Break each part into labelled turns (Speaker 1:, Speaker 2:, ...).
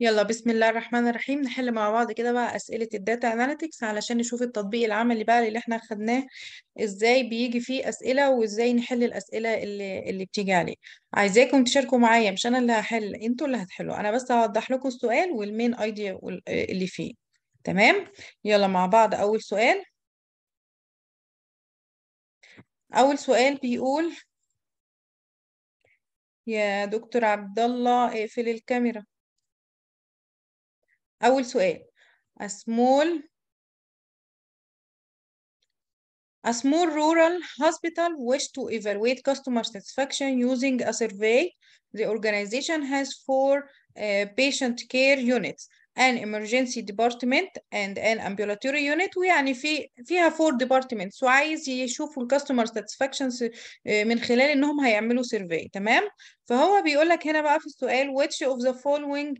Speaker 1: يلا بسم الله الرحمن الرحيم نحل مع بعض كده بقى أسئلة الداتا اناليتكس علشان نشوف التطبيق العملي بقى اللي احنا خدناه ازاي بيجي فيه أسئلة وازاي نحل الأسئلة اللي, اللي بتيجي عليه عايزاكم تشاركوا معايا مش أنا اللي هحل انتوا اللي هتحلوا أنا بس هوضح لكم السؤال والمين ايديا اللي فيه
Speaker 2: تمام يلا مع بعض أول سؤال أول سؤال بيقول يا دكتور عبد الله اقفل الكاميرا أول سؤال a small A small rural
Speaker 1: hospital wish to evaluate customer satisfaction using a survey. The organization has four uh, patient care units, an emergency department and an ambulatory unit ويعني في فيها four departments وعايز يشوفوا الكاستمر satisfaction من خلال انهم هيعملوا survey تمام فهو بيقول لك هنا بقى في السؤال which of the following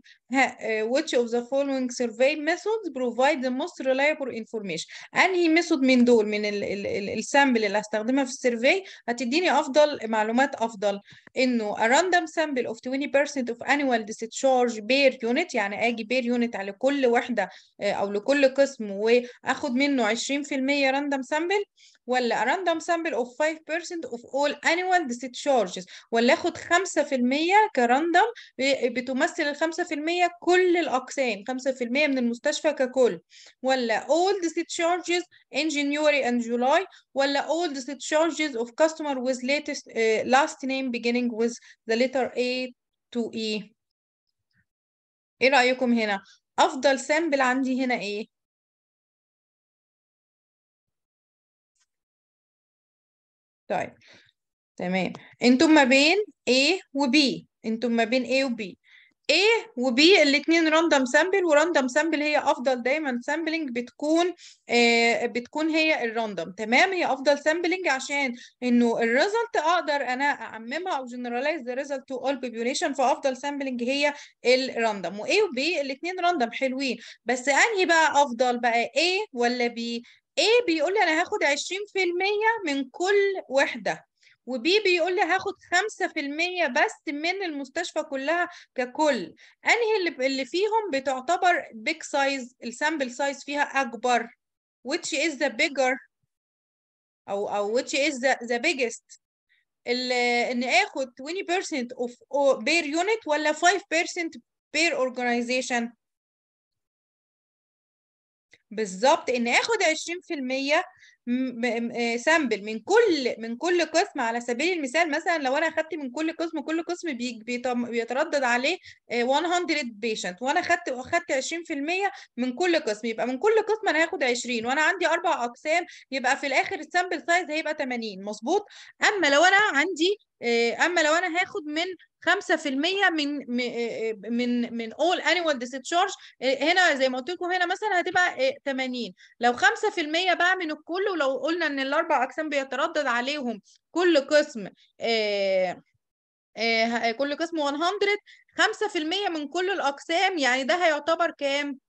Speaker 1: which of the following survey methods provide the most reliable information انهي ميثود من دول من السامبل اللي هستخدمها في السيرفي هتديني افضل معلومات افضل انه a random sample of 20% of annual discharge per unit يعني اجي per unit على كل وحده او لكل قسم واخد منه 20% random sample ولا a random sample of 5% of all annual discharges ولا اخد 5 5% كراندم بتمثل ال 5% كل الأقسام 5% من المستشفى ككل ولا all discharges in January and July ولا all discharges of customer with latest uh, last name beginning with the letter A to
Speaker 2: E ايه رأيكم هنا أفضل سامبل عندي هنا ايه طيب تمام انتم ما بين A و B انتم ما بين
Speaker 1: A و B A و B الاثنين راندوم سامبل وراندوم سامبل هي افضل دايما سامبلنج بتكون آه بتكون هي الراندوم تمام هي افضل سامبلنج عشان انه الريزلت اقدر انا اعممها او جنراليز ذا ريزلت تو اول بوبيوليشن فافضل سامبلنج هي الراندوم و A و B الاثنين راندوم حلوين بس انهي بقى افضل بقى A ولا B؟ A بيقول لي انا هاخد 20% من كل وحده وبي بيقول لي هاخد 5% بس من المستشفى كلها ككل انهي اللي فيهم بتعتبر بيج سايز السامبل سايز فيها اكبر which is the bigger او او which is the, the biggest ان اخد 20% of per unit ولا 5% per organization بالظبط ان اخد 20% آه، سامبل من كل من كل قسم على سبيل المثال مثلا لو انا اخدت من كل قسم كل قسم بيتردد عليه 100 آه، بيشنت وانا اخدت اخدت 20% من كل قسم يبقى من كل قسم انا هاخد 20 وانا عندي اربع اقسام يبقى في الاخر السامبل سايز هيبقى 80 مظبوط اما لو انا عندي آه، اما لو انا هاخد من 5% آه، من من من اول انيوال ديسشارج هنا زي ما قلت لكم هنا مثلا هتبقى 80 آه، لو 5% بقى من الكل ولو قلنا ان الاربع اقسام بيتردد عليهم كل قسم كل قسم 100 5% من كل الاقسام يعني ده هيعتبر كام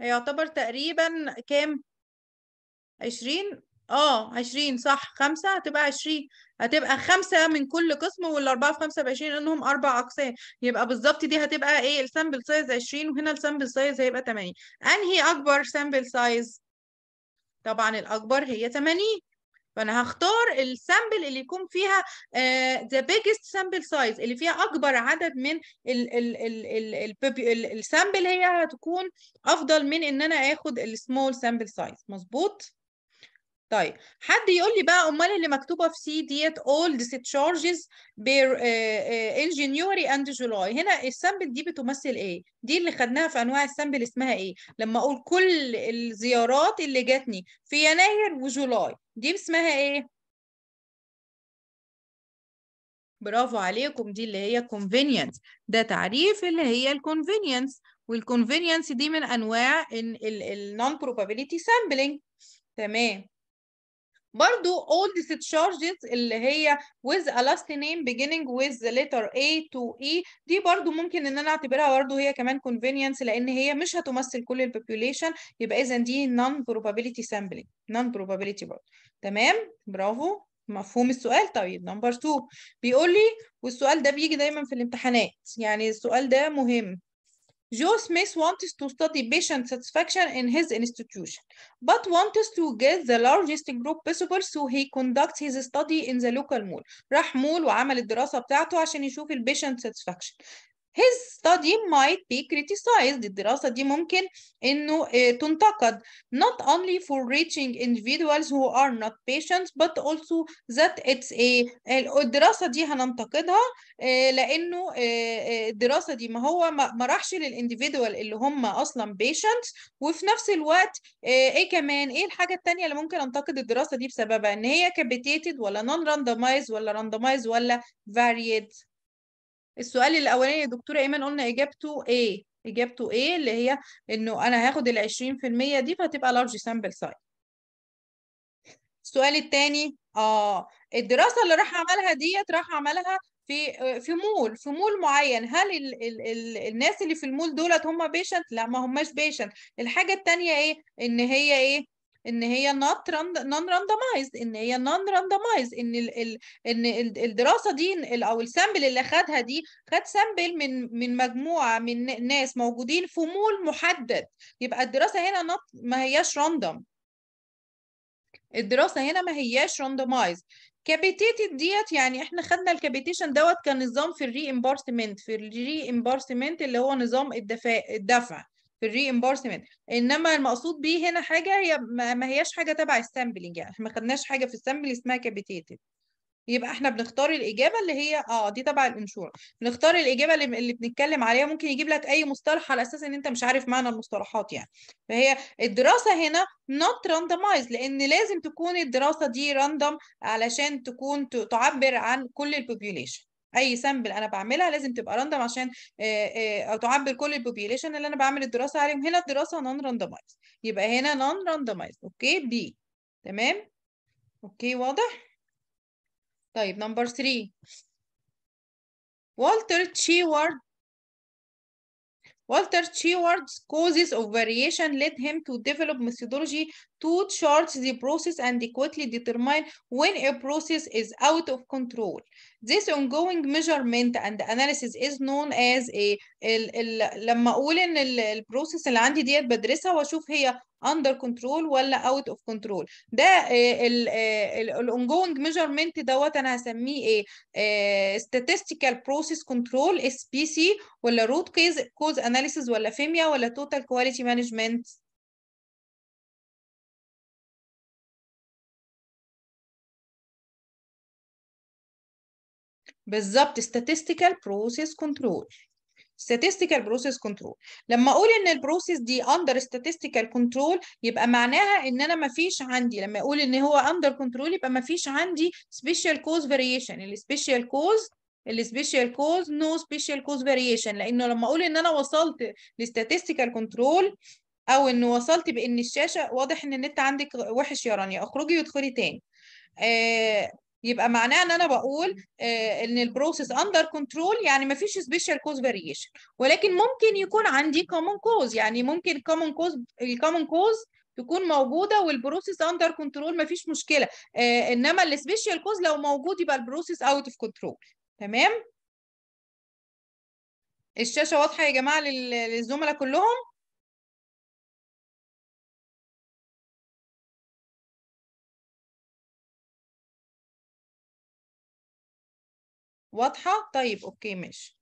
Speaker 1: هيعتبر تقريبا كام 20 اه 20 صح 5 هتبقى 20 هتبقى خمسة من كل قسم والأربعة في خمسة بعشرين لأنهم أربع أقسام يبقى بالظبط دي هتبقى إيه السامبل سايز عشرين وهنا السامبل سايز هيبقى تمانين أنهي أكبر سامبل سايز؟ طبعا الأكبر هي تمانين فأنا هختار السامبل اللي يكون فيها ذا بيجست سامبل سايز اللي فيها أكبر عدد من السامبل هي هتكون أفضل من إن أنا آخد السمول سامبل سايز مظبوط؟ طيب حد يقول لي بقى امال اللي مكتوبه في سي ديت اول discharges بير انجينيوري اند جولاي هنا السامبل دي بتمثل ايه دي اللي خدناها في انواع السامبل اسمها ايه لما اقول كل الزيارات اللي جاتني في يناير وجولاي دي اسمها ايه برافو عليكم دي اللي هي convenience ده تعريف اللي هي الconvenience والconvenience دي من انواع النون probability sampling تمام برضو all the charges اللي هي with a last name beginning with the letter A to E دي برضو ممكن ان انا اعتبرها برضو هي كمان convenience لان هي مش هتمثل كل ال population يبقى اذا دي non probability sampling non probability برضو تمام برافو مفهوم السؤال طيب نمبر 2 بيقول لي والسؤال ده بيجي دايما في الامتحانات يعني السؤال ده مهم Joe Smith wants to study patient satisfaction in his institution, but wants to get the largest group possible so he conducts his study in the local mall. راح مول وعمل الدراسة بتاعته عشان يشوف patient satisfaction. his study might be criticized الدراسة دي ممكن إنه آه، تنتقد not only for reaching individuals who are not patients but also that it's a الدراسة دي هننتقدها آه، لأنه آه، الدراسة دي ما هو ما راحش للإنديفيدوال اللي هم أصلا patients وفي نفس الوقت إيه كمان إيه الحاجة التانية اللي ممكن أنتقد الدراسة دي بسببها إن هي كابيتيتد ولا non randomized ولا randomized ولا varied السؤال الاولاني يا دكتوره ايمن قلنا اجابته ايه اجابته ايه اللي هي انه انا هاخد ال 20% دي فهتبقى لارج سامبل سايز السؤال الثاني اه الدراسه اللي راح عملها ديت راح عملها في آه، في مول في مول معين هل الـ الـ الـ الناس اللي في المول دولت هم بيشنت لا ما هماش بيشنت الحاجه الثانيه ايه ان هي ايه ان هي نوت نون راندمايزد ان هي نون راندمايزد ان ال ال ان الدراسه دي او السامبل اللي خدها دي خد سامبل من من مجموعه من ناس موجودين في مول محدد يبقى الدراسه هنا ما هياش راندم الدراسه هنا ما هياش راندمايزد كابيتيتد ديت يعني احنا خدنا الكابيتيشن دوت كنظام في الري امبارسمنت في الري امبارسمنت اللي هو نظام الدفع الدفع في الري امبورسمنت انما المقصود بيه هنا حاجه هي ما هياش حاجه تبع السامبلنج يعني احنا ما خدناش حاجه في السامبل اسمها كابيتيتد يبقى احنا بنختار الاجابه اللي هي اه دي تبع الانشور بنختار الاجابه اللي, اللي بنتكلم عليها ممكن يجيب لك اي مصطلح على اساس ان انت مش عارف معنى المصطلحات يعني فهي الدراسه هنا نوت راندمايز لان لازم تكون الدراسه دي راندم علشان تكون تعبر عن كل البوبيوليشن اي سامبل انا بعملها لازم تبقى راندم عشان او تعبر كل البوبيليشن اللي انا بعمل الدراسه عليهم هنا الدراسه نون راندمايز يبقى هنا نون راندمايز اوكي بي تمام اوكي واضح طيب نمبر 3 والتر تشيوارد والتر تشيوارد causes of variation led him to develop methodology to chart the process and quickly determine when a process is out of control. This ongoing measurement and analysis is known as a ال ال لما اقول ان البروسيس اللي عندي ديت بدرسها واشوف هي under control ولا out of control ده ال ال, ongoing measurement دوت انا هسميه ايه statistical process control SPC
Speaker 2: ولا root cause cause analysis ولا FEMIA ولا total quality management بالظبط statistical process control
Speaker 1: statistical process control لما اقول ان البروسيس دي under statistical control يبقى معناها ان انا ما فيش عندي لما اقول ان هو under control يبقى ما فيش عندي special cause variation ال special cause السبيشال كوز نو سبيشال كوز فاريشن لانه لما اقول ان انا وصلت statistical كنترول او ان وصلت بان الشاشه واضح ان النت عندك وحش يا رانيا اخرجي وادخلي تاني آه يبقى معناه ان انا بقول آه، ان البروسيس اندر كنترول يعني ما فيش سبيشال كوز فاريشن ولكن ممكن يكون عندي كومون كوز يعني ممكن كومون كوز الكومون كوز تكون موجوده والبروسيس اندر كنترول ما فيش مشكله آه، انما السبيشال
Speaker 2: كوز لو موجود يبقى البروسيس اوت اوف كنترول تمام الشاشه واضحه يا جماعه للزملاء كلهم واضحة؟ طيب أوكي ماشي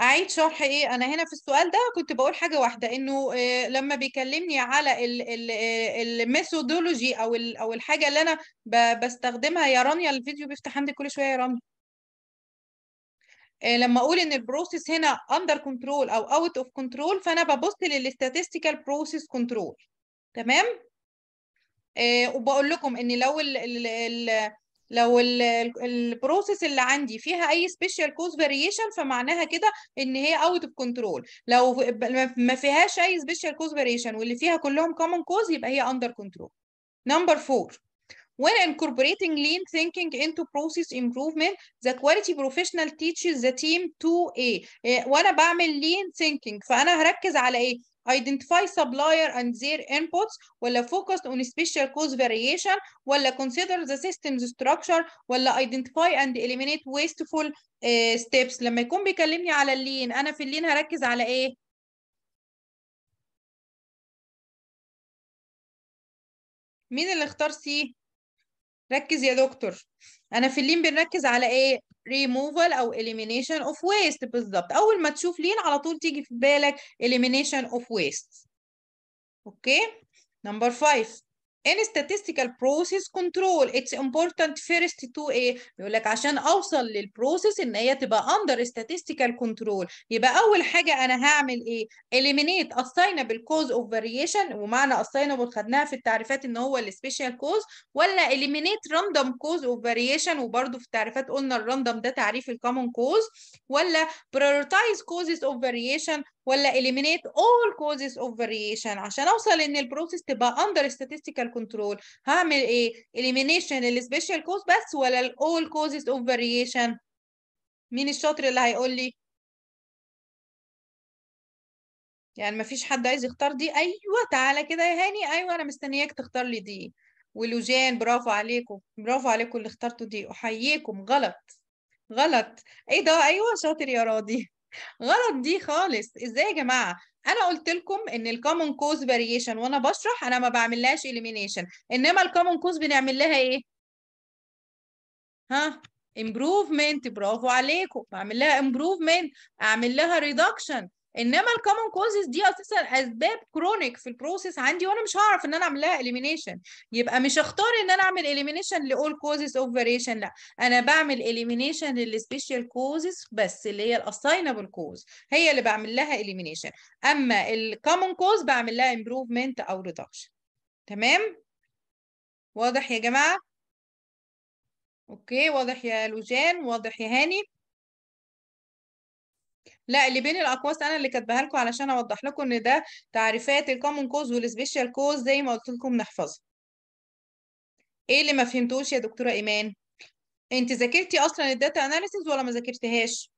Speaker 1: أعيد شرح إيه أنا هنا في السؤال ده كنت بقول حاجة واحدة إنه آه، لما بيكلمني على آه، الميثودولوجي أو أو الحاجة اللي أنا بستخدمها يا رانيا الفيديو بيفتح عندي كل شوية يا رانيا آه، لما اقول ان البروسيس هنا اندر كنترول او اوت اوف كنترول فانا ببص للاستاتستيكال بروسيس كنترول تمام آه وبقول لكم ان لو لو البروسيس اللي عندي فيها اي سبيشال كوز فاريشن فمعناها كده ان هي اوت اوف كنترول لو ما فيهاش اي سبيشال كوز فاريشن واللي فيها كلهم كومن كوز يبقى هي اندر كنترول نمبر 4 When incorporating lean thinking into process improvement, the quality professional teaches the team to a. إيه، وانا بعمل lean thinking فانا هركز على ايه؟ identify supplier and their inputs ولا focused on special cause variation ولا consider the system's structure ولا identify and eliminate wasteful uh, steps لما يكون
Speaker 2: بيكلمني على اللين انا في اللين هركز على ايه مين اللي اختار سي ركز يا دكتور انا في اللين بنركز على ايه removal او elimination of
Speaker 1: waste بالظبط اول ما تشوف لين على طول تيجي في بالك elimination of waste اوكي number 5 in statistical process control it's important first to a بيقول لك عشان اوصل للبروسيس ان هي تبقى under statistical control يبقى اول حاجه انا هعمل ايه eliminate assignable cause of variation ومعنى assignable خدناها في التعريفات ان هو special cause ولا eliminate random cause of variation وبرده في التعريفات قلنا الراندوم ده تعريف الكومن كوز ولا prioritize causes of variation ولا eliminate all causes of variation عشان اوصل ان البروسيس تبقى under statistical control هعمل ايه elimination
Speaker 2: special cause بس ولا all causes of variation مين الشاطر اللي هيقول لي يعني مفيش حد عايز يختار دي ايوه
Speaker 1: تعالى كده يا هاني ايوه انا مستنياك تختار لي دي ولوجان برافو عليكم برافو عليكم اللي اخترتوا دي احييكم غلط غلط ايه ده ايوه شاطر يا راضي غلط دي خالص ازاي يا جماعه انا قلت لكم ان الكومن كوز فاريشن وانا بشرح انا ما بعملهاش اليمينيشن انما الكومن كوز بنعمل لها ايه ها امبروفمنت برافو عليكم بعمل لها امبروفمنت اعمل لها ريدكشن انما الكومن كوزز دي اساسا اسباب كرونيك في البروسيس عندي وانا مش هعرف ان انا اعمل لها اليمينيشن يبقى مش هختار ان انا اعمل اليمينيشن لاول كوزز اوف فاريشن لا انا بعمل اليمينيشن للسبيشال كوزز بس اللي هي الاساينبل كوز هي اللي بعمل لها اليمينيشن اما الكومن كوز بعمل لها
Speaker 2: امبروفمنت او ريدكشن تمام واضح يا جماعه اوكي واضح يا لوجان واضح يا هاني
Speaker 1: لا اللي بين الاقواس انا اللي كاتباها لكم علشان اوضح لكم ان ده تعريفات الكومن كوز والسبيشال كوز زي ما قلت لكم نحفظها ايه اللي ما فهمتوش يا دكتوره ايمان انت ذاكرتي اصلا الداتا اناليسز ولا ما ذاكرتهاش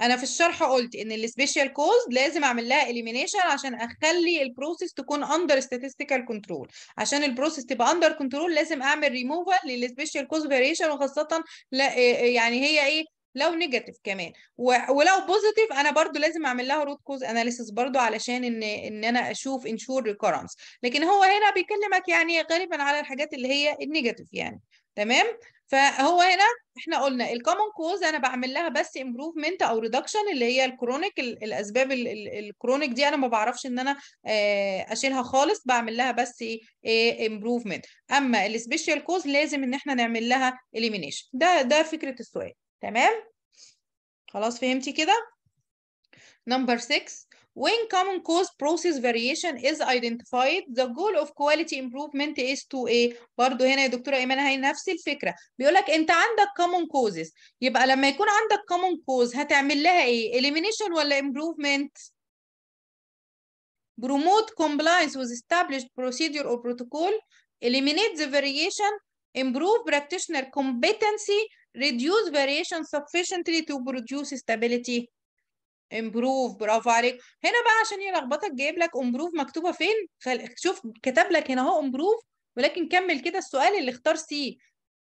Speaker 1: انا في الشرح قلت ان السبيشال كوز لازم اعمل لها اليمينيشن عشان اخلي البروسيس تكون اندر ستاتستيكال كنترول عشان البروسيس تبقى اندر كنترول لازم اعمل ريموفال للسبيشال كوز فاريشن وخاصه لا يعني هي ايه لو نيجاتيف كمان ولو بوزيتيف انا برضو لازم اعمل لها روت كوز اناليسيس برضو علشان ان ان انا اشوف انشور ريكورنس لكن هو هنا بيكلمك يعني غالبا على الحاجات اللي هي النيجاتيف يعني تمام فهو هنا احنا قلنا الكومن كوز انا بعمل لها بس امبروفمنت او ريدكشن اللي هي الكرونيك الاسباب الكرونيك دي انا ما بعرفش ان انا آه، اشيلها خالص بعمل لها بس ايه امبروفمنت اما السبيشال كوز لازم ان احنا نعمل لها اليمينيشن ده ده فكره السؤال تمام خلاص فهمتي كده number 6 when common cause process variation is identified the goal of quality improvement is to a برضو هنا يا دكتوره ايمان هي نفس الفكره بيقول لك انت عندك common causes يبقى لما يكون عندك common cause هتعمل لها ايه elimination ولا improvement promote compliance with established procedure or protocol eliminate the variation improve practitioner competency reduce variation sufficiently to produce stability improve برافو عليك هنا بقى عشان يلخبطك جايب لك improve مكتوبه فين خل... شوف كتب لك هنا اهو improve ولكن كمل كده السؤال اللي اختار سي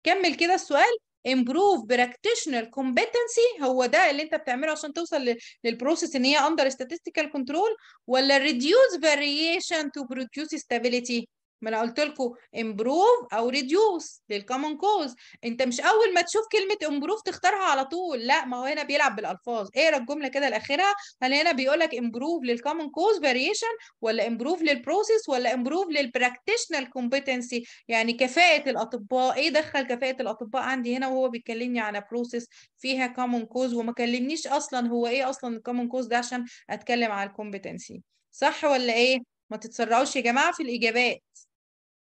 Speaker 1: كمل كده السؤال improve practitioner competency هو ده اللي انت بتعمله عشان توصل للبروسيس ان هي under statistical control ولا reduce variation to produce stability ما انا قلت لكم امبروف او ريديوس للكومن كوز انت مش اول ما تشوف كلمه امبروف تختارها على طول لا ما هو هنا بيلعب بالالفاظ اقرا الجمله كده لاخرها هل هنا بيقول لك امبروف للكومن كوز فاريشن ولا امبروف للبروسيس ولا امبروف للبراكتيشنال كومبتنسي يعني كفاءه الاطباء ايه دخل كفاءه الاطباء عندي هنا وهو بيكلمني على بروسيس فيها كومن كوز وما كلمنيش اصلا هو ايه اصلا الكومن كوز ده عشان اتكلم على الكومبتنسي صح ولا ايه ما تتسرعوش يا جماعه في الاجابات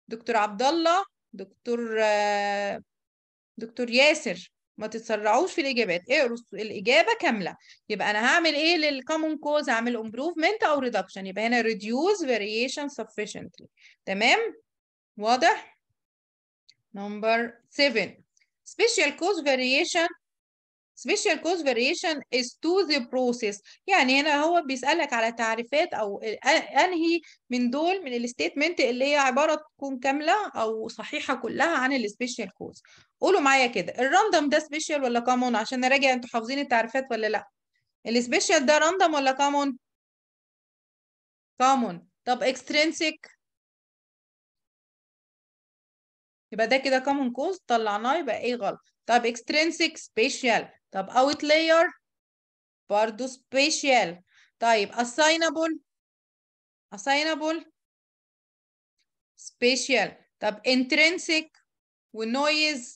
Speaker 1: دكتور عبد الله دكتور دكتور ياسر ما تتسرعوش في الاجابات اقروا إيه الاجابه كامله يبقى انا هعمل ايه للكومون كوز هعمل امبروفمنت او ريدكشن يبقى هنا ريديوس فاريشن سفشنتلي تمام واضح نمبر 7 سبيشال كوز فاريشن Special cause variation is to the process يعني هنا هو بيسألك على تعريفات أو أنهي من دول من الستيتمنت اللي هي عبارة تكون كاملة أو صحيحة كلها عن special cause. قولوا معايا كده الراندوم ده special ولا common عشان أراجع أنتوا حافظين التعريفات
Speaker 2: ولا لأ special ده random ولا common؟ common. طب extrinsic يبقى ده
Speaker 1: كده common cause طلعناه يبقى ايه غلط طب extrinsic special طب outlier
Speaker 2: برضو spatial طيب assignable assignable spatial طب intrinsic والnoise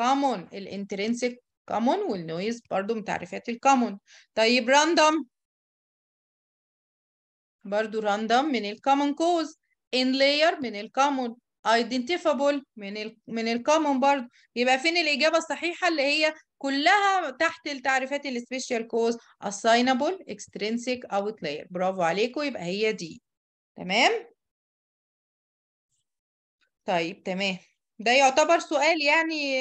Speaker 2: common الانترنسيك common والnoise برضو من تعريفات الcommon طيب random
Speaker 1: برضو random من الcommon cause in layer من الcommon identifiable من ال من الكومن برضه يبقى فين الاجابه الصحيحه اللي هي كلها تحت التعريفات السبيشال كوز assignable extrinsic outlier برافو عليكم يبقى هي دي تمام طيب تمام ده يعتبر سؤال يعني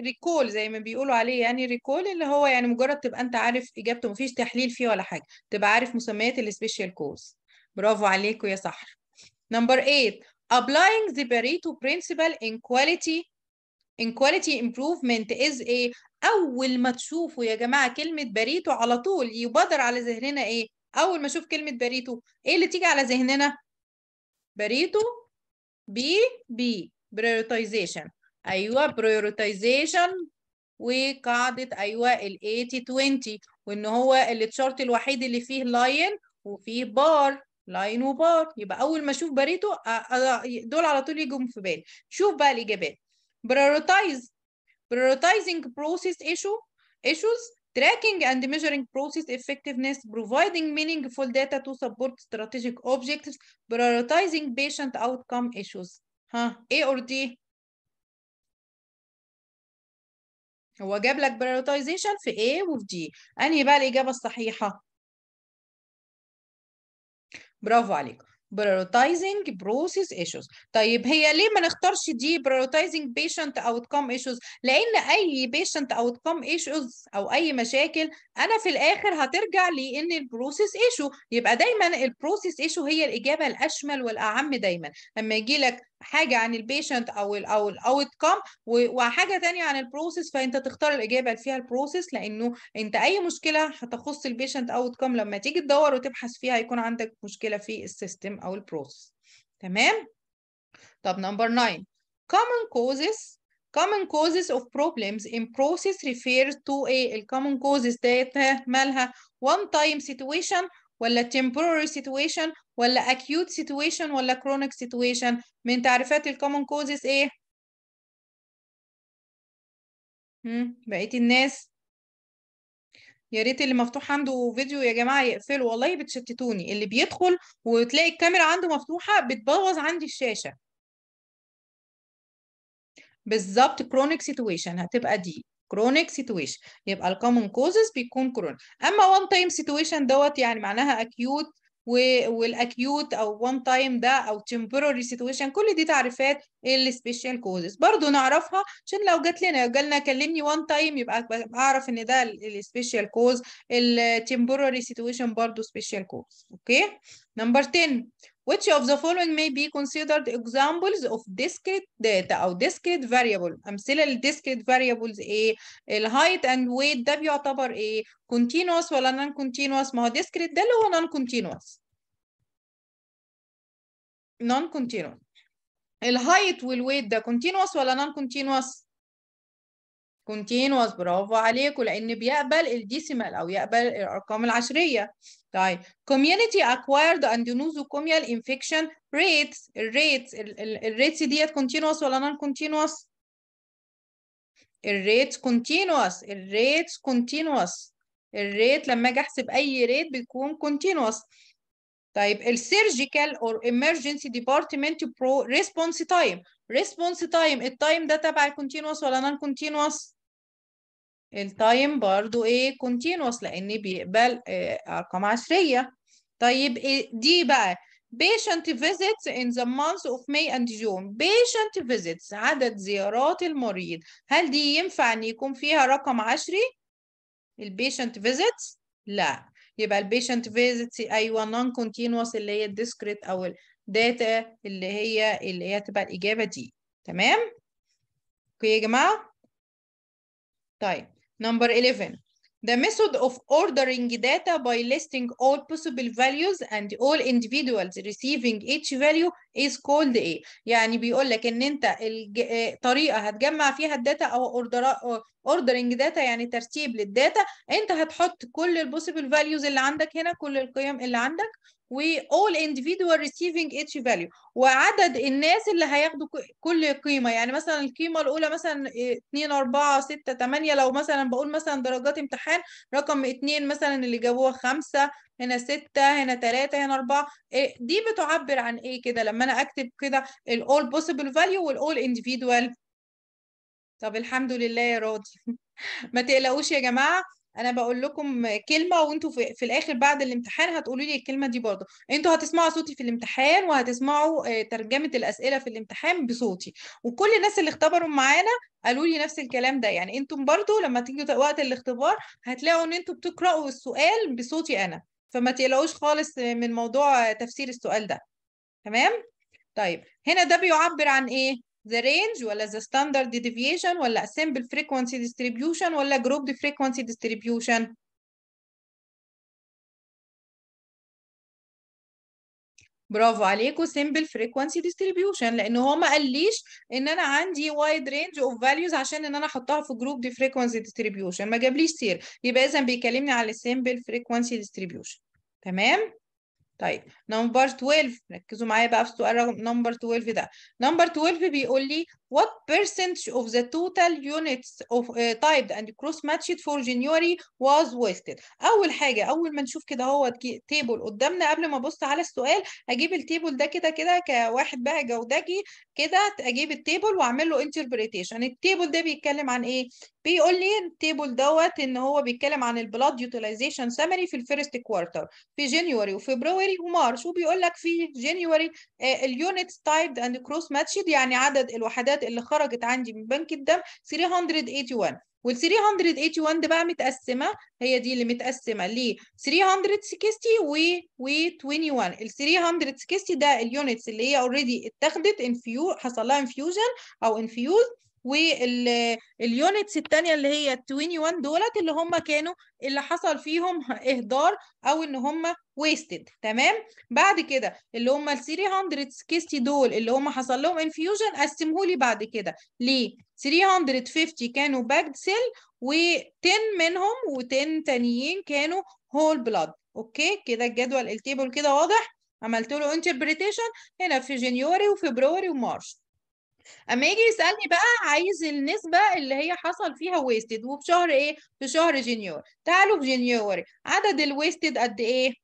Speaker 1: ريكول آه، زي ما بيقولوا عليه يعني ريكول اللي هو يعني مجرد تبقى انت عارف اجابته مفيش تحليل فيه ولا حاجه تبقى عارف مسميات السبيشال كوز برافو عليكم يا صحر نمبر 8 Applying the Pareto principle in quality in quality improvement is a أول ما تشوفوا يا جماعة كلمة باريتو على طول يبادر على ذهننا إيه؟ أول ما أشوف كلمة باريتو إيه اللي تيجي على ذهننا؟ باريتو بي بي prioritization أيوه prioritization وقاعدة أيوه الـ 80 20 وإن هو التشارت الوحيد اللي فيه لاين وفيه بار لاين وبار يبقى اول ما اشوف باريتو دول على طول يجوا في بالي شوف بقى الاجابات prioritize prioritizing process issue issues tracking and measuring process effectiveness providing meaningful data to
Speaker 2: support strategic objectives prioritizing patient outcome issues ها A or D هو جاب لك prioritization في A وفي D انهي بقى الاجابه الصحيحه
Speaker 1: برافو عليك prioritizing process issues طيب هي ليه ما نختارش دي prioritizing patient outcome issues لان اي patient outcome issues او اي مشاكل انا في الاخر هترجع لان البروسيس ايشو يبقى دايما البروسيس ايشو هي الاجابه الاشمل والاعم دايما لما يجي لك حاجه عن البيشنت او الـ او الاوت كام وحاجه تانية عن البروسيس فانت تختار الاجابه اللي فيها البروسيس لانه انت اي مشكله هتخص البيشنت اوت كام لما تيجي تدور وتبحث فيها هيكون عندك مشكله في السيستم او البروسيس تمام طب نمبر 9 common causes common causes of problems in process refers to a common causes ديت مالها one time situation ولا temporary situation ولا acute situation ولا chronic situation من تعريفات الcommon
Speaker 2: causes ايه؟ بقيت الناس يا ريت اللي مفتوح عنده فيديو يا جماعه يقفله والله بتشتتوني
Speaker 1: اللي بيدخل وتلاقي الكاميرا عنده مفتوحه بتبوظ عندي الشاشه بالظبط كرونيك سيتويشن هتبقى دي كرونيك سيتويشن يبقى الكومن كوزز بيكون كرونيك اما وان تايم سيتويشن دوت يعني معناها اكيوت والاكيوت او وان تايم ده او تمبوراري سيتويشن كل دي تعريفات السبيشال كوزز برضو نعرفها عشان لو جات لنا جالنا كلمني وان تايم يبقى اعرف ان ده السبيشال كوز التمبوراري سيتويشن برضو سبيشال كوز اوكي نمبر 10 Which of the following may be considered examples of discrete data أو discrete variable أمثلة للdiscrete variables إيه ال height and weight ده بيعتبر إيه continuous ولا non continuous ما هو discrete ده اللي هو non continuous
Speaker 2: non continuous ال height وال weight ده continuous ولا non continuous continuous برافو عليكم
Speaker 1: لأن بيقبل الديسيمال أو يقبل الأرقام العشرية طيب community acquired endonosocomial infection rates ال rates ديت continuous ولا non continuous؟ الريت continuous الريت continuous الريت لما اجي احسب اي ريت بيكون continuous طيب السيرجيكال اور emergency department pro response time response time التايم ده تبع continuous ولا non continuous؟ التايم برضو ايه continuous لان بيقبل آه، ارقام عشريه طيب إيه دي بقى patient visits in the month of May and June patient visits عدد زيارات المريض هل دي ينفع ان يكون فيها رقم عشري patient visits لا يبقى patient visits ايوه non continuous اللي هي discrete او الداتا اللي هي اللي هي تبقى الاجابه دي تمام اوكي يا جماعه طيب Number 11. The method of ordering data by listing all possible values and all individuals receiving each value is called A. يعني بيقول لك ان انت الطريقة هتجمع فيها الداتا او ordering data يعني ترتيب للداتا انت هتحط كل possible values اللي عندك هنا كل القيم اللي عندك و all individual receiving each value وعدد الناس اللي هياخدوا كل قيمة يعني مثلا القيمة الأولى مثلا 2 4 6 8 لو مثلا بقول مثلا درجات امتحان رقم 2 مثلا اللي جابوها 5 هنا 6 هنا 3 هنا 4 إيه، دي بتعبر عن إيه كده لما أنا أكتب كده ال all possible value وال all individual طب الحمد لله يا راضي ما تقلقوش يا جماعة انا بقول لكم كلمه وانتوا في, في الاخر بعد الامتحان هتقولوا لي الكلمه دي برضه انتوا هتسمعوا صوتي في الامتحان وهتسمعوا آه، ترجمه الاسئله في الامتحان بصوتي وكل الناس اللي اختبروا معانا قالوا لي نفس الكلام ده يعني انتم برضه لما تيجوا وقت الاختبار هتلاقوا ان انتوا بتقراوا السؤال بصوتي انا فما تقلقوش خالص من موضوع تفسير السؤال ده تمام طيب هنا ده بيعبر عن ايه
Speaker 2: the range ولا the standard deviation ولا simple frequency distribution ولا grouped frequency distribution برافو عليكم simple frequency distribution لان هو ما قاليش
Speaker 1: ان انا عندي wide range of values عشان ان انا احطها في grouped frequency distribution ما جابليش سير يبقى اذا بيكلمني على simple frequency distribution تمام طيب نمبر 12 ركزوا معايا بقى في السؤال رقم نمبر 12 ده نمبر 12 بيقول لي what percentage of the total units of uh, typed and cross matched for January was wasted اول حاجه اول ما نشوف كده هو تيبل قدامنا قبل ما ابص على السؤال اجيب التيبل ده كده كده كواحد بقى جودجي كده اجيب التيبل واعمل له انتربريتيشن التيبل ده بيتكلم عن ايه بيقول لي التيبل دوت ان هو بيتكلم عن البلاد يوتيلايزيشن سامري في الفيرست كوارتر في جينيوري وفبراير ومارش وبيقول لك في جينيوري اليونت تايبد اند كروس ماتشد يعني عدد الوحدات اللي خرجت عندي من بنك الدم 381 وال 381 دي بقى متقسمه هي دي اللي متقسمه ل 360 و و 21 ال 360 ده اليونتس اللي هي اوريدي اتاخدت انفيو حصل لها انفيوجن او انفيوز واليونتس الثانيه اللي هي ال 21 دولت اللي هم كانوا اللي حصل فيهم اهدار او ان هم ويستد تمام بعد كده اللي هم ال 360 دول اللي هم حصل لهم انفيوجن قسمهولي بعد كده ليه 350 كانوا باكد سيل و10 منهم و10 تانيين كانوا هول بلاد اوكي كده الجدول التيبل كده واضح عملت له انتربريتيشن هنا في جينيوري وفبروري ومارش اما يجي يسالني بقى عايز النسبه اللي هي حصل فيها ويستد وفي شهر ايه في شهر جينيور تعالوا في جنيوري عدد الويستد قد ايه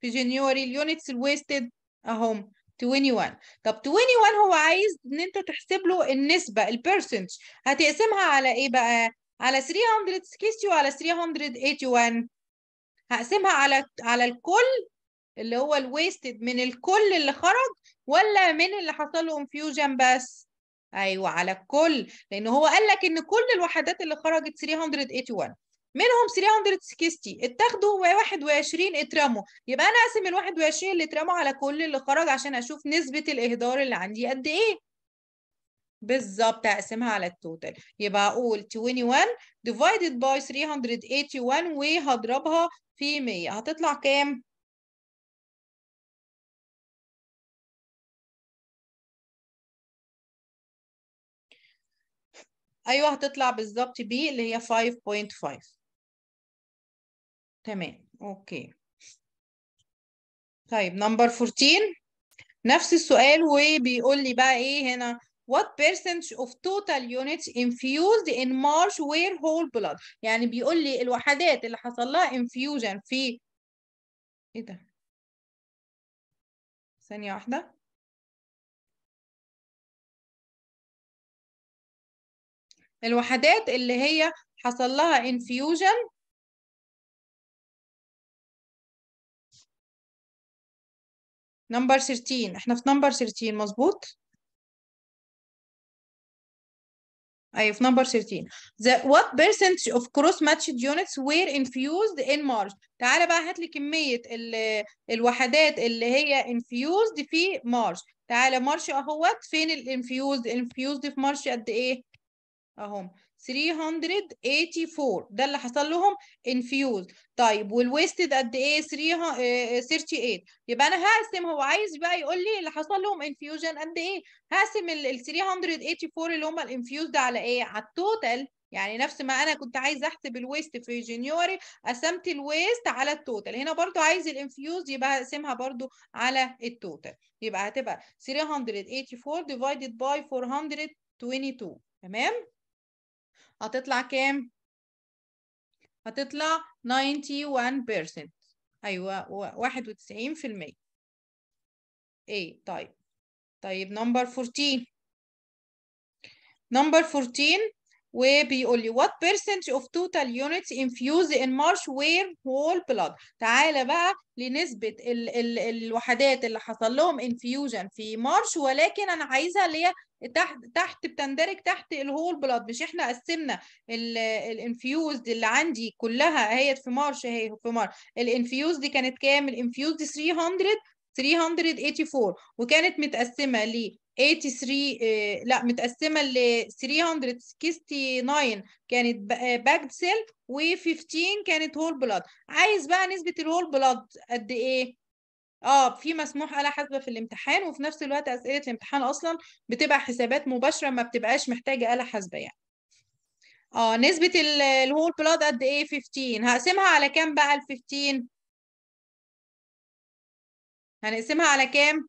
Speaker 1: في جنيوري اليونتس الويستد اهم 21 طب 21 هو عايز ان انت تحسب له النسبه البيرسنت هتقسمها على ايه بقى على 360 وعلى 381 هقسمها على على الكل اللي هو الويستد من الكل اللي خرج ولا من اللي حصل له انفيوجن بس ايوه على الكل لان هو قال لك ان كل الوحدات اللي خرجت 381 منهم 360 اتاخدوا 21 اترموا يبقى انا اقسم ال 21 اللي اترموا على كل اللي خرج عشان اشوف نسبه الاهدار اللي عندي قد ايه بالظبط هقسمها على التوتال يبقى اقول 21 divided by
Speaker 2: 381 وهضربها في 100 هتطلع كام ايوه هتطلع بالظبط بي اللي هي 5.5 تمام اوكي طيب نمبر 14 نفس السؤال وبيقول لي بقى ايه هنا
Speaker 1: what percentage of total units infused in March were whole blood يعني
Speaker 2: بيقول لي الوحدات اللي حصل لها infusion في ايه ده ثانية واحدة الوحدات اللي هي حصل لها انفيوجن نمبر 13 احنا في نمبر 13 مظبوط ايوه في نمبر 13 the what percentage of cross
Speaker 1: matched units were infused in March تعالى بقى هات لي كميه ال... الوحدات اللي هي infused في مارش تعالى مارش اهوت فين الانفيوزد انفيوزد في مارش قد ايه اهم 384 ده اللي حصل لهم انفيوز طيب والويستد قد ايه 38 يبقى انا هقسم هو عايز بقى يقول لي اللي حصل لهم انفيوجن قد ايه هقسم ال 384 اللي هم الانفيوز ده على ايه على التوتال يعني نفس ما انا كنت عايز احسب الويست في جينيوري قسمت الويست على التوتال هنا برضو عايز الانفيوز يبقى هقسمها برضو على التوتال يبقى هتبقى 384 divided by 422 تمام هتطلع كام هتطلع 91% ايوه 91% ايه طيب طيب نمبر 14 نمبر 14 وبيقول لي what percentage of total units infused in marsh were whole blood تعالى بقى لنسبة ال ال الوحدات اللي حصل لهم infusion في مارش ولكن أنا عايزها اللي هي تحت تحت بتندرج تحت الهول blood مش احنا قسمنا الانفيوزد اللي عندي كلها هي في مارش اهي في مارش الانفيوزد كانت كام الانفيوزد 300 384 وكانت متقسمه ل 83 آه، لا متقسمه ل 369 كانت باكد سيل و15 كانت هول بلاد عايز بقى نسبه الهول بلاد قد ايه اه في مسموح آلة حاسبة في الامتحان وفي نفس الوقت أسئلة الامتحان أصلا بتبقى حسابات مباشرة ما بتبقاش محتاجة آلة حاسبة يعني اه نسبة الهول بلاد قد
Speaker 2: ايه 15 هقسمها على كام بقى ال 15 هنقسمها على كام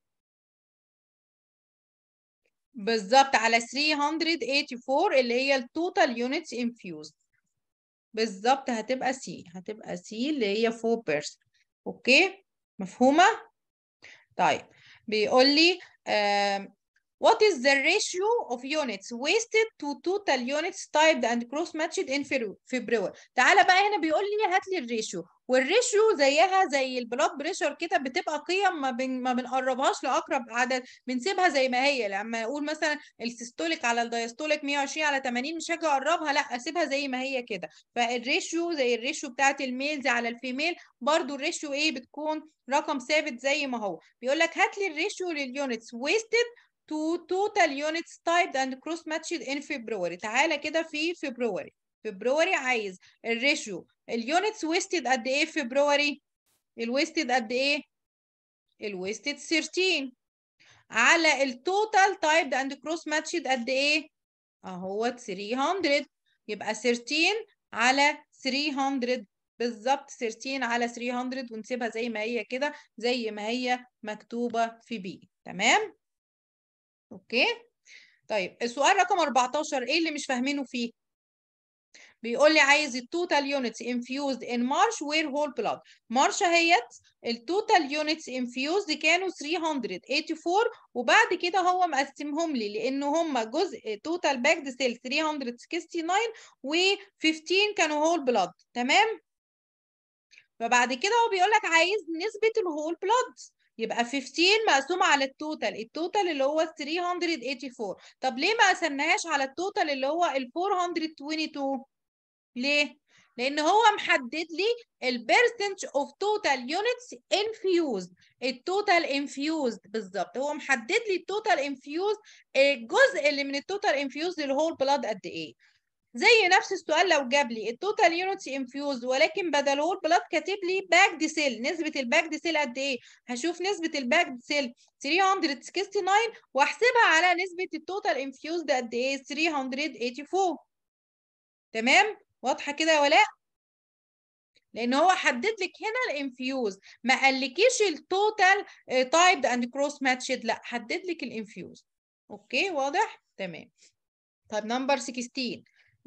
Speaker 2: بالظبط على 384 اللي هي التوتال يونتس انفيوزد بالظبط
Speaker 1: هتبقى سي هتبقى سي اللي هي 4 بيرس اوكي مفهومه طيب بيقول لي What is the ratio of units wasted to total units typed and cross matched in February تعالى بقى هنا بيقول لي هات لي الريشيو والريشيو زيها زي البلاد بريشر كده بتبقى قيم ما, بن... ما بنقربهاش لاقرب عدد بنسيبها زي ما هي لما اقول مثلا السيستوليك على الدايستوليك 120 على 80 مش هاجي اقربها لا اسيبها زي ما هي كده فالريشيو زي الريشيو بتاعت الميلز على الفيميل برضو الريشيو ايه بتكون رقم ثابت زي ما هو بيقول لك هات لي الريشيو لليونتس ويستد to total units typed and cross matched in February تعالى كده في فبراير فبراير عايز الريشيو اليونتس ويستد قد ايه في فبراير الويستد قد ايه الويستد 13 على التوتال تايبد اند كروس ماتشد قد ايه اهو 300 يبقى 13 على 300 بالظبط 13 على 300 ونسيبها زي ما هي كده زي ما هي مكتوبه في بي تمام اوكي طيب السؤال رقم 14 ايه اللي مش فاهمينه فيه بيقول لي عايز التوتال يونتس انفيوزد ان مارش وير هول بلاد مارش اهيت التوتال يونتس انفيوزد كانوا 384 وبعد كده هو مقسمهم لي لان هم جزء توتال باكد سيل 369 و15 كانوا هول بلاد تمام فبعد كده هو بيقول لك عايز نسبه الهول بلاد يبقى 15 مقسومة على التوتال التوتال اللي هو 384 طب ليه ما قسمناهاش على التوتال اللي هو ال 422 ليه لان هو محدد لي البرسنت اوف توتال يونتس انفيوزد التوتال انفيوزد بالظبط هو محدد لي التوتال انفيوزد الجزء اللي من التوتال انفيوزد للهول بلاد قد ايه زي نفس السؤال لو جاب لي التوتال يونتس انفيوز ولكن بدل هول بلاد كاتب لي دي سيل نسبه دي سيل قد ايه هشوف نسبه دي سيل 369 واحسبها على نسبه التوتال انفيوزد قد ايه 384 تمام واضحه كده يا ولاء لان هو حدد لك هنا الانفيوز ما قالكيش التوتال تايب اند كروس ماتشد لا حدد لك الانفيوز اوكي واضح تمام طيب نمبر 16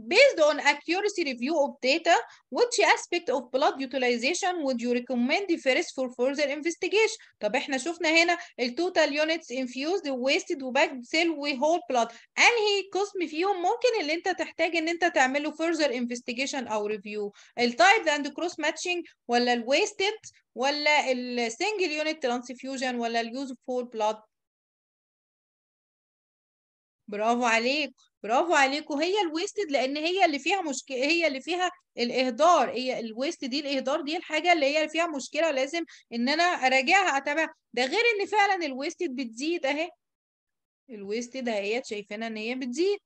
Speaker 1: Based on accuracy review of data, which aspect of blood utilization would you recommend first for further investigation? طب احنا شفنا هنا ال total units infused, wasted back cell, سيل whole blood. انهي قسم فيهم ممكن اللي انت تحتاج ان انت تعمله further investigation او review؟ ال types and cross matching ولا ال wasted ولا single unit transfusion ولا of whole blood؟ برافو عليك برافو عليك هي الويستد لان هي اللي فيها مشكله هي اللي فيها الاهدار هي الويست دي الاهدار دي الحاجه اللي هي فيها مشكله لازم ان انا اراجعها اتابع ده غير ان فعلا الويستد بتزيد اهي الويستد اهيت شايفينها ان هي بتزيد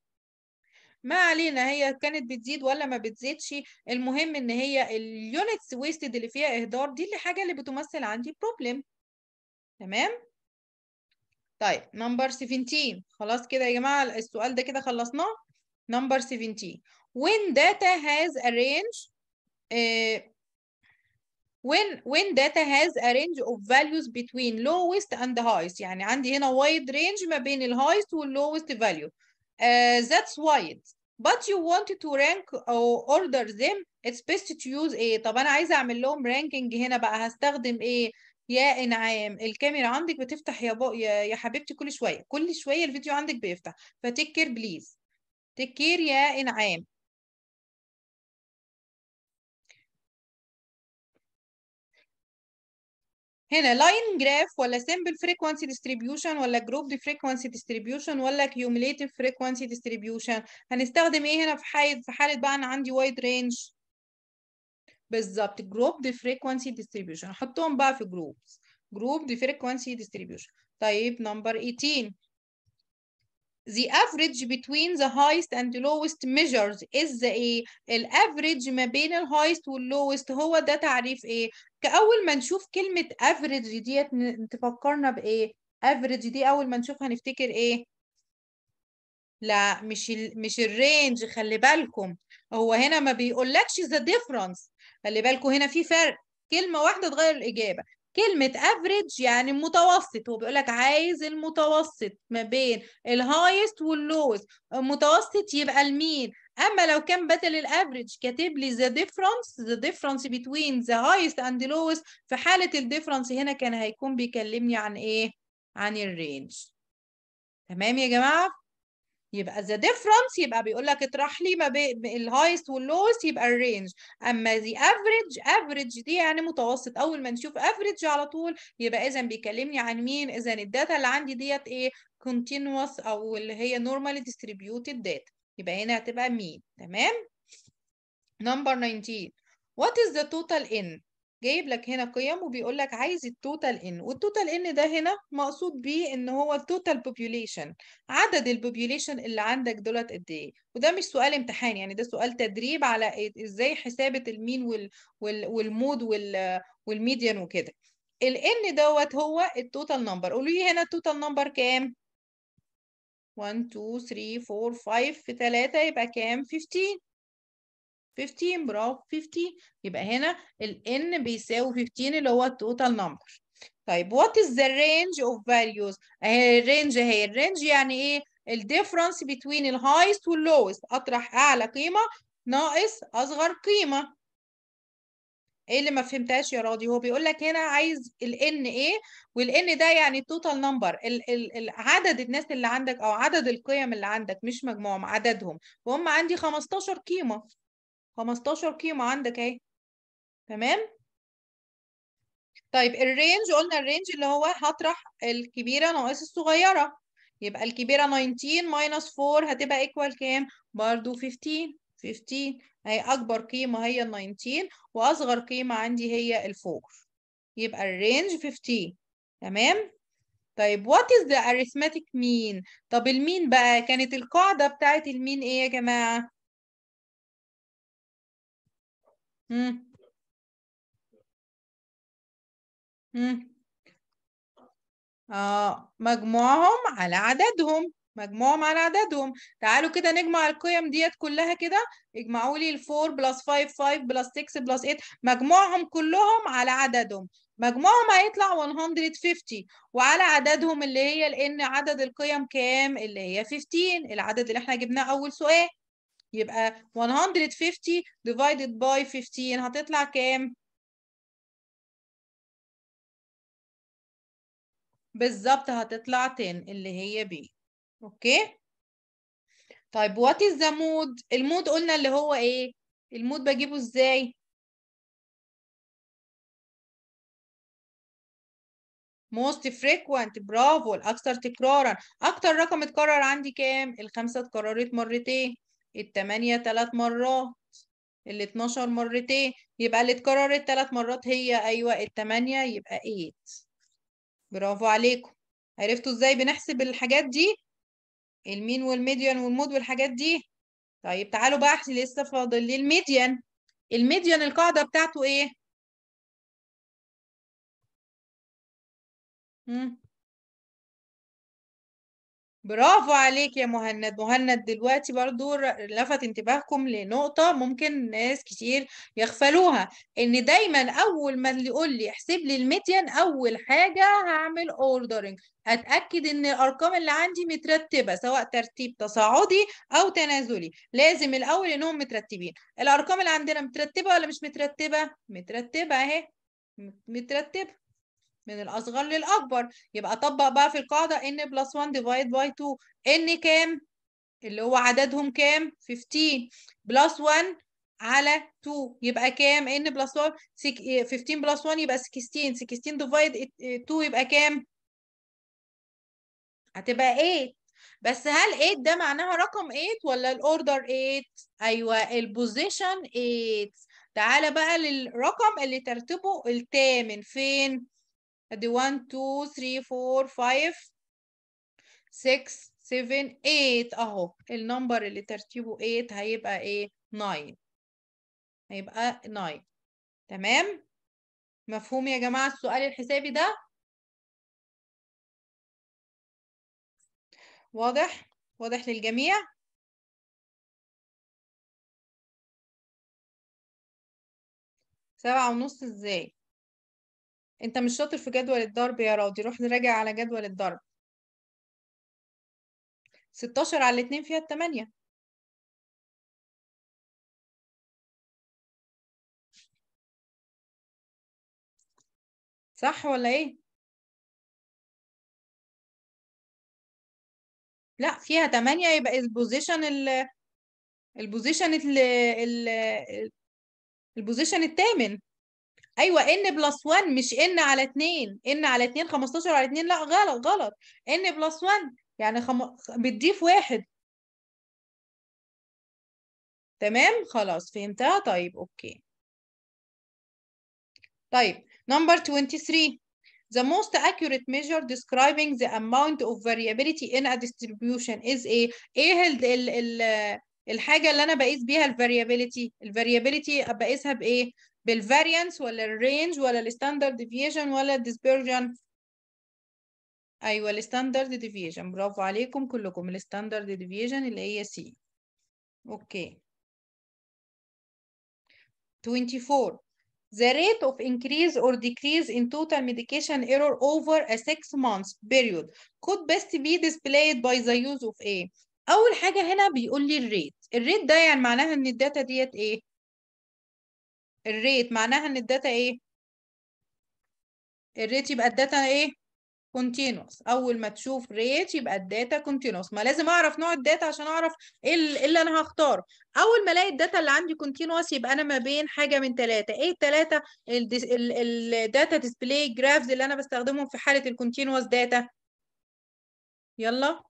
Speaker 1: ما علينا هي كانت بتزيد ولا ما بتزيدش المهم ان هي اليونتس ويستد اللي فيها اهدار دي اللي حاجه اللي بتمثل عندي بروبلم تمام طيب نمبر 17 خلاص كده يا جماعه السؤال ده كده خلصناه نمبر 17 when data has a range uh, when when data has a range of values between lowest and highest يعني عندي هنا wide range ما بين ال highest وال lowest value uh, that's wide but you want to rank or order them it's best to use ايه طب انا عايزه اعمل لهم ranking هنا بقى هستخدم ايه يا انعام الكاميرا عندك بتفتح يا بو... يا... حبيبتي كل شويه كل شويه الفيديو عندك بيفتح فتيك
Speaker 2: كير بليز تيك كير يا انعام هنا لاين
Speaker 1: جراف ولا سيمبل فريكوانسي ديستريبيوشن ولا جروب دي فريكوانسي ديستريبيوشن ولا كيوميليتيف فريكوانسي ديستريبيوشن هنستخدم ايه هنا في حاله في حاله بقى انا عندي وايد رينج بالظبط جروب دي فريكوانسي ديستريبيوشن حطهم بقى في جروبس جروب دي فريكوانسي ديستريبيوشن طيب نمبر 18 The average between the highest and lowest measures is the ايه؟ الافريج ما بين الهايست lowest هو ده تعريف ايه؟ كأول ما نشوف كلمة average ديت تفكرنا بإيه؟ average دي أول ما نشوف هنفتكر إيه؟ لا مش الـ مش الرينج خلي بالكم هو هنا ما بيقولكش the difference خلي بالكم هنا في فرق كلمه واحده تغير الاجابه كلمة افريج يعني متوسط هو بيقول لك عايز المتوسط ما بين الهايست واللوست المتوسط يبقى المين اما لو كان بدل الافريج كاتب لي ذا ديفرنس ذا ديفرنس بتوين ذا هايست اند لوز في حالة الديفرنس هنا كان هيكون بيكلمني عن ايه عن الرينج تمام يا جماعة يبقى the difference يبقى بيقول لك اطرح لي ما بين الهايست واللوست يبقى الرينج اما the average average دي يعني متوسط اول ما نشوف average على طول يبقى اذا بيكلمني عن مين اذا الداتا اللي عندي ديت ايه continuous او اللي هي normally distributed data يبقى هنا هتبقى مين تمام number 19 what is the total in جايب لك هنا قيم وبيقول لك عايز التوتال ان والتوتال ان ده هنا مقصود بيه ان هو التوتال بوبيوليشن عدد البوبيوليشن اللي عندك دولت قد ايه وده مش سؤال امتحان يعني ده سؤال تدريب على إيه، ازاي حسابه المين وال وال والمود وال والميديان وكده الان دوت هو التوتال نمبر قولوا لي هنا التوتال نمبر كام 1 2 3 4 5 في 3 يبقى كام 15 15 برافو 15 يبقى هنا ال n بيساوي 15 اللي هو التوتال نمبر طيب what is the range of values اهي الرينج اهي الرينج يعني ايه الديفرنس بين الهايست واللوست اطرح اعلى قيمه ناقص اصغر قيمه ايه اللي ما فهمتهاش يا راضي هو بيقول لك هنا عايز n ايه n ده يعني التوتال نمبر عدد الناس اللي عندك او عدد القيم اللي عندك مش مجموعهم عددهم وهم عندي 15 قيمه 15 قيمة عندك اهي تمام طيب الرينج قلنا الرينج اللي هو هطرح الكبيرة ناقص الصغيرة يبقى الكبيرة 19 ماينس 4 هتبقى ايكوال كام؟ برضو 15 15 هي أكبر قيمة هي ال 19 وأصغر قيمة عندي هي ال 4 يبقى الرينج 15 تمام؟ طيب what is the arithmetic mean؟ طب المين بقى كانت
Speaker 2: القاعدة بتاعت المين ايه يا جماعة؟ آه مجموعهم على عددهم مجموعهم على عددهم
Speaker 1: تعالوا كده نجمع القيم ديت كلها كده اجمعوا لي ال 4 بلس 5 5 بلس 6 بلس 8 مجموعهم كلهم على عددهم مجموعهم هيطلع 150 وعلى عددهم اللي هي لان عدد القيم كام اللي هي 15 العدد
Speaker 2: اللي احنا جبناه اول سؤال يبقى 150 divided by 15 هتطلع كام؟ بالظبط هتطلع 10 اللي هي B اوكي؟ طيب وات از ذا مود؟ المود قلنا اللي هو ايه؟ المود بجيبه ازاي؟ most frequent برافو الاكثر تكرارا اكتر رقم اتكرر عندي كام الخمسه
Speaker 1: اتكررت مرتين التمانية تلات مرات الاتناشر مرتين يبقى اللي اتكررت تلات مرات هي أيوة التمانية يبقى eight برافو عليكم عرفتوا ازاي بنحسب الحاجات دي المين والميديان
Speaker 2: والمود والحاجات دي طيب تعالوا بقى احسب لسه فاضل لي الميديان الميديان القاعدة بتاعته ايه؟ مم. برافو عليك يا مهند
Speaker 1: مهند دلوقتي برضو لفت انتباهكم لنقطة ممكن ناس كتير يغفلوها ان دايما اول ما يقول لي احسب لي الميديان اول حاجة هعمل اوردرنج اتاكد ان الارقام اللي عندي مترتبه سواء ترتيب تصاعدي او تنازلي لازم الاول انهم مترتبين الارقام اللي عندنا مترتبه ولا مش مترتبه مترتبه اهي مترتبه من الأصغر للأكبر يبقى أطبق بقى في القاعدة n بلس 1 ديفايد باي 2 n كام؟ اللي هو عددهم كام؟ 15 بلس 1 على 2 يبقى كام؟ n بلس 1 15 بلس 1 يبقى 16 16 ديفايد 2 يبقى كام؟ هتبقى 8 بس هل 8 ده معناها رقم 8 ولا الاوردر 8 ايوه البوزيشن 8 تعالى بقى للرقم اللي ترتيبه الثامن فين ادي 1 2 3 4 5 6 7 8 اهو النمبر اللي ترتيبه 8 هيبقى ايه 9 هيبقى
Speaker 2: 9 تمام مفهوم يا جماعه السؤال الحسابي ده واضح واضح للجميع سبعة ونص ازاي انت مش شاطر في جدول الضرب يا راضي روح نراجع على جدول الضرب 16 على 2 فيها 8 صح ولا ايه لا فيها 8 يبقى البوزيشن ال البوزيشن ال
Speaker 1: البوزيشن الثامن ايوه ان بلس 1 مش ان على 2 ان على 2 15 على 2 لا غلط غلط ان بلس 1 يعني خم... بتضيف واحد
Speaker 2: تمام خلاص فهمتها طيب اوكي طيب number 23 The most accurate
Speaker 1: measure describing the amount of variability in a distribution is a ايه ال ال ال الحاجة اللي أنا بقيس بيها الفاريابيليتي الفاريابيليتي بقيسها بإيه؟ بالفاريانس ولا الرينج ولا الستاندرد ديفيجن ولا الديسبيرجن ايوه الستاندرد ديفيجن برافو عليكم كلكم الستاندرد ديفيجن اللي هي سي اوكي 24 The rate of increase or decrease in total medication error over a six months period could best be displayed by the use of A. أول حاجة هنا بيقول لي الريت، الريت ده يعني معناها إن الداتا ديت إيه؟ الريت معناها ان الداتا ايه الريت يبقى الداتا ايه كونتينوس اول ما تشوف ريت يبقى الداتا كونتينوس ما لازم اعرف نوع الداتا عشان اعرف ايه, إيه اللي انا هختاره اول ما الاقي الداتا اللي عندي كونتينوس يبقى انا ما بين حاجه من ثلاثه ايه الثلاثه الداتا ديسبلاي جرافز اللي انا بستخدمهم في حاله الكونتينوس داتا يلا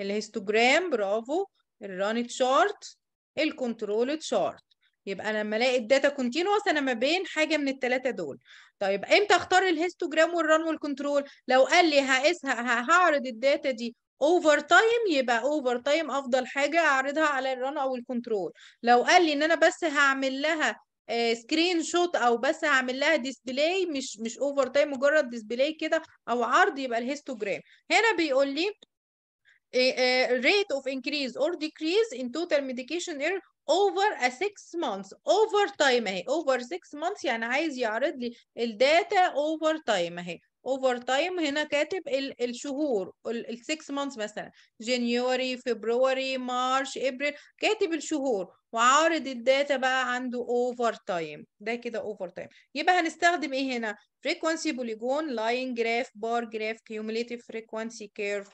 Speaker 1: الهيستوجرام برافو الران تشارت الكنترول تشارت يبقى انا لما الاقي الداتا كونتينوس انا ما بين حاجه من الثلاثه دول طيب امتى اختار الهيستوجرام والران والكنترول لو قال لي هقيسها هعرض الداتا دي اوفر تايم يبقى اوفر تايم افضل حاجه اعرضها على الران او الكنترول لو قال لي ان انا بس هعمل لها سكرين آه، شوت او بس هعمل لها ديسبلاي مش مش اوفر تايم مجرد ديسبلاي كده او عرض يبقى الهيستوجرام هنا بيقول لي rate of increase or decrease in total medication error over a six months over time اهي over six months يعني عايز يعرض لي الداتا over time اهي over time هنا كاتب الشهور ال six months مثلا January February March April كاتب الشهور وعارض الداتا بقى عنده اوفر تايم ده كده اوفر تايم يبقى هنستخدم ايه هنا فريكوانسي بوليجون لاين جراف بار جراف cumulative فريكوانسي كيرف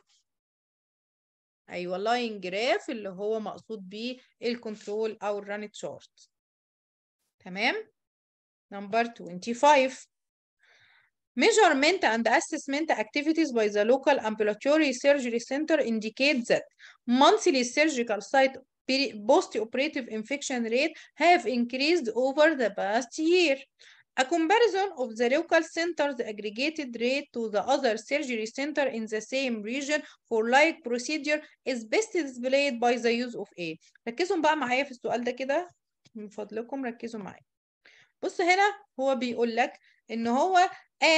Speaker 1: ايوه لاين جراف اللي هو مقصود بيه الكنترول او الران تشارت تمام نمبر 25 Measurement and assessment activities by the local ambulatory surgery center indicate that monthly surgical site post-operative infection rate have increased over the past year. A comparison of the local centers aggregated rate to the other surgery center in the same region for like procedure is best displayed by the use of A. ركزوا بقى معايا في السؤال ده كده من فضلكم ركزوا معايا. بص هنا هو بيقول لك ان هو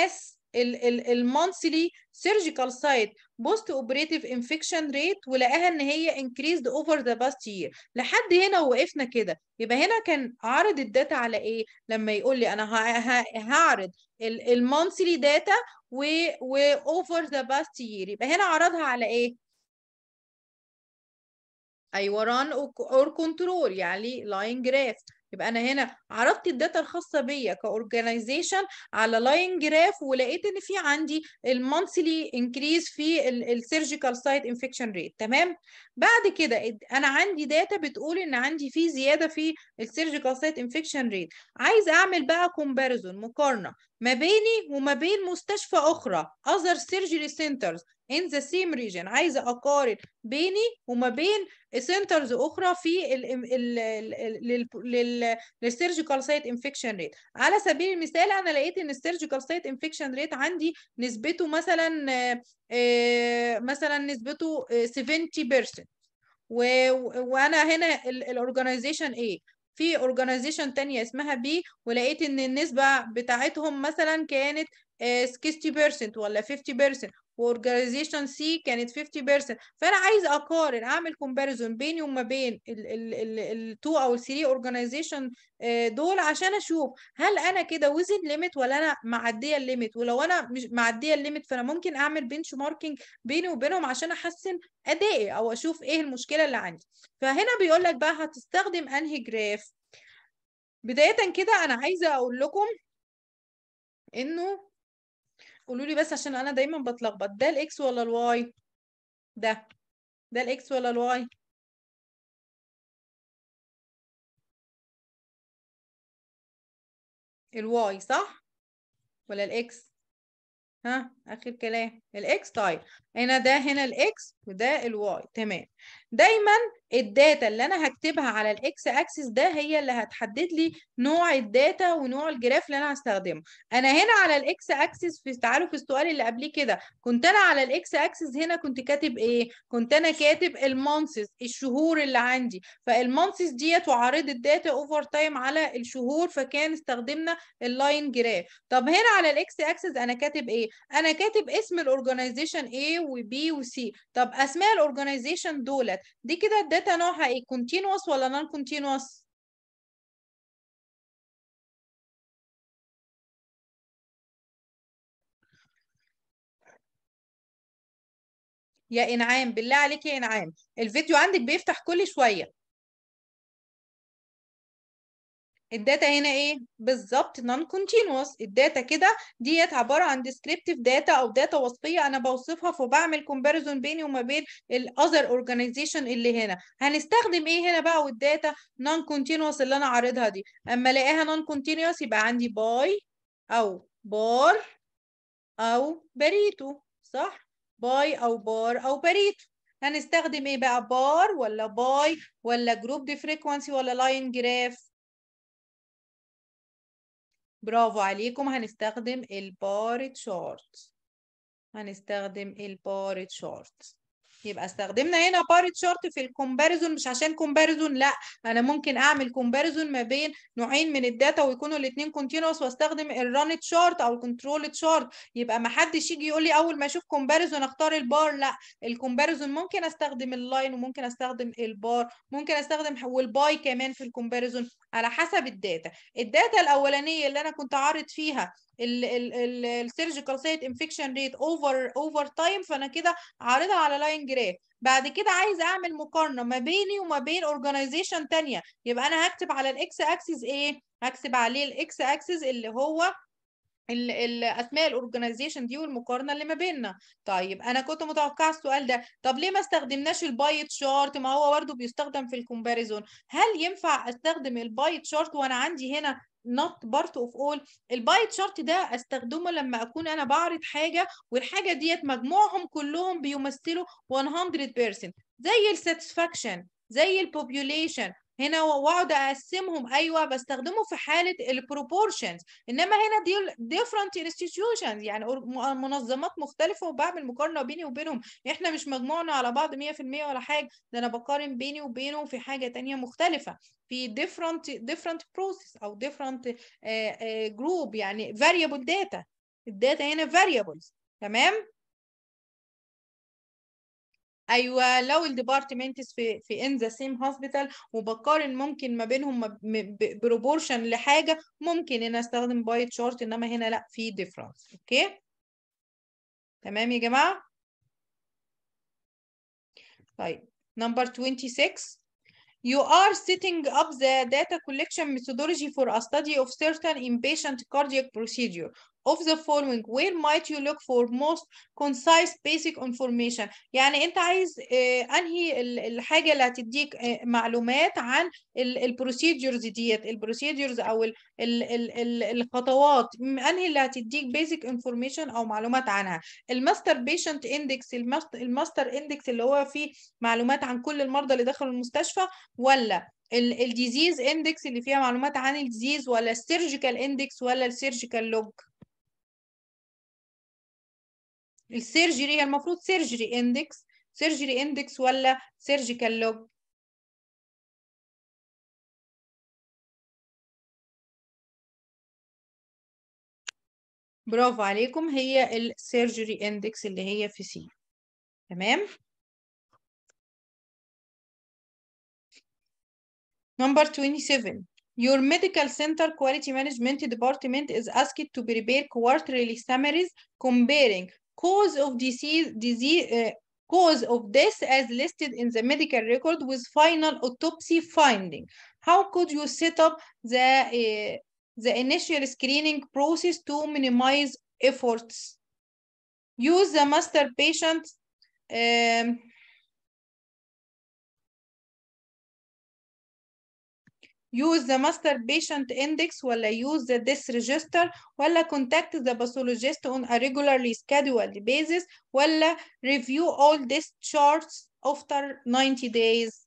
Speaker 1: as المونثلي سيرجيكال سايت بوست اوبريتيف انفكشن ريت ولقاها ان هي انكريزد اوفر ذا باست يير لحد هنا وقفنا كده يبقى هنا كان عارض الداتا على ايه لما يقول لي انا هعرض المونثلي داتا واوفر ذا باست يير يبقى هنا عرضها على ايه ايوه ران اور كنترول يعني لاين جراف يبقى انا هنا عرضت الداتا الخاصه بيا كاورجنايزيشن على لاين جراف ولقيت ان في عندي المونثلي انكريز في السيرجيكال سايت انفكشن ريت تمام بعد كده انا عندي داتا بتقول ان عندي في زياده في السيرجيكال سايت انفكشن ريت عايز اعمل بقى كومباريزون مقارنه ما بيني وما بين مستشفى اخرى اذر سيرجري سنترز in the same region عايزه اقارن بيني وما بين سنترز اخرى في للسيرجيكال سايت انفكشن ريت على سبيل المثال انا لقيت ان السيرجيكال سايت انفكشن ريت عندي نسبته مثلا آه، مثلا نسبته 70% آه، وانا هنا الاورجنايزيشن ايه في اورجنايزيشن تانية اسمها بي ولقيت ان النسبة بتاعتهم مثلا كانت 60% آه، ولا 50% وأورجانيزيشن سي كانت 50% فأنا عايز أقارن أعمل كومباريزون بيني وما بين two أو three organization آه، دول عشان أشوف هل أنا كده وزن ليميت ولا أنا معدية الليميت ولو أنا مش معدية الليميت فأنا ممكن أعمل بنش ماركينج بيني وبينهم عشان أحسن أدائي أو أشوف إيه المشكلة اللي عندي فهنا بيقول لك بقى هتستخدم أنهي جراف بداية كده أنا عايزة أقول لكم إنه
Speaker 2: قولوا لي بس عشان انا دايما بتلخبط ده الاكس ولا الواي ده ده الاكس ولا الواي الواي صح ولا الاكس ها اخر كلام الاكس طيب هنا ده هنا الاكس
Speaker 1: وده الواي تمام دايما الداتا اللي انا هكتبها على الاكس اكسس ده هي اللي هتحدد لي نوع الداتا ونوع الجراف اللي انا هستخدمه انا هنا على الاكس اكسس في تعالوا في السؤال اللي قبليه كده كنت انا على الاكس اكسس هنا كنت كاتب ايه كنت انا كاتب المانسز الشهور اللي عندي فالمانسز ديت وعرض الداتا اوفر تايم على الشهور فكان استخدمنا اللاين جراف طب هنا على الاكس اكسس انا كاتب ايه انا كاتب اسم الاورجنايزيشن ايه وبي وسي طب اسماء
Speaker 2: الاورجانيزيشن دولت دي كده الداتا نوعها ايه كونتينوس ولا نون كونتينوس يا انعام بالله عليك يا انعام الفيديو عندك بيفتح كل شويه
Speaker 1: الداتا هنا ايه بالظبط نون كونتينوس الداتا كده ديت عباره عن ديسكريبتيف داتا او داتا وصفيه انا بوصفها فبعمل كومباريزون بيني وما بين الاذر اورجانيزيشن اللي هنا هنستخدم ايه هنا بقى والداتا نون كونتينوس اللي انا عارضها دي اما الاقيها نون كونتينوس يبقى عندي باي او بار او باريتو صح باي او بار او باريتو هنستخدم ايه بقى بار ولا باي ولا جروب دي فريكوانسي ولا لاين جراف برافو عليكم هنستخدم البار تشارت هنستخدم البار تشارت يبقى استخدمنا هنا بارت شورت في الكومباريزون مش عشان كومباريزون لا انا ممكن اعمل كومباريزون ما بين نوعين من الداتا ويكونوا الاثنين كونتينوس واستخدم الرانت شورت او الكنترول شورت يبقى ما حدش يجي يقول لي اول ما اشوف كومباريزون اختار البار لا الكومباريزون ممكن استخدم اللاين وممكن استخدم البار ممكن استخدم والباي كمان في الكومباريزون على حسب الداتا الداتا الاولانيه اللي انا كنت عارض فيها السيرجيكال سايت انفكشن ريت اوفر اوفر تايم فانا كده عارضها على لاين جراف بعد كده عايز اعمل مقارنه ما بيني وما بين اورجانيزيشن ثانيه يبقى انا هكتب على الاكس اكسس ايه هكتب عليه الاكس اكسس اللي هو الاسماء الاورجنايزيشن دي والمقارنه اللي ما بيننا طيب انا كنت متوقعه السؤال ده طب ليه ما استخدمناش الباي تشارت ما هو برده بيستخدم في الكومباريزون هل ينفع استخدم الباي تشارت وانا عندي هنا not part of all الباي تشارت ده استخدمه لما اكون انا بعرض حاجه والحاجه ديت مجموعهم كلهم بيمثلوا 100% زي الساتسفاكشن زي البوبيوليشن هنا واقعد اقسمهم ايوه بستخدمه في حاله البروبورشنز انما هنا دي ديفرنت انستتيوشنز يعني منظمات مختلفه وبعمل مقارنه بيني وبينهم احنا مش مجموعنا على بعض 100% ولا حاجه ده انا بقارن بيني وبينه في حاجه ثانيه مختلفه في ديفرنت ديفرنت بروسيس او ديفرنت جروب يعني variable data الداتا هنا فاريبلز تمام ايوه لو الديبارتمنتس في في ان ذا سيم هوسبيتال وبقارن ممكن ما بينهم بروبورشن لحاجه ممكن ان استخدم باي تشارت انما هنا لا في ديفرنس اوكي تمام يا جماعه طيب نمبر 26 You are setting up the data collection methodology for a study of certain inpatient cardiac procedure of the following where might you look for most concise basic information يعني انت عايز آه، انهي الحاجه اللي هتديك آه، معلومات عن البروسيدجرز ديت البروسيدجرز او الخطوات انهي اللي هتديك basic information او معلومات عنها الماستر بيشنت اندكس الماستر اندكس اللي هو فيه معلومات عن كل المرضى اللي دخلوا المستشفى ولا الديزيز اندكس اللي فيها معلومات عن الديزيز ولا السيرجيكال اندكس ولا السيرجيكال لوج
Speaker 2: السيرجري هي المفروض سيرجري اندكس سيرجري اندكس ولا سيرجيكال لوج برافو عليكم هي السيرجري اندكس اللي هي في سي تمام Number 27
Speaker 1: Your medical center quality management department is asked to prepare quarterly summaries comparing cause of disease, disease uh, cause of death as listed in the medical record with final autopsy finding. How could you set up the, uh, the initial screening process to minimize
Speaker 2: efforts? Use the master patient um, use the masturbation index ولا use the this register ولا contact the
Speaker 1: pathologist on a regularly scheduled basis ولا review all these charts
Speaker 2: after 90 days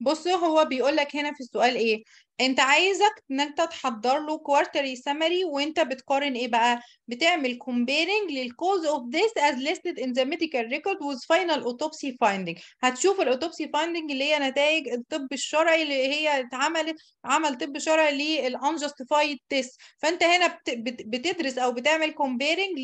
Speaker 2: بصوا هو بيقول لك هنا في
Speaker 1: السؤال ايه انت عايزك ان انت تحضر له كوارتري سمري وانت بتقارن ايه بقى بتعمل comparing للكوز اوف this as listed in the medical record with final autopsy finding هتشوف الاوتوبسي finding اللي هي نتائج الطب الشرعي اللي هي اتعملت عمل طب شرعي unjustified test فانت هنا بتدرس او بتعمل comparing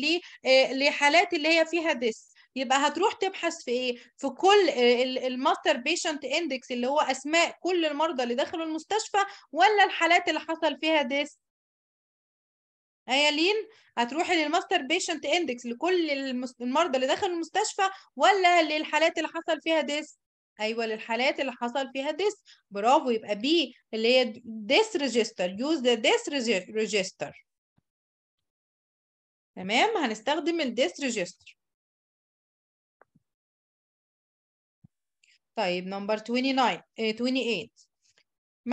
Speaker 1: آه، لحالات اللي هي فيها this يبقى هتروح تبحث في ايه في كل آه، الماستر بيشنت اندكس اللي هو اسماء كل المرضى اللي دخلوا المستشفى ولا الحالات اللي حصل فيها ديس ايالين هتروحي للماستر بيشنت اندكس لكل المرضى اللي دخلوا المستشفى ولا للحالات اللي حصل فيها ديس ايوه للحالات اللي حصل فيها ديس برافو يبقى بي
Speaker 2: اللي هي ديس ريجستر يوز ذا ديس ريجستر تمام هنستخدم الديس ريجستر طيب نمبر 29 28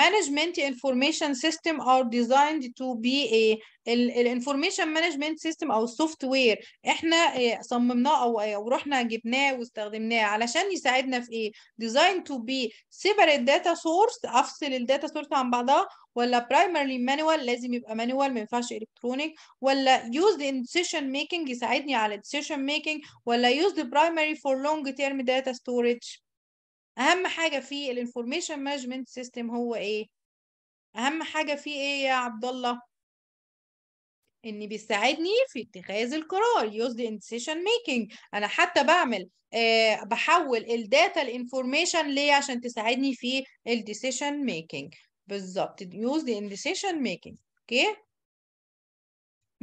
Speaker 1: management information system are designed to be a الانفورميشن مانجمنت سيستم او السوفت وير احنا إيه، صممناه او او رحنا جبناه واستخدمناه علشان يساعدنا في ايه ديزاين تو بي سيبريت داتا سورس افصل الداتا سورس عن بعضها ولا برايمري مانوال لازم يبقى مانوال ما ينفعش الكترونيك ولا يوزد ان سيشن ميكنج يساعدني على ديسيشن ميكنج ولا يوزد برايمري فور لونج تيرم داتا ستورج اهم حاجه في الانفورميشن مانجمنت سيستم هو ايه اهم حاجه فيه ايه يا عبد الله ان بيساعدني في اتخاذ القرار يوز ذا decision ميكنج انا حتى بعمل أه بحول الداتا الانفورميشن ليه عشان تساعدني في الديسيشن ميكنج بالظبط يوز ذا decision ميكنج اوكي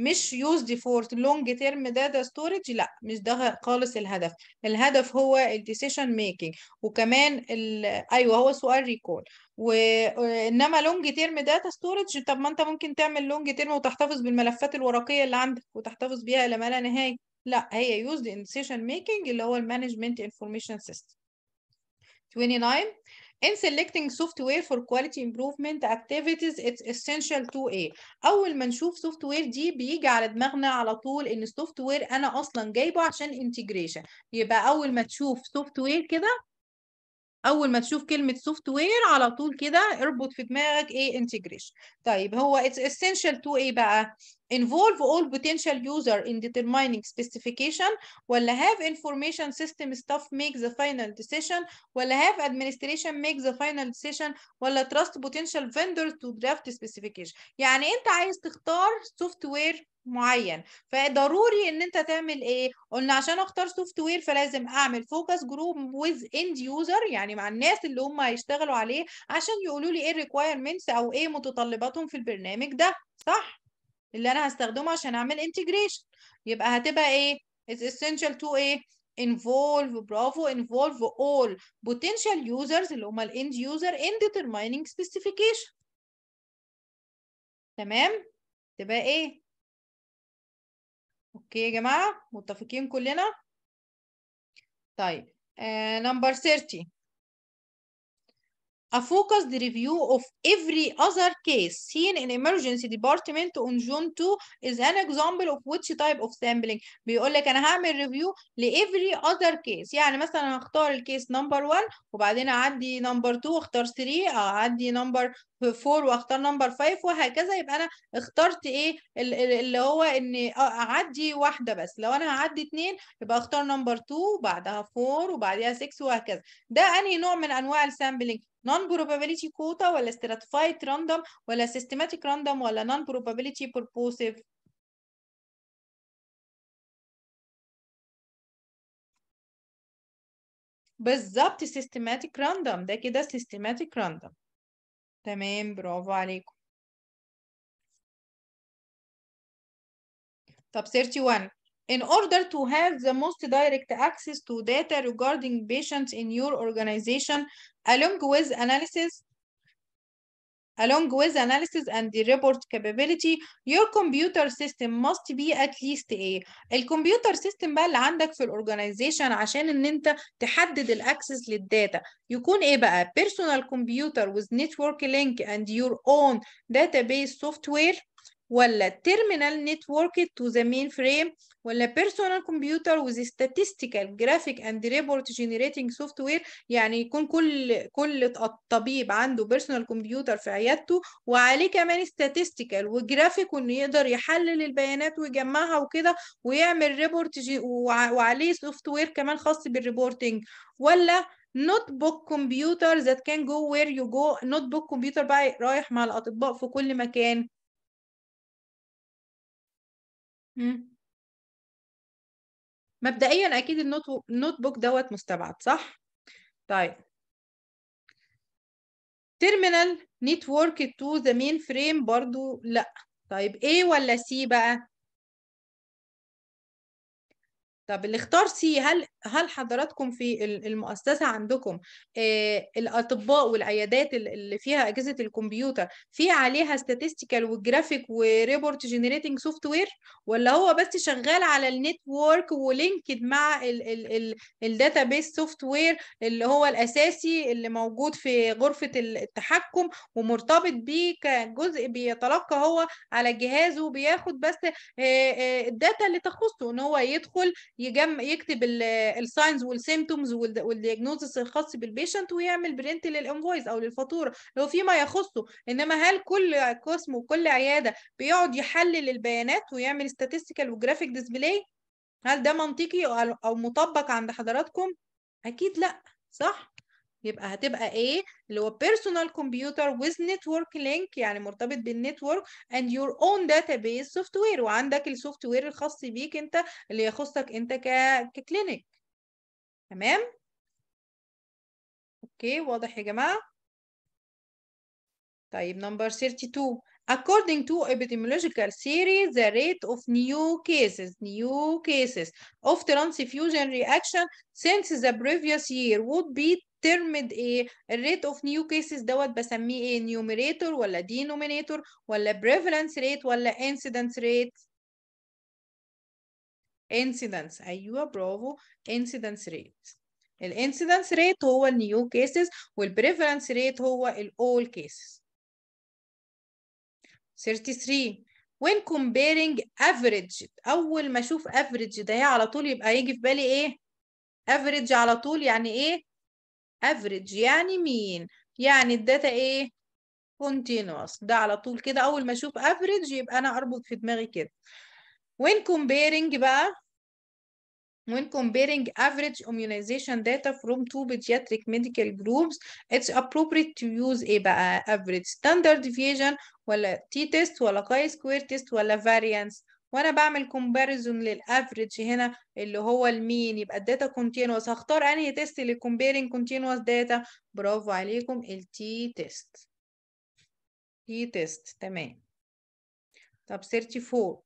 Speaker 1: مش يوز ديفورت لونج تيرم داتا ستورج لا مش ده خالص الهدف الهدف هو الديسيشن ميكنج وكمان ايوه هو سؤال ريكول وانما لونج تيرم داتا ستورج طب ما انت ممكن تعمل لونج تيرم وتحتفظ بالملفات الورقيه اللي عندك وتحتفظ بيها الى ما لا نهايه لا هي يوز ديسيشن ميكنج اللي هو المانجمنت انفورميشن سيستم 29 in selecting software for quality improvement activities it's essential to a اول ما نشوف software دي بيجي على دماغنا على طول ان السوفت وير انا اصلا جايبه عشان integration. يبقى اول ما تشوف software كده اول ما تشوف كلمه software على طول كده اربط في دماغك ايه integration. طيب هو it's essential to ايه بقى involve all potential user in determining specification ولا have information system staff make the final decision ولا have administration make the final decision ولا trust potential vendors to draft specification يعني انت عايز تختار سوفت وير معين فضروري ان انت تعمل ايه قلنا عشان اختار سوفت وير فلازم اعمل فوكس جروب ويز اند يوزر يعني مع الناس اللي هم هيشتغلوا عليه عشان يقولوا لي ايه الريكويرمنتس او ايه متطلباتهم في البرنامج ده صح اللي انا هستخدمه عشان اعمل integration يبقى هتبقى ايه is essential to ايه involve bravo involve all potential users اللي هم ال end user in determining specification
Speaker 2: تمام تبقى ايه اوكي يا جماعه متفقين كلنا طيب نمبر uh, 30 a focused review of
Speaker 1: every other case seen in emergency department on June 2 is an example of which type of sampling بيقول لك انا هعمل ريفيو ل every other case يعني مثلا هختار الكيس نمبر 1 وبعدين اعدي نمبر 2 واختار 3 اعدي نمبر 4 واختار نمبر 5 وهكذا يبقى انا اخترت ايه اللي هو ان اعدي واحده بس لو انا هعدي اثنين يبقى اختار نمبر 2 وبعدها 4 وبعدها 6 وهكذا ده انهي نوع من انواع السامبلينج نون probability كوتا ولا
Speaker 2: stratified راندوم ولا systematic راندوم ولا نون probability purposive بالظبط systematic random ده كده systematic random تمام برافو عليكم طب 31 in order to have the most direct access to data regarding
Speaker 1: patients in your organization along with analysis along with analysis and the report capability your computer system must be at least a الكمبيوتر system بقى اللي عندك في الاورجنايزيشن عشان ان انت تحدد الاكسس للداتا يكون ايه بقى personal computer with network link and your own database software ولا terminal network to the mainframe ولا personal computer with statistical graphic and report generating software يعني يكون كل كل الطبيب عنده personal computer في عيادته وعليه كمان statistical وجرافيك وانه يقدر يحلل البيانات ويجمعها وكده ويعمل report وعليه software كمان خاص بالريبورتنج ولا notebook computer that can go where you go notebook computer بقى
Speaker 2: رايح مع الاطباء في كل مكان مبدئيًا أكيد النوت بوك دوت مستبعد صح؟ طيب. terminal
Speaker 1: network to the mainframe برضه لأ، طيب A ولا C بقى؟ طب اللي اختار سي هل هل حضراتكم في المؤسسه عندكم آه، الاطباء والعيادات اللي فيها اجهزه الكمبيوتر في عليها statistical وجرافيك وريبورت جنريتنج سوفت وير ولا هو بس شغال على النتورك ولينكد مع بيس سوفت وير اللي هو الاساسي اللي موجود في غرفه التحكم ومرتبط بيه كجزء بيتلقى هو على جهازه وبياخد بس آه، آه، الداتا اللي تخصه ان هو يدخل يجمع يكتب الساينز والسيمتومز والدياجنوزس الخاص بالبيشنت ويعمل برنت للانفويس او للفاتوره لو فيما يخصه انما هل كل قسم وكل عياده بيقعد يحلل البيانات ويعمل statistical وجرافيك ديسبلاي هل ده منطقي او مطبق عند حضراتكم اكيد لا صح يبقى هتبقى ايه اللي هو personal computer with network link يعني مرتبط بالنتورك and your own database software وعندك السوفتوير
Speaker 2: الخاص بيك انت اللي يخصك انت ك ككلينيك تمام اوكي واضح يا جماعه
Speaker 1: طيب نمبر 32 According to epidemiological theory, the rate of new cases, new cases of transfusion reaction since the previous year would be ترمد ايه الريت اوف نيو كيسز دوت بسميه ايه نيوميريتور ولا دينومينيتور ولا بريفالنس ريت ولا انسيدنس ريت انسيدنس ايوه برافو انسيدنس ريت الانسيدنس ريت هو النيو كيسز والبريفالنس ريت هو الاول كيسز 33 when comparing average اول ما اشوف average ده على طول يبقى يجي في بالي ايه average على طول يعني ايه average يعني مين يعني الداتا ايه continuous ده على طول كده اول ما اشوف average يبقى انا اربط في دماغي كده when comparing بقى when comparing average immunization data from two pediatric medical groups it's appropriate to use ايه بقى average standard deviation ولا t test ولا chi square test ولا variance وانا بعمل كومباريزون للافريج هنا اللي هو المين يبقى الداتا كونتينوس هختار انهي تيست للكومبيرنج كونتينوس داتا برافو عليكم التي تيست تي تيست تمام طب 34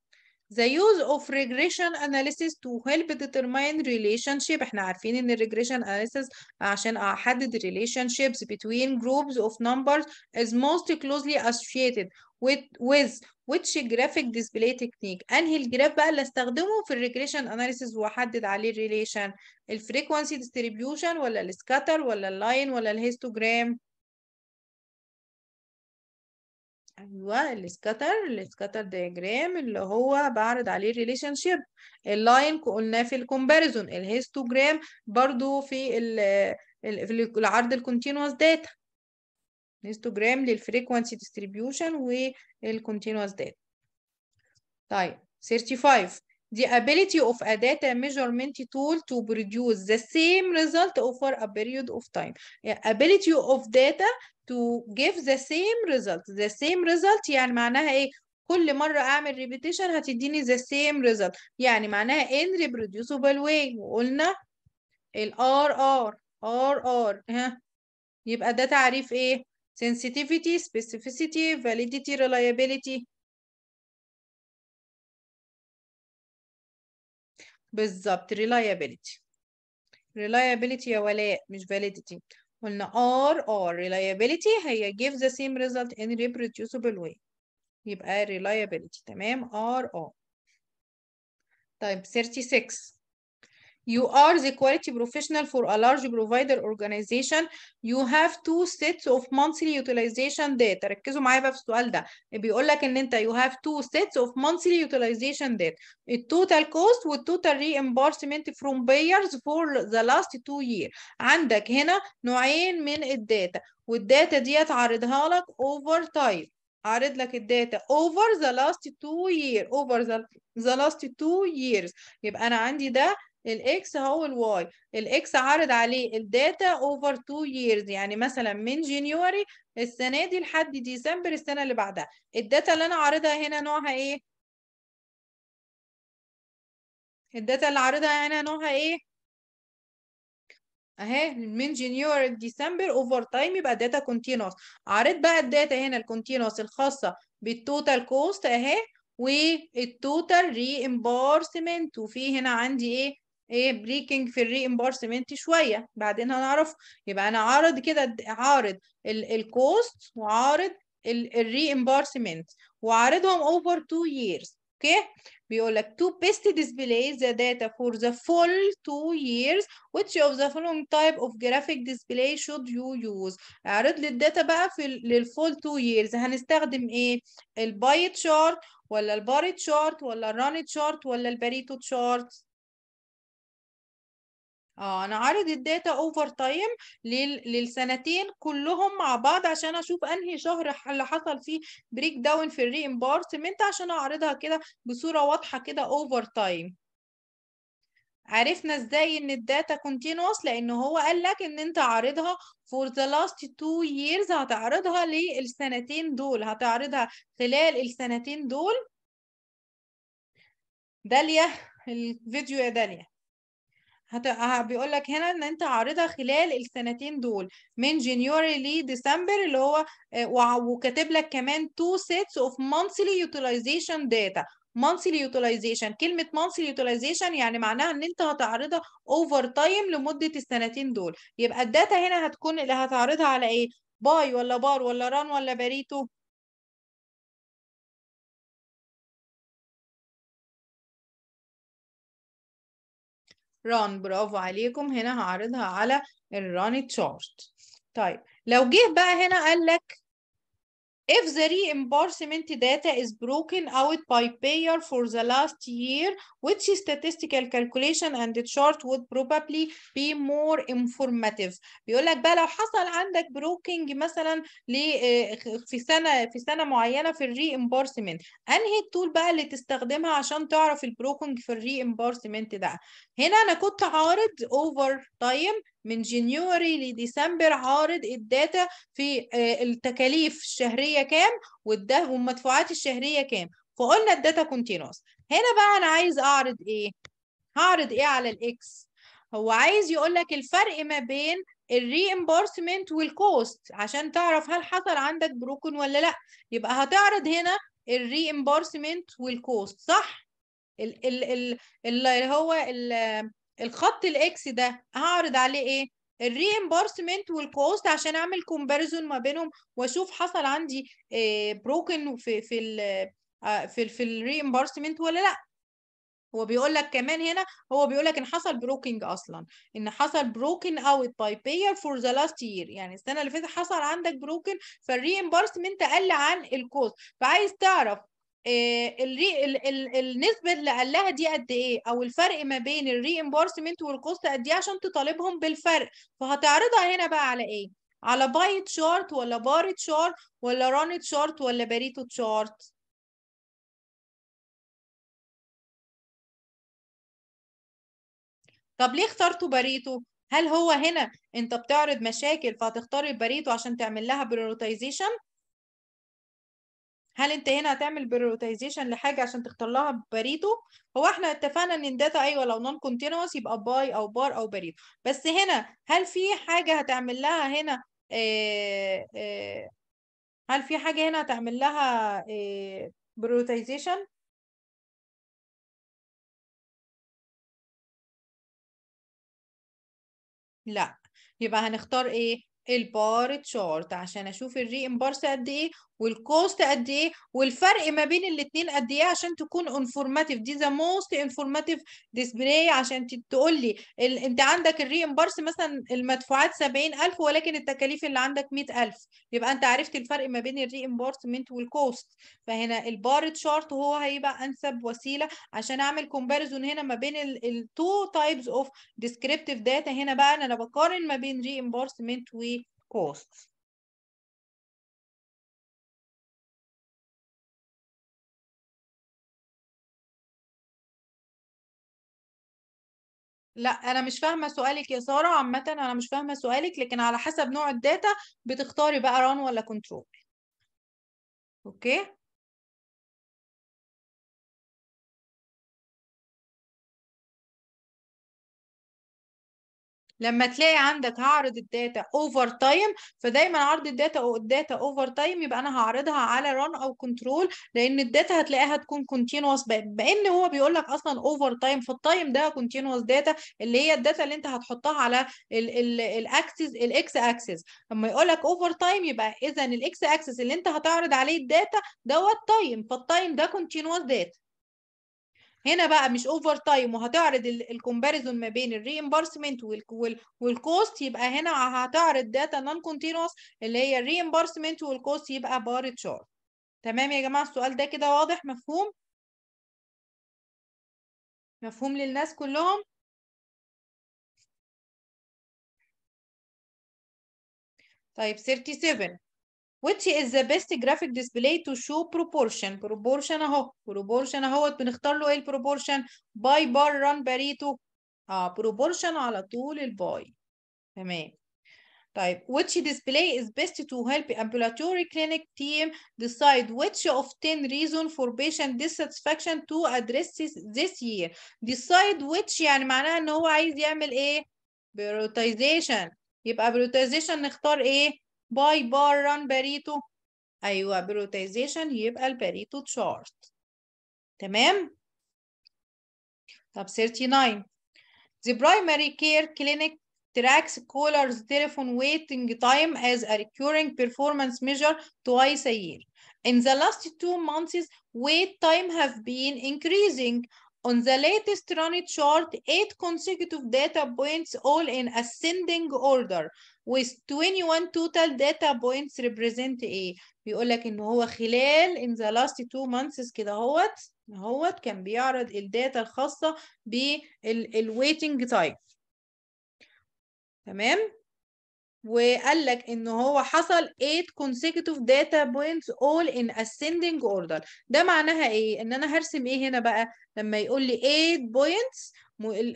Speaker 1: The use of regression analysis to help determine relationship احنا عارفين ان regression analysis عشان احدد relationships between groups of numbers is most closely associated with with which graphic display technique انهي الجراف بقى اللي استخدمه في Regression analysis واحدد عليه الريليشن الفريكوانسي distribution, ولا scatter, ولا اللاين ولا الهيستوجرام ايوه السكاتر السكاتر دايجرام اللي هو بعرض عليه الريليشن شيب اللاين قلناه في الكومباريزون الهيستوجرام برضو في في العرض الكونتينوس داتا الهيستوجرام للفريكوانسي ديستريبيوشن والكونتينوس داتا طيب 35 the ability of a data measurement tool to produce the same result over a period of time ability of data to give the same result the same result يعني معناها ايه كل مرة أعمل repetition هتديني the same result يعني معناها in reproducible way وقلنا ال RR RR ها يبقى ده تعريف ايه sensitivity
Speaker 2: specificity validity reliability بالظبط reliability reliability
Speaker 1: يا ولاء مش validity قلنا R or reliability هي give the same result in reproducible way يبقى reliability تمام R or طيب 36 You are the quality professional for a large provider organization. You have two sets of monthly utilization data. ركزوا معايا بقى في السؤال ده. بيقول لك ان انت you have two sets of monthly utilization data. total cost total reimbursement from payers for the last two years. عندك هنا نوعين من الداتا والداتا ديت عارضها لك over time. عارض لك الداتا over the last two years over the, the last two years يبقى انا عندي ده الاكس هو الواي الاكس عرض عليه الداتا اوفر 2 years يعني مثلا من جينيوري السنه دي لحد
Speaker 2: ديسمبر السنه اللي بعدها الداتا اللي انا عارضها هنا نوعها ايه الداتا اللي عارضها هنا نوعها ايه
Speaker 1: اهي من جينيور ديسمبر اوفر تايم يبقى داتا كونتينوس عارض بقى الداتا هنا الكونتينوس الخاصه بالتوتال كوست اهي والتوتال ريمبورسمنت وفي هنا عندي ايه ايه بريكنج في الريمبورسمنت شويه بعدين هنعرف يبقى انا عارض كده عارض الكوست وعارض الريمبورسمنت وعارضهم اوفر 2 years اوكي بيقول لك to best display the data for the full two years which of the following type of graphic display should you use اعرض لي الداتا بقى في للفول two years هنستخدم ايه البايت شارت ولا الباريت شارت ولا الرانت شارت ولا الباريتو شارت اه انا عارض الداتا اوفر تايم للسنتين كلهم مع بعض عشان اشوف انهي شهر اللي حصل فيه بريك داون في الريمبارسمنت عشان اعرضها كده بصوره واضحه كده اوفر تايم عرفنا ازاي ان الداتا continuous لان هو قال لك ان انت عارضها for the last two years هتعرضها للسنتين دول هتعرضها خلال السنتين دول داليا الفيديو يا داليا هت... بيقول لك هنا ان انت عارضها خلال السنتين دول من جينيوري لديسمبر اللي هو آه، وكاتب لك كمان تو سيتس اوف مانثلي يوتيلايزيشن داتا مانثلي يوتيلايزيشن كلمة مانثلي يوتيلايزيشن يعني معناها ان انت هتعرضها اوفر تايم لمدة السنتين
Speaker 2: دول يبقى الداتا هنا هتكون اللي هتعرضها على ايه باي ولا بار ولا ران ولا باريتو run برافو عليكم هنا هعرضها على
Speaker 1: الران تشارت طيب لو جه بقى هنا قال لك If the reimbursement data is broken out by payer for the last year, which statistical calculation and chart would probably be more informative. بيقول لك بقى لو حصل عندك بروكنج مثلا آه، في سنه في سنه معينه في الريمبورسمنت، انهي التول بقى اللي تستخدمها عشان تعرف البروكنج في الريمبورسمنت ده؟ هنا انا كنت عارض اوفر تايم من جينيوري لديسمبر عارض الداتا في آه، التكاليف الشهريه كام والده والمدفوعات الشهريه كام فقلنا الداتا كونتينوس هنا بقى انا عايز اعرض ايه هعرض ايه على الاكس هو عايز يقول لك الفرق ما بين الريمبورسمنت والكوست عشان تعرف هل حصل عندك بروكن ولا لا يبقى هتعرض هنا الريمبورسمنت والكوست صح اللي هو الخط الاكس ده هعرض عليه ايه الريمبورسمنت والكوست عشان اعمل كومباريزون ما بينهم واشوف حصل عندي بروكن آه، في في الـ آه، في في الريمبورسمنت ولا لا هو بيقول لك كمان هنا هو بيقول لك ان حصل بروكنج اصلا ان حصل بروكن اوت باي بير فور ذا لاست يير يعني السنه اللي فاتت حصل عندك بروكن فالريمبورسمنت قل عن الكوست فعايز تعرف آه، الري... ال... ال... النسبه اللي قالها دي قد ايه او الفرق ما بين الريمبورسمنت والكوست قد ايه عشان تطالبهم بالفرق فهتعرضها هنا بقى على ايه على باي تشارت ولا بار تشارت ولا ران
Speaker 2: تشارت ولا باريتو تشارت طب ليه اخترتوا باريتو هل هو
Speaker 1: هنا انت بتعرض مشاكل فهتختار الباريتو عشان تعمل لها بريورتيزيشن هل انت هنا هتعمل بريوتايزيشن لحاجه عشان تختار لها باريتو هو احنا اتفقنا ان الداتا ايوه لو نون كونتينوس يبقى باي او بار او باريتو بس هنا هل في حاجه هتعمل لها هنا آه، آه، هل في حاجه
Speaker 2: هنا هتعمل لها اه لا يبقى هنختار ايه البار تشارت عشان اشوف الري امبارس قد ايه
Speaker 1: والكوست قد ايه والفرق ما بين الاثنين قد ايه عشان تكون انفورماتيف دي ذا موست انفورماتيف ديسبلاي عشان تقول لي ال... انت عندك الريمبارس مثلا المدفوعات 70000 ولكن التكاليف اللي عندك 100000 يبقى انت عرفت الفرق ما بين الريمبارسمنت والكوست فهنا البار تشارت هو هيبقى انسب وسيله عشان اعمل كومباريزون هنا ما بين التو تايبس اوف ديسكريبتيف داتا هنا بقى انا بقارن
Speaker 2: ما بين ريمبارسمنت وكوست لا انا مش فاهمه سؤالك يا ساره عامه انا مش فاهمه سؤالك لكن على حسب نوع الداتا بتختاري بقى ران ولا كنترول اوكي لما تلاقي عندك هعرض الداتا اوفر تايم فدايما عرض الداتا او الداتا اوفر تايم يبقى انا
Speaker 1: هعرضها على ران او كنترول لان الداتا هتلاقيها تكون كونتينوس بان هو بيقول لك اصلا اوفر تايم فالتايم ده كونتينوس داتا اللي هي الداتا اللي انت هتحطها على الاكسس الاكس اكسس لما يقول لك اوفر تايم يبقى اذا الاكس اكسس اللي انت هتعرض عليه الداتا دوت تايم فالتايم ده كونتينوس داتا هنا بقى مش اوفر تايم وهتعرض الكومباريزون ما بين الريمبرسمنت والكوست يبقى هنا هتعرض داتا نون كونتينوس اللي هي الريمبرسمنت والكوست يبقى بار
Speaker 2: تشارت تمام يا جماعه السؤال ده كده واضح مفهوم مفهوم للناس كلهم طيب 37 which is the best
Speaker 1: graphic display to show proportion proportion اهو proportion اهوت بنختار له ايه proportion by bar run باريتو اه proportion على طول الباي تمام طيب which display is best to help ambulatory clinic team decide which of 10 reasons for patient dissatisfaction to address this year decide which يعني معناها ان هو عايز يعمل ايه prioritization يبقى prioritization نختار ايه باي بارا باريتو أيوة بروتيزيشن يبقى الباريتو تشارت تمام طب 39 The primary care clinic tracks callers telephone waiting time as a recurring performance measure twice a year. In the last two months, wait time have been increasing. On the latest run chart, eight consecutive data points all in ascending order with 21 total data points represent ايه بيقول لك ان هو خلال in the last two months كده اهوت اهوت كان بيعرض الداتا الخاصه waiting time تمام وقال لك ان هو حصل 8 consecutive data points all in ascending order ده معناها ايه ان انا هرسم ايه هنا بقى لما يقول لي 8 points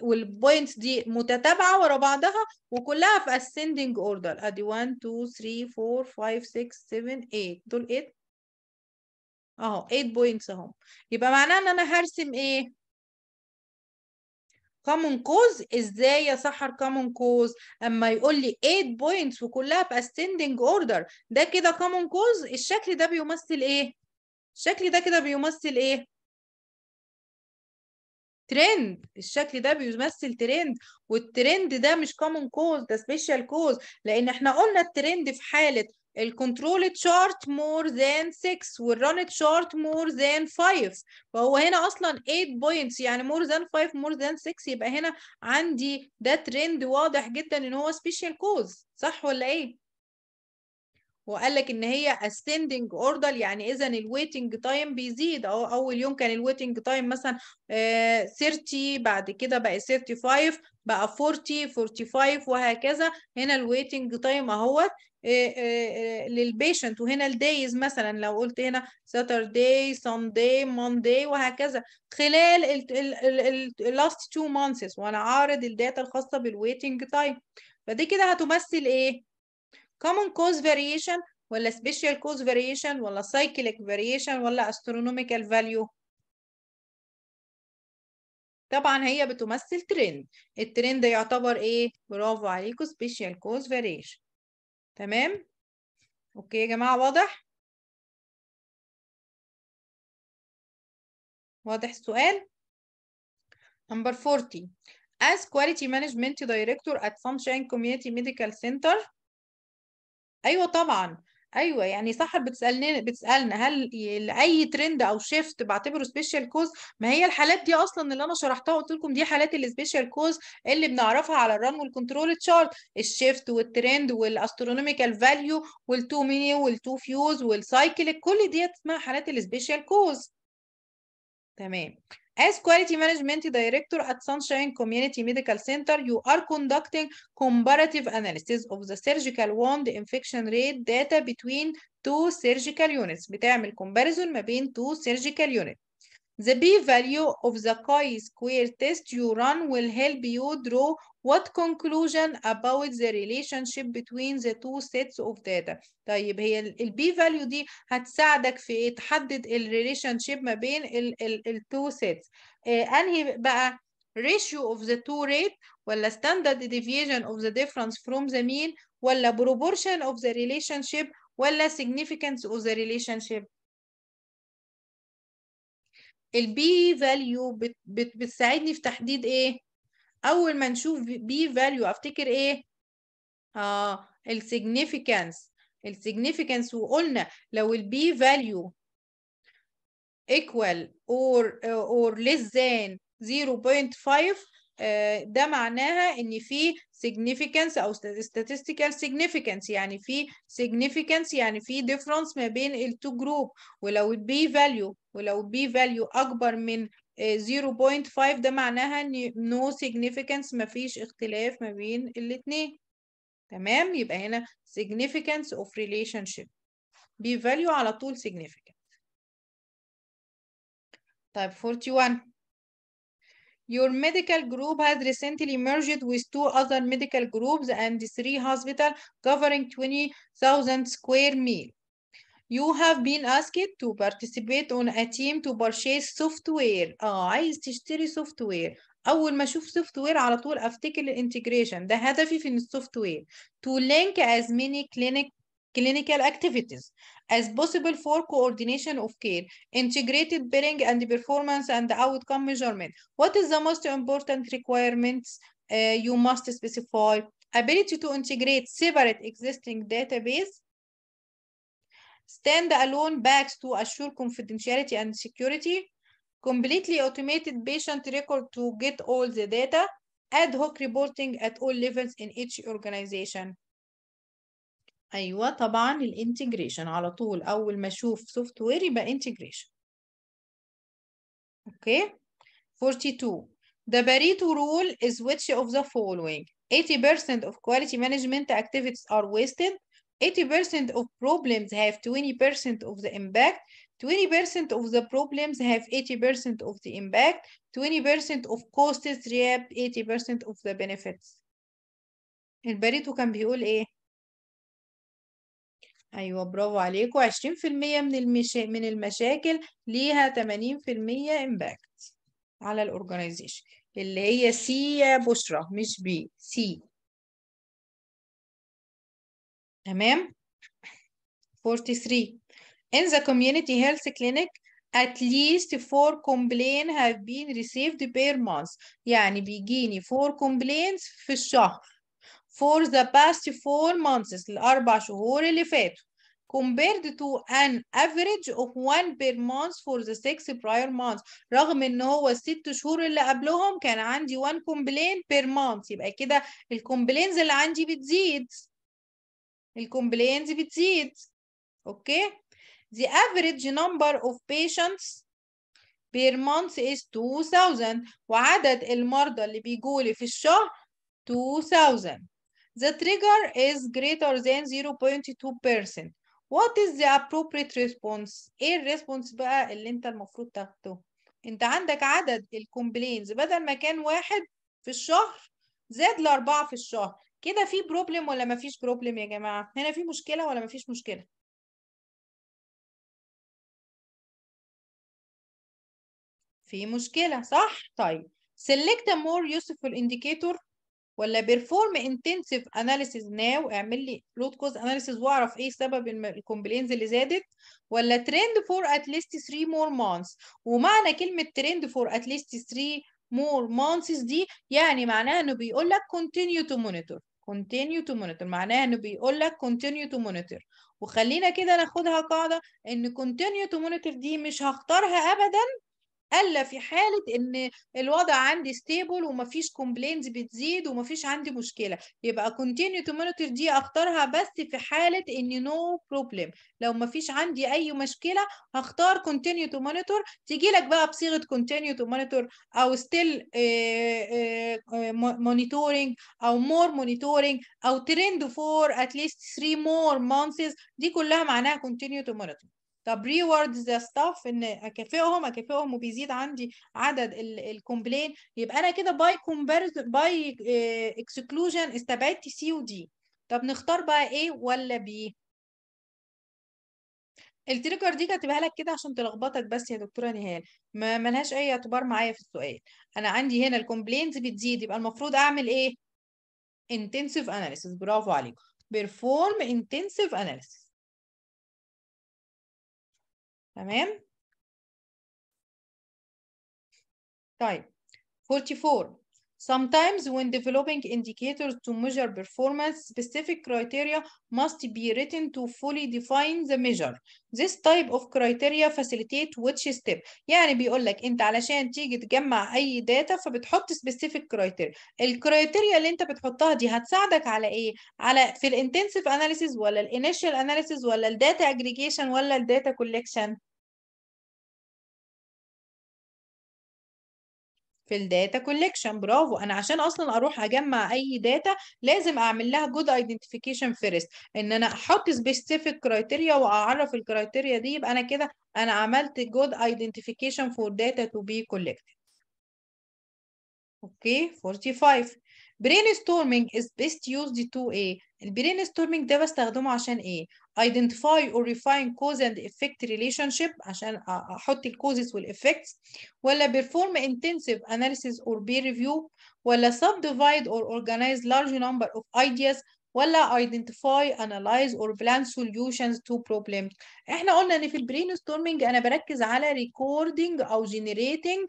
Speaker 1: والبوينتس دي متتابعه ورا بعضها وكلها في ascending اوردر ادي 1 2 3 4 5 6 7 8 دول 8 اهو 8 بوينتس اهو يبقى معناه ان انا هرسم ايه common cause ازاي يا سحر common cause اما يقول لي 8 بوينتس وكلها في ascending order ده كده common cause الشكل ده بيمثل ايه الشكل ده كده بيمثل ايه ترند الشكل ده بيمثل ترند والترند ده مش كومن كوز ده سبيشال كوز لان احنا قلنا الترند في حاله الكنترول تشارت مور ذان 6 والران تشارت مور ذان 5 فهو هنا اصلا 8 بوينتس يعني مور ذان 5 مور ذان 6 يبقى هنا عندي ده ترند واضح جدا ان هو سبيشال كوز صح ولا ايه؟ وقال لك ان هي ascending order يعني اذا الويتنج تايم بيزيد اهو اول يوم كان الويتنج تايم مثلا 30 آه، بعد كده بقى 35 بقى 40 45 وهكذا هنا الويتنج تايم اهوت آه، آه، للبيشنت وهنا الدايز مثلا لو قلت هنا ساترداي سانداي مانداي وهكذا خلال اللاست تو مانثس وانا عارض الداتا الخاصه بالويتنج تايم فدي كده هتمثل ايه common cause variation ولا special cause variation ولا cyclic variation ولا astronomical value طبعا هي بتمثل ترند الترند يعتبر ايه برافو عليكم special
Speaker 2: cause variation تمام اوكي يا جماعه واضح واضح السؤال number 40 as quality management director at Sunshine Community
Speaker 1: Medical Center ايوه طبعا ايوه يعني صح بتسالني بتسالنا هل اي ترند او شيفت بعتبره سبيشال كوز ما هي الحالات دي اصلا اللي انا شرحتها وقلت لكم دي حالات السبيشال كوز اللي بنعرفها على الران والكنترول تشارت الشيفت والترند والاسترونوميكال فاليو والتو ميني والتو فيوز والسايكل كل دي اسمها حالات السبيشال كوز تمام As quality management director at Sunshine Community Medical Center, you are conducting comparative analysis of the surgical wound infection rate data between two surgical units. بتعمل comparison ما بين two surgical units. The p-value of the chi-square test you run will help you draw What conclusion about the relationship between the two sets of data طيب هي البي فاليو دي هتساعدك في ايه تحدد الريليشن شيب ما بين التو سيتس انهي بقى ratio of the two rate ولا standard deviation of the difference from the mean ولا proportion of the relationship ولا significance of the relationship البي فاليو بت بت بتساعدني في تحديد ايه اول ما نشوف بي فاليو افتكر ايه اه السيجنيفيكانس السيجنيفيكانس وقلنا لو البي فاليو equal or or less than 0.5 آه، ده معناها ان في significance او statistical significance يعني في significance يعني في difference ما بين التو جروب ولو البي فاليو ولو البي فاليو اكبر من 0.5 ده معناها ان no significance مفيش اختلاف ما بين الاتنين تمام يبقى هنا significance of relationship بي value على طول significant طيب 41 Your medical group has recently merged with two other medical groups and three hospitals covering 20,000 square mile. You have been asked to participate on a team to purchase software. اه ah, عايز تشتري software. اول ما اشوف سوفت وير على طول افتكر الانتجريشن ده هدفي في software to link as many clinic clinical activities as possible for coordination of care, integrated billing and performance and outcome measurement. What is the most important requirements uh, you must specify? Ability to integrate separate existing database Stand-alone bags to assure confidentiality and security. Completely automated patient record to get all the data. Ad hoc reporting at all levels in each organization. أيوة طبعا الانتجريشن على طول أول ما أشوف سوفت وير يبقى انتجريشن. أوكي. 42. The Pareto rule is which of the following? 80% of quality management activities are wasted. 80% of problems have 20% of the impact 20% of the problems have 80% of the impact 20% of costs reap 80% of the benefits الباريتو كان بيقول ايه ايوه برافو عليكم 20% من المشا... من المشاكل ليها 80% امباكت على
Speaker 2: الاورجانيزيشن اللي هي سي يا بشرى مش بي سي تمام 43 in
Speaker 1: the community health clinic at least 4 complaints have been received per month يعني بيجيني 4 complaints في الشهر for the past 4 months الأربع شهور اللي فاتوا compared to an average of one per month for the six prior months رغم ان هو الست شهور اللي قبلهم كان عندي one complaint per month يبقى كده الكومبلينز اللي عندي بتزيد الكومبلينز بتزيد اوكي the average number of patients per month is 2000 وعدد المرضى اللي بيجولي في الشهر 2000 the trigger is greater than 0.2% what is the appropriate response ايه الريسبونس بقى اللي انت المفروض تاخده انت عندك عدد الكومبلينز بدل ما كان واحد في الشهر زاد لأربعة في الشهر كده في بروبلم
Speaker 2: ولا مفيش بروبلم يا جماعة هنا في مشكلة ولا مفيش مشكلة في مشكلة صح طيب select a more useful indicator ولا perform intensive analysis
Speaker 1: now اعمل لي root cause analysis واعرف ايه سبب الكومبلينز اللي زادت ولا trend for at least 3 more months ومعنى كلمة trend for at least 3 more months دي يعني معناها انه بيقول لك continue to monitor continue to monitor معناها انه بيقول لك continue to monitor وخلينا كده ناخدها قاعده ان continue to monitor دي مش هختارها ابدا الا في حاله ان الوضع عندي ستيبل ومفيش كومبلينز بتزيد ومفيش عندي مشكله يبقى كونتينيو تو مونيتور دي اختارها بس في حاله ان نو no بروبلم لو مفيش عندي اي مشكله هختار كونتينيو تو مونيتور تيجي لك بقى بصيغه كونتينيو تو مونيتور او ستيل مونيتورنج آه، آه، آه، او مور مونيتورنج او ترند فور اتليست 3 مور مانثز دي كلها معناها كونتينيو تو مونيتور طب ريورد ذا ستاف ان اكافئهم اكافئهم وبيزيد عندي عدد الكومبلين يبقى انا كده باي كومبارز باي اكسكلوجن استبعدت سي ودي طب نختار بقى ايه ولا بي التريجر دي كاتبها لك كده عشان تلخبطك بس يا دكتوره نهال ما ملهاش اي اعتبار معايا في السؤال انا عندي هنا الكومبلينز بتزيد يبقى المفروض اعمل ايه انتنسيف اناليسيس برافو
Speaker 2: عليكم بيرفورم انتنسيف اناليسيس تمام طيب 44 Sometimes when developing indicators to measure performance,
Speaker 1: specific criteria must be written to fully define the measure. This type of criteria facilitate which step. يعني بيقول لك انت علشان تيجي تجمع اي داتا فبتحط specific criteria. الكرايتيريا اللي انت بتحطها دي هتساعدك على ايه؟
Speaker 2: على في الانتنسيف اناليسيس ولا الانيشال اناليسيس ولا الداتا اجريجيشن ولا الداتا كولكشن؟ في الداتا كولكشن برافو انا عشان اصلا اروح اجمع اي داتا لازم اعمل لها جود
Speaker 1: ايدنتيفيكيشن فيرست ان انا احط سبيسيفيك كرايتيريا واعرف الكرايتيريا دي يبقى انا كده انا عملت جود ايدنتيفيكيشن فور داتا تو بي كولكتد اوكي 45 برين ستورمينج از بيست يوزد تو ايه البرين ستورمينج ده بستخدمه عشان ايه identify or refine cause and effect relationship عشان احط الكوزز effects ولا perform intensive analysis or peer review ولا subdivide or organize large number of ideas ولا identify analyze or plan solutions to problem احنا قلنا ان في البرين ستورمنج انا بركز على recording او generating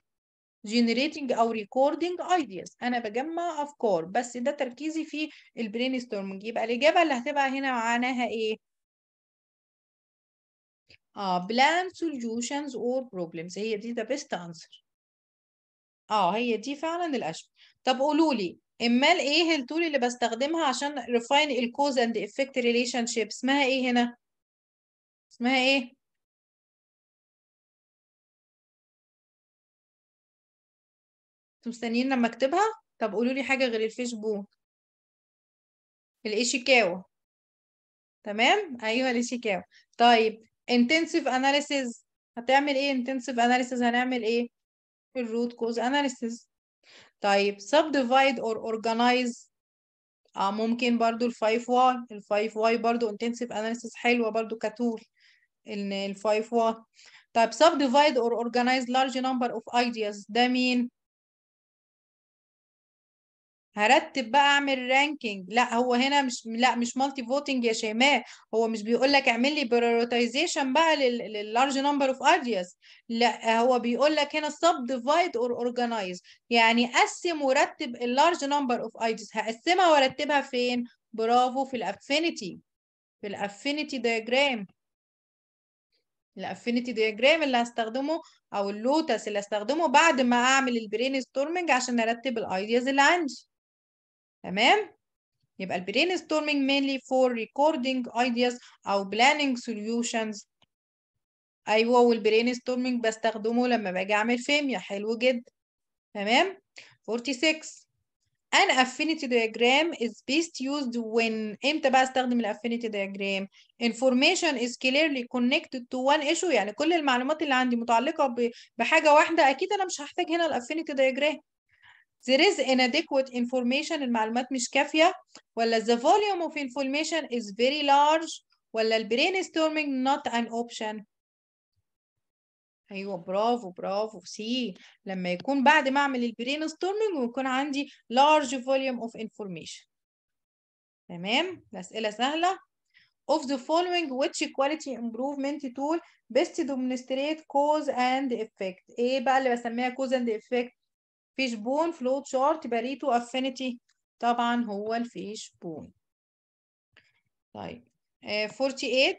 Speaker 1: generating او recording ideas انا بجمع افكار بس ده تركيزي في البرين ستورمنج يبقى الاجابه اللي هتبقى هنا معناها ايه اه plan solutions or problems هي دي the best answer اه هي دي فعلا الاشبه طب قولوا لي امال ايه التول اللي بستخدمها عشان refine
Speaker 2: الكوز اند افكت ريليشن شيب اسمها ايه هنا اسمها ايه انتوا مستنيين لما اكتبها طب قولوا لي حاجه غير الفيسبوك
Speaker 1: الايشيكاوا تمام ايوه الايشيكاوا طيب intensive analysis هتعمل ايه intensive analysis هنعمل ايه في root cause analysis طيب subdivide or organize اه ممكن برضو ال 5y ال 5y برضو intensive analysis حلوة برضو كتول ال 5y طيب subdivide or organize large number of ideas ده مين هرتب بقى اعمل رانكينج لا هو هنا مش لا مش مالتي فوتنج يا شيماء هو مش بيقول لك اعمل لي بريورتايزيشن بقى لللارج نمبر اوف ارياز لا هو بيقول لك هنا سب ديفايد اور اورجنايز يعني قسم ورتب اللارج نمبر اوف ايديز هقسمها وارتبها فين برافو في الافينيتي في الافينيتي دايجرام الافينيتي دايجرام اللي هستخدمه او اللوتس اللي هستخدمه بعد ما اعمل البرين ستورمنج عشان ارتب الايدياز اللي عندي تمام يبقى البرين ستورمينج mainly for recording ideas او planning solutions ايوه والبرين ستورمينج بستخدمه لما باجي اعمل فيميا حلو جدا تمام 46 an affinity diagram is best used when امتى بقى استخدم ال affinity diagram information is clearly connected to one issue يعني كل المعلومات اللي عندي متعلقه بحاجه واحده اكيد انا مش هحتاج هنا ال affinity diagram there is inadequate information المعلومات مش كافية ولا the volume of information is very large ولا ال brainstorming not an option ايوه برافو برافو سي لما يكون بعد ما اعمل البرين ستورمنج ويكون عندي large volume of information تمام الاسئله سهله of the following which quality improvement tool best demonstrate cause and effect ايه بقى اللي بسميها cause and effect فيش بون فلوت تشارت باريتو افينيتي طبعا هو الفيش بون طيب uh, آه، 48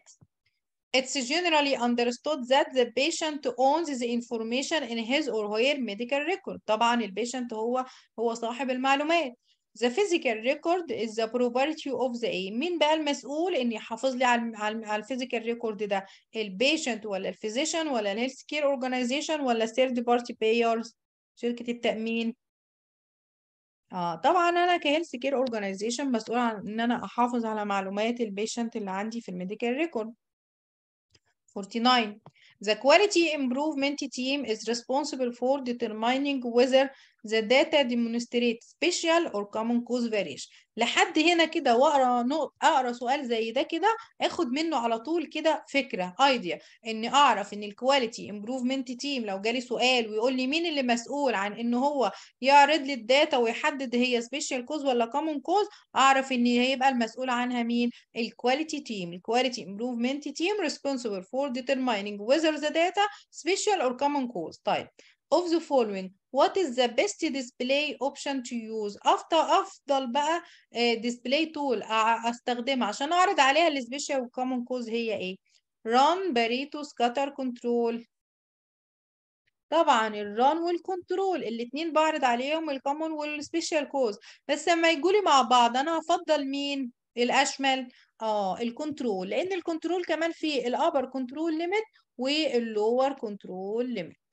Speaker 1: It's generally understood that the patient owns the information in his or her medical record. طبعا البيشنت هو هو صاحب المعلومات. The physical record is the property of the aim. مين بقى المسؤول ان يحافظ لي على على الفيزيكال ريكورد ده؟ البيشنت ولا الفيزيشن ولا الهيلث كير اورجانيزيشن ولا الثيرد بارتي بايرز؟ شركة التأمين اه طبعا انا كهيلث كير اورجانيزيشن مسؤوله عن ان انا احافظ على معلومات البيشنت اللي عندي في الميديكال ريكورد 49 The quality improvement team is responsible for determining whether the data demonstrate special or common cause variation لحد هنا كده واقرا نقط اقرا سؤال زي ده كده اخد منه على طول كده فكره ايديا ان اعرف ان الكواليتي امبروفمنت تيم لو جالي سؤال ويقول لي مين اللي مسؤول عن ان هو يعرض لي الداتا ويحدد هي سبيشال كوز ولا كومن كوز اعرف ان هيبقى المسؤول عنها مين الكواليتي تيم الكواليتي امبروفمنت تيم responsible for determining whether the data special or common cause طيب of the following what is the best display option to use افضل افضل بقى آه، display tool استخدمها عشان اعرض عليها السبيشال common كوز هي ايه run burrito scatter control طبعا الران والكنترول الاتنين بعرض عليهم الكومن والسبيشال كوز بس لما يجولي مع بعض انا هفضل مين الاشمل اه الكنترول لان الكنترول كمان فيه الابر كنترول ليميت واللور كنترول ليميت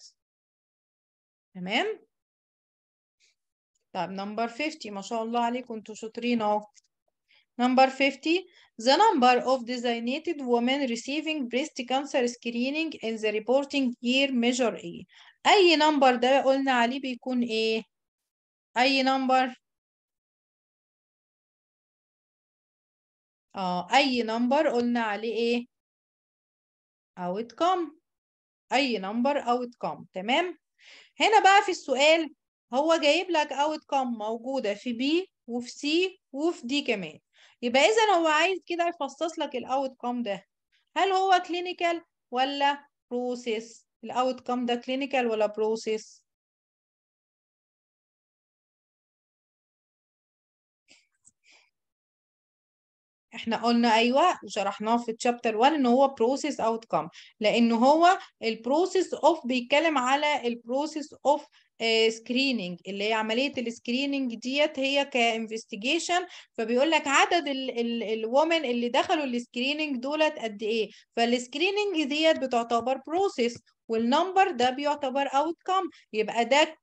Speaker 1: تمام طيب نمبر 50 ما شاء الله عليكم انتوا شاطرين اهو نمبر 50 the number of designated women receiving breast cancer screening
Speaker 2: in the reporting year measure A اي نمبر ده قلنا عليه بيكون ايه اي نمبر اه اي نمبر قلنا عليه ايه outcome
Speaker 1: اي نمبر outcome تمام هنا بقى في السؤال هو جايب لك اوت كام موجوده في بي وفي سي وفي دي كمان يبقى اذا هو عايز كده يفصص لك الاوت كام ده هل هو كلينيكال ولا
Speaker 2: بروسيس الاوت كام ده كلينيكال ولا بروسيس احنا قلنا ايوه شرحناه في تشابتر 1 ان هو بروسيس اوت كام لان
Speaker 1: هو البروسيس اوف بيتكلم على البروسيس اوف سكريننج اللي هي عمليه السكريننج ديت هي كانفستيجيشن فبيقول لك عدد الومن اللي دخلوا السكريننج دولت قد ايه فالسكريننج ديت بتعتبر بروسيس والنمبر ده بيعتبر اوت كام يبقى ده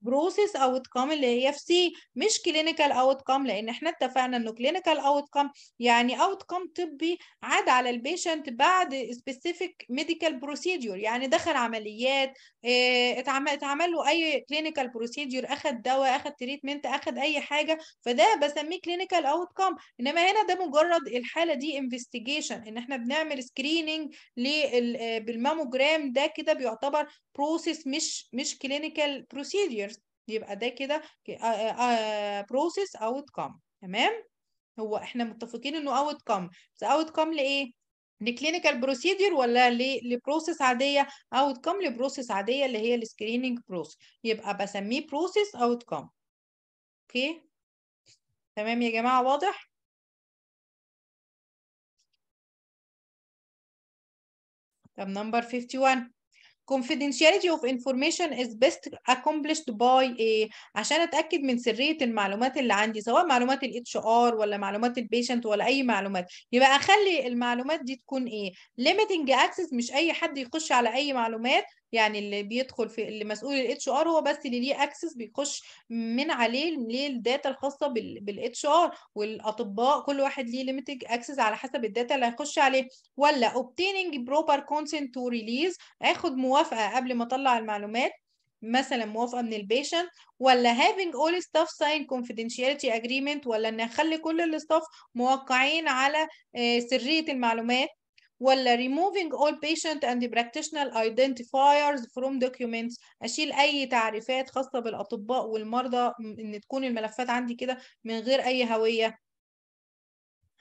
Speaker 1: بروسيس اوت كام اللي هي في سي مش كلينيكال اوت كام لان احنا اتفقنا انه كلينيكال اوت كام يعني اوت كام طبي عاد على البيشنت بعد سبيسيفيك ميديكال بروسيدجر يعني دخل عمليات آه، اتعمل اتعمل له اي كلينيكال بروسيدجر اخذ دواء اخذ تريتمنت اخذ اي حاجه فده بسميه كلينيكال اوت كام انما هنا ده مجرد الحاله دي انفستيجيشن ان احنا بنعمل سكريننج آه، بالماموجرام ده كده بيعتبر بروسيس مش مش كلينيكال بروسيديرز يبقى ده كده بروسيس اوت كام تمام هو احنا متفقين انه اوت كام بس اوت كام لايه لكلينيكال بروسيدير ولا لبروسيس عاديه اوت كام لبروسيس عاديه اللي هي السكريننج بروس يبقى بسميه بروسيس
Speaker 2: اوت كام اوكي تمام يا جماعه واضح طب نمبر 51 confidentiality of information is best accomplished by ايه
Speaker 1: عشان اتاكد من سريه المعلومات اللي عندي سواء معلومات الاتش ار ولا معلومات البيشنت ولا اي معلومات يبقى اخلي المعلومات دي تكون ايه limiting access مش اي حد يخش على اي معلومات يعني اللي بيدخل في اللي مسؤول الاتش ار هو بس اللي ليه اكسس بيخش من عليه للداتا الخاصه بالاتش ار والاطباء كل واحد ليه ليميتد اكسس على حسب الداتا اللي هيخش عليه ولا اوبتيننج بروبر كونسنت تو ريليز اخد موافقه قبل ما اطلع المعلومات مثلا موافقه من البيشنت ولا having all staff sign confidentiality agreement ولا ان اخلي كل الستاف موقعين على آه، سريه المعلومات ولا removing all patient and practitioner identifiers from documents اشيل اي تعريفات خاصه بالاطباء والمرضى ان تكون الملفات عندي كده من غير اي هويه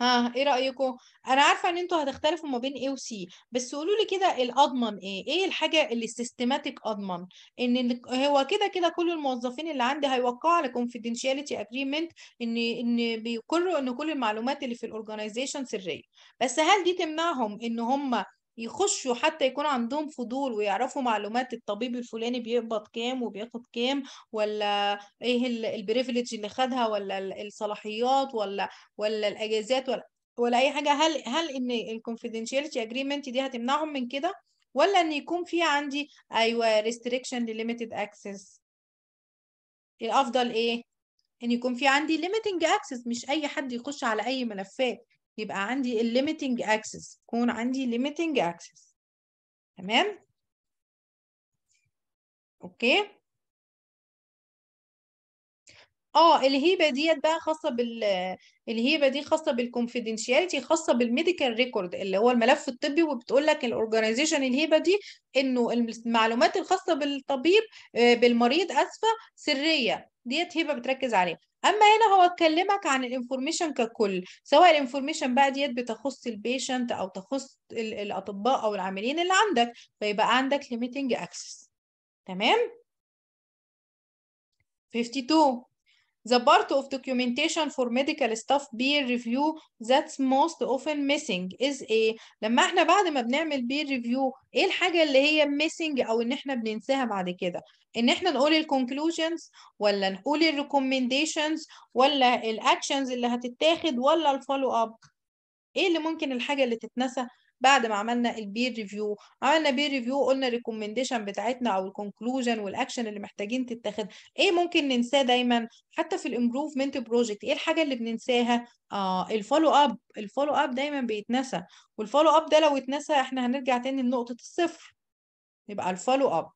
Speaker 1: ها ايه رأيكم انا عارفة ان انتوا هتختلفوا ما بين A و C بس قولوا لي كده الاضمن ايه ايه الحاجة اللي سيستماتيك اضمن ان هو كده كده كل الموظفين اللي عندي هيوقعوا على confidentiality اجريمنت ان ان بيقروا ان كل المعلومات اللي في الاورجانيزيشن سرية بس هل دي تمنعهم ان هم يخشوا حتى يكون عندهم فضول ويعرفوا معلومات الطبيب الفلاني بيقبض كام وبياخد كام ولا ايه البريفليج اللي خدها ولا الصلاحيات ولا ولا الاجازات ولا ولا اي حاجه هل هل ان الكونفيدنشاليتي اجريمنت دي هتمنعهم من كده ولا ان يكون في عندي ايوه ريستريكشن لليميتد اكسس الافضل ايه ان يكون في عندي ليميتنج اكسس مش اي حد يخش على اي ملفات
Speaker 2: يبقى عندي limiting access يكون عندي limiting access تمام اوكي اه الهيبه ديت بقى خاصه بال الهيبه دي خاصه
Speaker 1: بالكونفيدنشياليتي خاصه بالميديكال ريكورد اللي هو الملف الطبي وبتقول لك الاورجانيزيشن الهيبه دي انه المعلومات الخاصه بالطبيب آه، بالمريض اسفه سريه ديت هبه بتركز عليها اما هنا هو اتكلمك عن الانفورميشن ككل سواء الانفورميشن بقى ديت بتخص البيشنت او تخص الاطباء او العاملين اللي عندك فيبقى عندك ليميتنج اكسس تمام 52 The part of documentation for medical staff peer review that's most often missing is a لما احنا بعد ما بنعمل peer review ايه الحاجة اللي هي missing او ان احنا بننساها بعد كده ان احنا نقول ال conclusions ولا نقول ال recommendations ولا ال actions اللي هتتاخد ولا ال follow up ايه اللي ممكن الحاجة اللي تتنسى بعد ما عملنا البير ريفيو عملنا بير ريفيو قلنا الريكومنديشن بتاعتنا او الكونكلوجن والاكشن اللي محتاجين تتاخد ايه ممكن ننساه دايما حتى في الامبروفمنت بروجكت ايه الحاجه اللي بننساها آه الفولو اب الفولو اب دايما بيتنسى والفولو اب ده لو اتنسى احنا هنرجع تاني لنقطه الصفر يبقى الفولو اب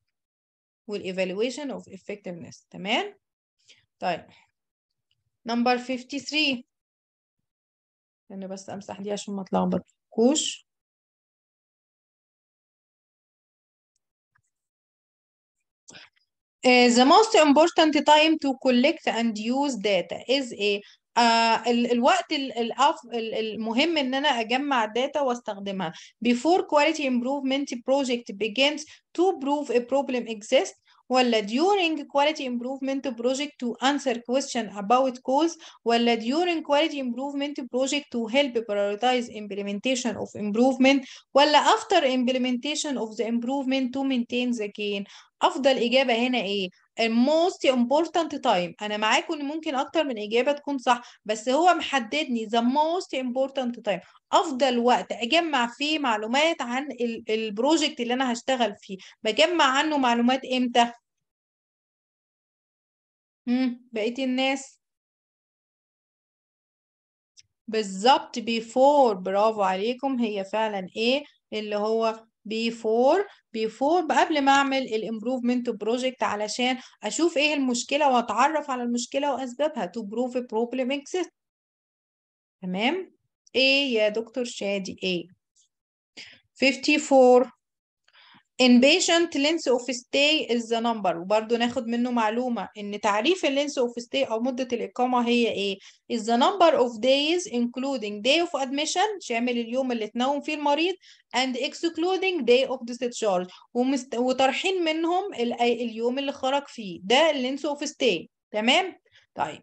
Speaker 1: والايفالويشن اوف effectiveness تمام
Speaker 2: طيب نمبر 53 انا بس امسح دي عشان ما اتلخبطكوش Uh, the most important time
Speaker 1: to collect and use data is a uh, uh الوقت المهم ان انا اجمع الداتا واستخدمها before quality improvement project begins to prove a problem exists ولا during quality improvement project to answer question about cause. ولا during quality improvement project to help prioritize implementation of improvement ولا after implementation of the improvement to maintain the gain أفضل إجابة هنا إيه most important time انا معاكم ان ممكن اكتر من اجابه تكون صح بس هو محددني the most important time افضل وقت اجمع فيه معلومات عن البروجكت اللي انا
Speaker 2: هشتغل فيه بجمع عنه معلومات امتى بقيه الناس بالظبط
Speaker 1: before برافو عليكم هي فعلا ايه اللي هو before before قبل ما اعمل الامبروفمنت بروجكت علشان اشوف ايه المشكله واتعرف على المشكله واسبابها تو بروف بروبلم اكزيست تمام ايه يا دكتور شادي ايه 54 inpatient length of stay is the number وبرضه ناخد منه معلومة إن تعريف ال length of stay أو مدة الإقامة هي إيه؟ is the number of days including day of admission شامل اليوم اللي تنوم فيه المريض and excluding day of discharge ومست... وطرحين منهم ال... اليوم اللي خرج فيه ده ال length of stay تمام؟ طيب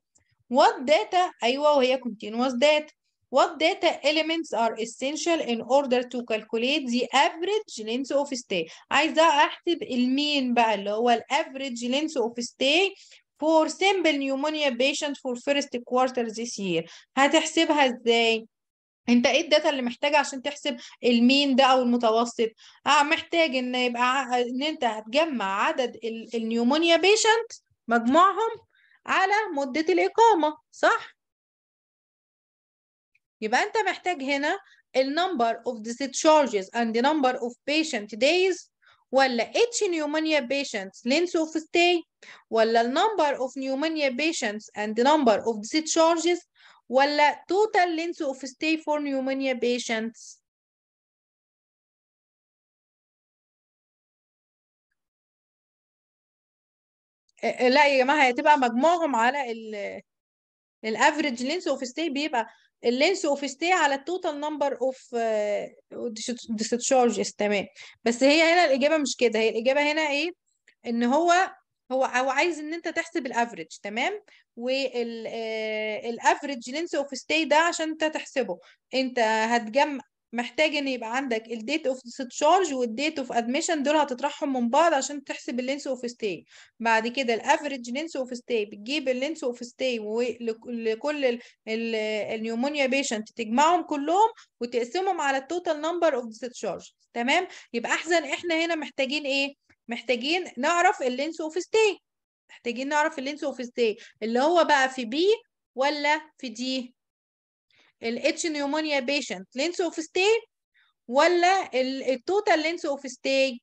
Speaker 1: what data أيوه وهي continuous data What data elements are essential in order to calculate the average length of stay عايزة أحسب المين بقى اللي هو ال average length of stay for simple pneumonia patient for first quarter this year هتحسبها ازاي؟ انت ايه الداتا اللي محتاجه عشان تحسب المين ده او المتوسط اه محتاج ان يبقى ان انت هتجمع عدد النيومونيا بيشنت مجموعهم على مده الاقامه صح يبقى انت محتاج هنا number of discharges and the number of patient days ولا each pneumonia patients length of stay ولا number of
Speaker 2: pneumonia patients and the number of discharges ولا total length of stay for pneumonia patients لا يا جماعه هتبقى مجموعهم على average length of stay بيبقى اللينس اوف ستي
Speaker 1: على التوتال نمبر اوف ديستشارجز تمام بس هي هنا الاجابه مش كده هي الاجابه هنا ايه ان هو هو هو عايز ان انت تحسب الافريج تمام والافريج آه، لينس اوف ستي ده عشان انت تحسبه انت هتجمع محتاج ان يبقى عندك الديت اوف ديسشارج والديت اوف ادميشن دول هتطرحهم من بعض عشان تحسب اللينس اوف ستاي بعد كده الافريج لينس اوف ستاي بتجيب اللينس اوف ستاي لكل النيومونيا بيشنت تجمعهم كلهم وتقسمهم على التوتال نمبر اوف ديسشارج تمام يبقى احسن احنا هنا محتاجين ايه محتاجين نعرف اللينس اوف ستاي محتاجين نعرف اللينس اوف ستاي اللي هو بقى في بي ولا في دي الاتش نيومونيا بيشنت لينس اوف ستاي ولا التوتال لينس اوف ستاي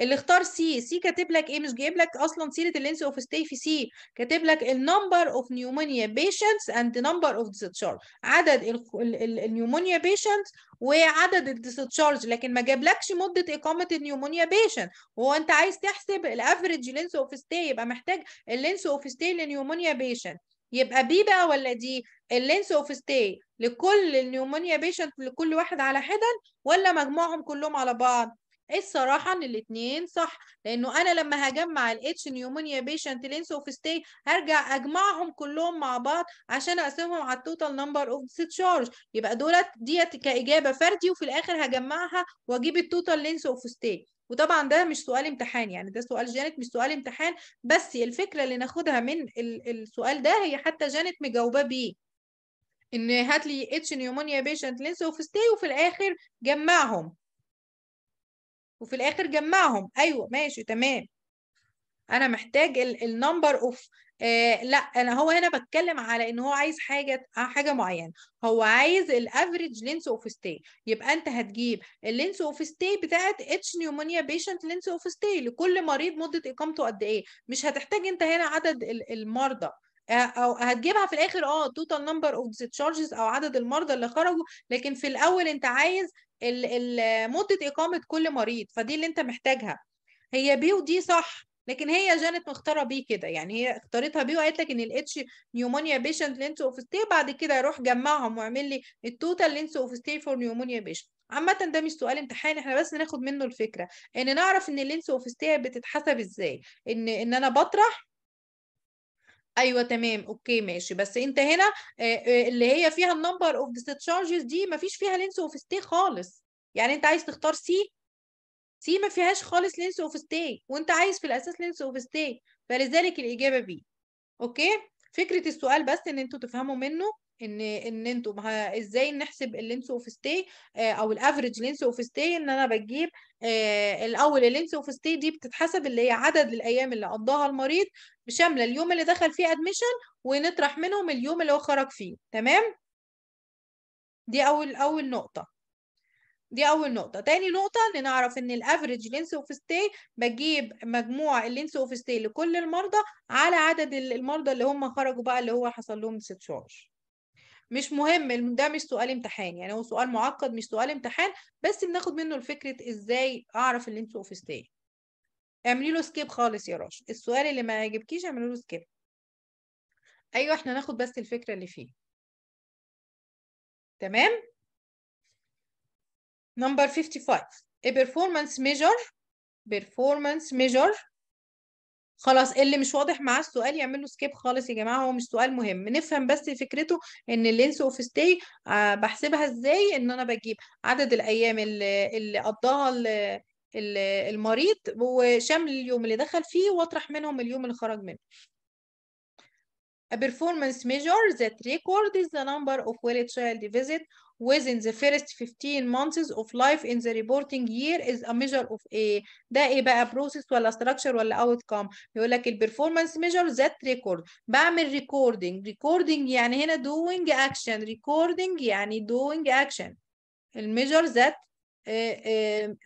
Speaker 1: اللي اختار سي سي كاتب لك ايه مش جايب لك اصلا سيره اللينس اوف ستاي في سي كاتب لك النمبر اوف نيومونيا بيشنتس اند نمبر اوف ديسشارج عدد النيومونيا بيشنتس وعدد الديسشارج لكن ما جابلكش مده اقامه النيومونيا بيشنت وهو انت عايز تحسب الافريج لينس اوف ستاي يبقى محتاج اللينس اوف ستاي للنيومونيا بيشنت يبقى بي بقى ولا دي اللينس اوف ستي لكل النيومونيا بيشنت لكل واحد على حدن ولا مجموعهم كلهم على بعض إيه الصراحه ان الاثنين صح لانه انا لما هجمع الاتش نيومونيا بيشنت لينس اوف ستي هرجع اجمعهم كلهم مع بعض عشان اقسمهم على التوتال نمبر اوف ست شارج يبقى دولت ديت كاجابه فردي وفي الاخر هجمعها واجيب التوتال لينس اوف ستي وطبعا ده مش سؤال امتحان يعني ده سؤال جانت مش سؤال امتحان بس الفكره اللي ناخدها من السؤال ده هي حتى جانت مجاوباه بيه ان هات لي اتش نيومونيا بيشنت لينس اوف ستاي وفي الاخر جمعهم وفي الاخر جمعهم ايوه ماشي تمام انا محتاج النمبر اوف آه لا انا هو هنا بتكلم على ان هو عايز حاجه حاجه معينه هو عايز الافريج لينس اوف ستاي يبقى انت هتجيب اللينس اوف ستاي بتاعت اتش نيومونيا بيشنت لينس اوف ستاي لكل مريض مده اقامته قد ايه مش هتحتاج انت هنا عدد المرضى آه، او هتجيبها في الاخر اه توتال نمبر اوف تشارجز او عدد المرضى اللي خرجوا لكن في الاول انت عايز مده اقامه كل مريض فدي اللي انت محتاجها هي بي ودي صح لكن هي جانت مختاره بي كده يعني هي اختارتها بي وقالت لك ان الاتش نيومونيا بيشنت لينس اوف ستي بعد كده روح جمعهم واعمل لي التوتال لينس اوف ستي فور نيومونيا بيشنت عامة ده مش سؤال امتحان احنا بس ناخد منه الفكرة ان نعرف ان اللينس اوف ستي بتتحسب ازاي ان ان انا بطرح ايوه تمام اوكي ماشي بس انت هنا اللي هي فيها النمبر اوف ديستشارجز دي مفيش فيها لينس اوف ستي خالص يعني انت عايز تختار سي سي ما فيهاش خالص لينس اوف ستي وانت عايز في الاساس لينس اوف ستي فلذلك الاجابه بي اوكي فكره السؤال بس ان انتوا تفهموا منه ان ان انتوا ازاي نحسب اللينس اوف ستي او الافريج لينس اوف ستي ان انا بجيب آه، الاول اللينس اوف ستي دي بتتحسب اللي هي عدد الايام اللي قضاها المريض شامله اليوم اللي دخل فيه ادميشن ونطرح منهم اليوم اللي هو خرج فيه تمام دي اول اول نقطه دي اول نقطه تاني نقطه ان نعرف ان الافريج لينس اوف ستي بجيب مجموع اللينس اوف ستي لكل المرضى على عدد المرضى اللي هم خرجوا بقى اللي هو حصل لهم استشعار مش مهم ده مش سؤال امتحان يعني هو سؤال معقد مش سؤال امتحان بس بناخد منه الفكره ازاي اعرف اللي انتوا اوفيسيه
Speaker 2: اعملي له سكيب خالص يا رش السؤال اللي ما يعجبكيش اعملي له سكيب ايوه احنا ناخد بس الفكره اللي فيه تمام نمبر 55 a performance measure
Speaker 1: performance measure خلاص اللي مش واضح معاه السؤال يعمل له سكيب خالص يا جماعه هو مش سؤال مهم نفهم بس فكرته ان اللينس اوف ستاي بحسبها ازاي ان انا بجيب عدد الايام اللي, اللي قضاها المريض وشامل اليوم اللي دخل فيه واطرح منهم اليوم اللي خرج منه A performance measure that records the number of well child visit within the first 15 months of life in the reporting year is a measure of A. ده ايه بقى process ولا structure ولا outcome يقول لك performance measure that record بعمل recording recording يعني هنا doing action recording يعني doing action الميجر that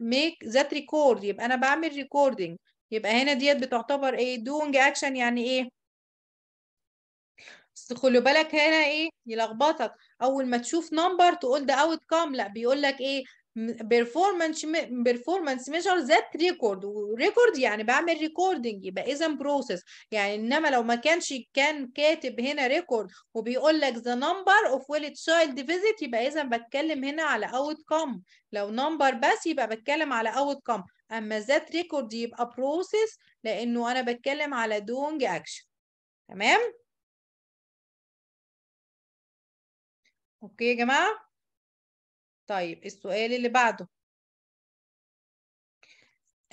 Speaker 1: make that record. يبقى انا بعمل recording. يبقى هنا ديت بتعتبر ايه doing action يعني ايه بس خلي بالك هنا ايه يلخبطك اول ما تشوف نمبر تقول ده اوت كام لا بيقول لك ايه بيرفورمانس بيرفورمانس ميجر ذات ريكورد وريكورد يعني بعمل ريكوردنج يبقى اذا بروسيس يعني انما لو ما كانش كان كاتب هنا ريكورد وبيقول لك ذا نمبر اوف ويلد تشايلد فيزيت يبقى اذا بتكلم هنا على اوت كام لو نمبر بس يبقى بتكلم على اوت كام اما ذات
Speaker 2: ريكورد يبقى بروسيس لانه انا بتكلم على دونج اكشن تمام اوكي يا جماعه طيب السؤال اللي بعده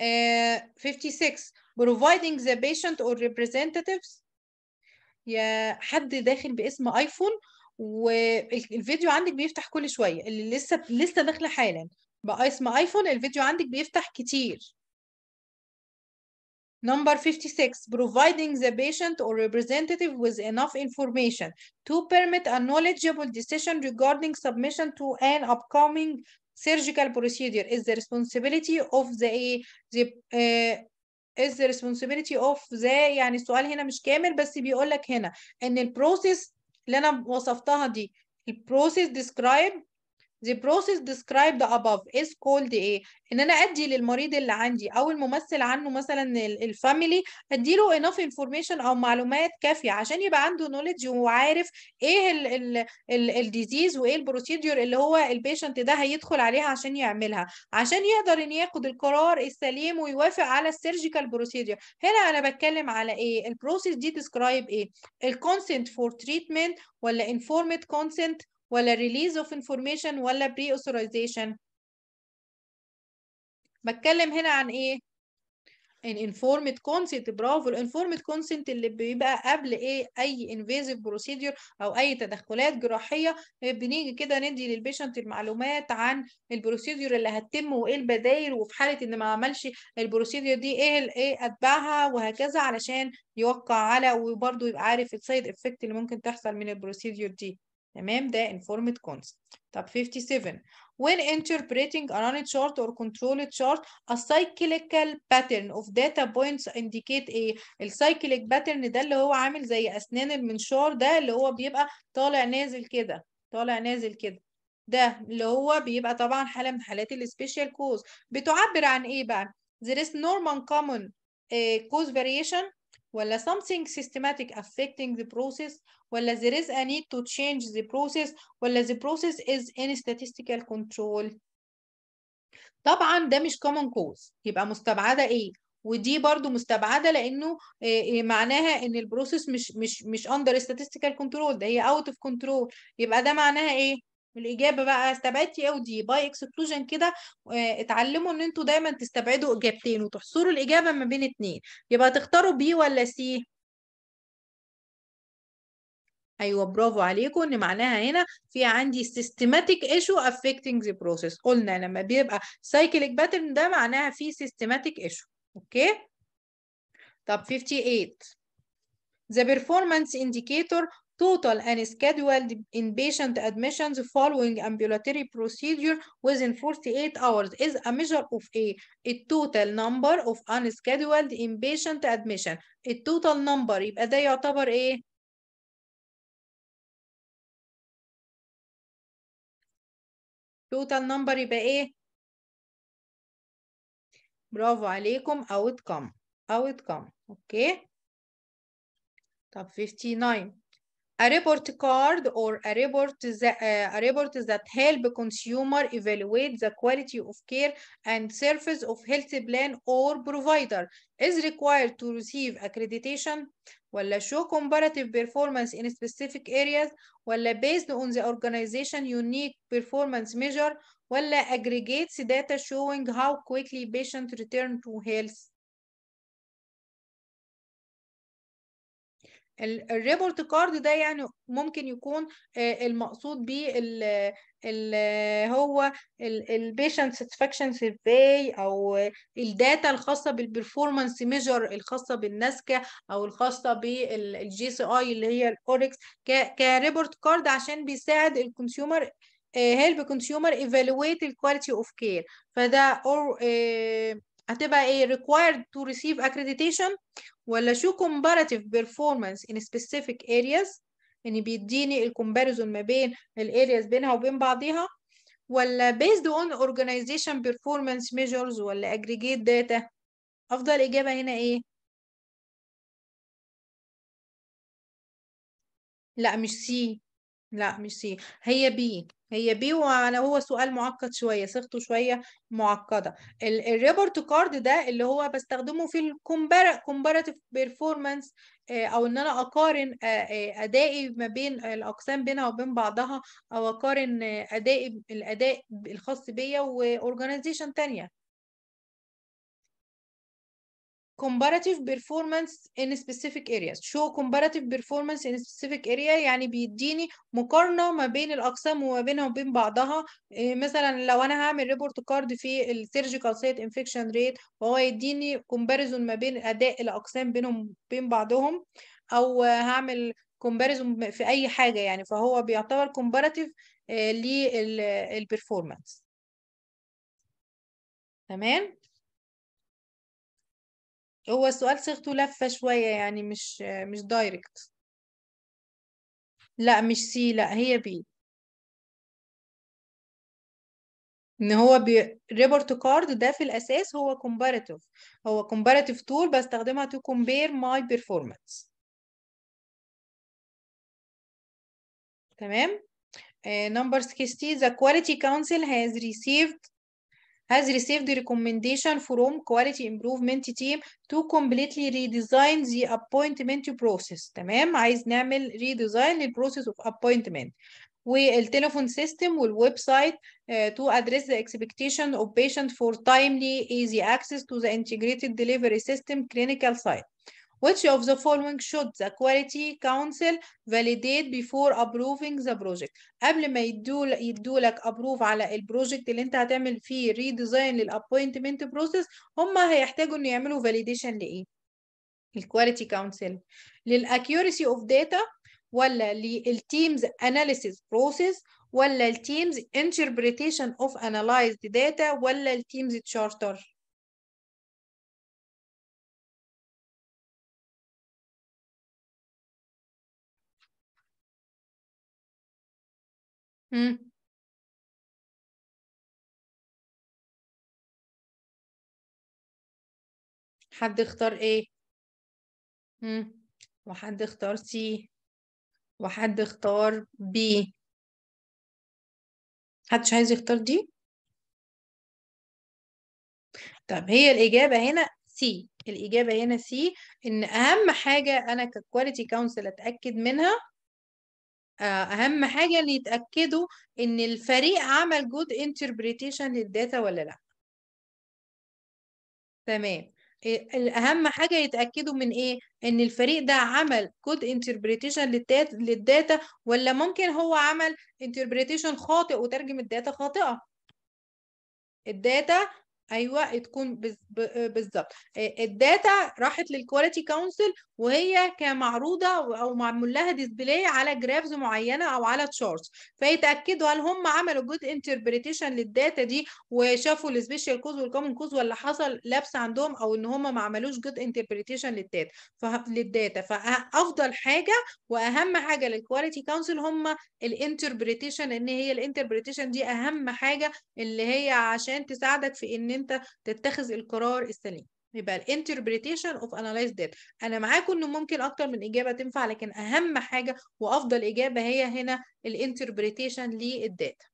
Speaker 2: uh,
Speaker 1: آه، 56 providing the patient or representatives يا حد داخل باسم ايفون والفيديو عندك بيفتح كل شويه اللي لسه لسه داخله حالا باسم ايفون الفيديو عندك بيفتح كتير Number 56, providing the patient or representative with enough information to permit a knowledgeable decision regarding submission to an upcoming surgical procedure is the responsibility of the, the uh, is the responsibility of the يعني السؤال هنا مش كامل بس بيقول لك هنا ان البروسيس اللي انا وصفتها دي البروسيس describe The process described above is called A. ان انا ادي للمريض اللي عندي او الممثل عنه مثلا الفاميلي ادي له enough information او معلومات كافيه عشان يبقى عنده knowledge وعارف ايه الديزيز وايه البروسيدور اللي هو البيشنت ده هيدخل عليها عشان يعملها عشان يقدر ان ياخد القرار السليم ويوافق على السيرجيكال بروسيدور هنا انا بتكلم على ايه؟ البروسيس دي تسكرايب ايه؟ الكونسنت فور تريتمنت ولا informed consent ولا release of information ولا pre-authorization بتكلم هنا عن ايه informed كونسنت برافو الانفورمد كونسنت اللي بيبقى قبل ايه اي انفيزيف بروسيدور او اي تدخلات جراحيه بنيجي كده ندي للبيشنت المعلومات عن البروسيدور اللي هتتم وايه البدايل وفي حاله ان ما عملش البروسيدور دي ايه ايه اتباعها وهكذا علشان يوقع على وبرده يبقى عارف السايد افكت اللي ممكن تحصل من البروسيدور دي تمام ده informed consent طب 57 when interpreting a running chart or controlled chart a cyclical pattern of data points indicate a cyclic pattern ده اللي هو عامل زي اسنان المنشار ده اللي هو بيبقى طالع نازل كده طالع نازل كده ده اللي هو بيبقى طبعا حاله من حالات السبيشال كوز بتعبر عن ايه بقى there is normal common cause variation ولا something systematic affecting the process ولا there is a need to change the process ولا the process is in statistical control طبعا ده مش common cause يبقى مستبعدة ايه ودي برضو مستبعدة لأنه معناها إن البروسيس مش مش مش under statistical control ده هي out of control يبقى ده معناها إيه؟ الاجابه بقى استبعدتي ايه ودي باي اكسكلوجن كده آه، اتعلموا ان انتوا دايما تستبعدوا اجابتين وتحصروا الاجابه ما بين اتنين يبقى تختاروا بي ولا سي ايوه برافو عليكم ان معناها هنا في عندي systematic issue affecting the process قلنا لما بيبقى cyclic pattern ده معناها في systematic issue اوكي طب 58 The performance indicator total and scheduled inpatient admissions following ambulatory procedure within 48 hours is a measure of a, a total number
Speaker 2: of unscheduled inpatient admission total number يبقى ده يعتبر a total number يبقى ايه برافو عليكم outcome outcome اوكي okay. طب
Speaker 1: 59 a report card or a report that, uh, eh, a report that help consumer evaluate the quality of care and service of health plan or provider is required to receive accreditation ولا show comparative performance in specific areas ولا based on the organization unique performance
Speaker 2: measure ولا aggregates data showing how quickly patient return to health الريبورت كارد ده يعني ممكن يكون آه، المقصود به اللي
Speaker 1: هو البيشنت ساتسفاكشن سيرفي او الداتا الخاصه بالبرفورمانس ميجر الخاصه بالناسكا او الخاصه بالجي سي اي اللي هي الاوركس كريبورت كارد عشان بيساعد الكونسيومر هيلب كونسيومر ايفالويت الكواليتي اوف كير فده آه، هتبقى ايه required to receive accreditation ولا شو comparative performance in specific areas يعني بيديني الكومباريزون ما بين الارياز بينها وبين بعضيها
Speaker 2: ولا based on organization performance measures ولا aggregate data افضل اجابه هنا ايه لا مش سي لا مش سي هي بي هي بي وانا
Speaker 1: هو سؤال معقد شويه صيغته شويه معقده الريبورت كارد ده اللي هو بستخدمه في الكومباراتيف آه، بيرفورمانس او ان انا اقارن آه، آه، ادائي ما بين الاقسام بينها وبين بعضها او اقارن ادائي الاداء الخاص بيا واورجانيزيشن ثانيه comparative performance in specific areas show comparative performance in specific area يعني بيديني مقارنة ما بين الأقسام وما بينها وبين بعضها مثلا لو أنا هعمل report card في surgical site infection rate وهو يديني comparison ما بين أداء الأقسام بينهم بين بعضهم أو هعمل comparison في أي حاجة يعني فهو بيعتبر comparative
Speaker 2: performance تمام هو السؤال صيغته لفة شوية يعني مش مش دايركت لا مش سي لا هي بي ان هو بي ريبورت كارد ده في الاساس هو كومباريتيف هو كومباريتيف تول بستخدمها تو كومبير ماي بيرفورمانس تمام نمبر آه، 60 the quality
Speaker 1: council has received has received the recommendation from quality improvement team to completely redesign the appointment process تمام عايز نعمل redesign process of appointment والتليفون سيستم will website uh, to address the expectation of patient for timely easy access to the integrated delivery system clinical site Which of the following should the quality council validate before approving the project? قبل ما يدول يدولك approve على البروجكت اللي انت هتعمل فيه ريديزاين للابوينتمنت بروسيس هم هيحتاجوا انه يعملوا فاليديشن لايه؟ الكواليتي كونسل للاكيورسي اوف داتا ولا للتيمز اناليسيس بروسيس ولا التيمز interpretation
Speaker 2: of analyzed data ولا التيمز charter حد اختار A. وحد اختار C. وحد اختار B. حدش عايز يختار D؟ طب هي الإجابة هنا
Speaker 1: C. الإجابة هنا C إن أهم حاجة أنا ككواليتي كونسل أتأكد منها اهم حاجه اللي يتاكدوا ان الفريق عمل جود انتربريتيشن للداتا ولا لا تمام الاهم حاجه يتاكدوا من ايه ان الفريق ده عمل جود انتربريتيشن للداتا ولا ممكن هو عمل انتربريتيشن خاطئ وترجم الداتا خاطئه الداتا ايوه تكون بالظبط الداتا راحت للكواليتي كونسل وهي كمعروضة او معمول لها ديسبلاي على جرافز معينه او على تشارتس فيتاكدوا هل هم عملوا جود انتربريتيشن للداتا دي وشافوا السبيشال كوز والكومن كوز ولا حصل لابس عندهم او ان هم ما عملوش جود انتربريتيشن للداتا للداتا فافضل حاجه واهم حاجه للكواليتي كونسل هم الانتربريتيشن ان هي الانتربريتيشن دي اهم حاجه اللي هي عشان تساعدك في ان انت تتخذ القرار السليم يبقى الانتربريتيشن اوف انالايز data انا معاكم انه ممكن اكتر من اجابه تنفع لكن اهم حاجه وافضل اجابه هي هنا الانتربريتيشن للداتا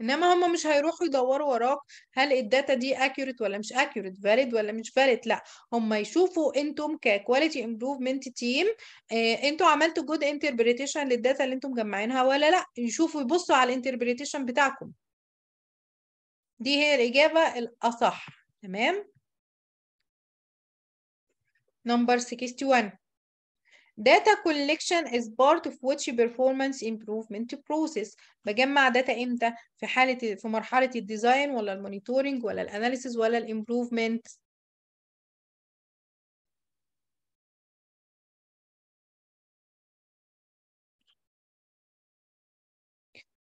Speaker 2: انما هم مش هيروحوا يدوروا وراك هل
Speaker 1: الداتا دي اكيوريت ولا مش اكيوريت فاليد ولا مش فاليد لا هم يشوفوا انتم ككواليتي امبروفمنت تيم انتوا عملتوا جود انتربريتيشن للداتا اللي انتم مجمعينها
Speaker 2: ولا لا يشوفوا يبصوا على الانتربريتيشن بتاعكم دي هي الإجابة الأصح تمام number
Speaker 1: 61 data collection is part of which performance improvement process بجمع داتا امتى في حالة في مرحلة الديزاين ولا المونيتورنج ولا الاناليسيز
Speaker 2: ولا الامبروفمنت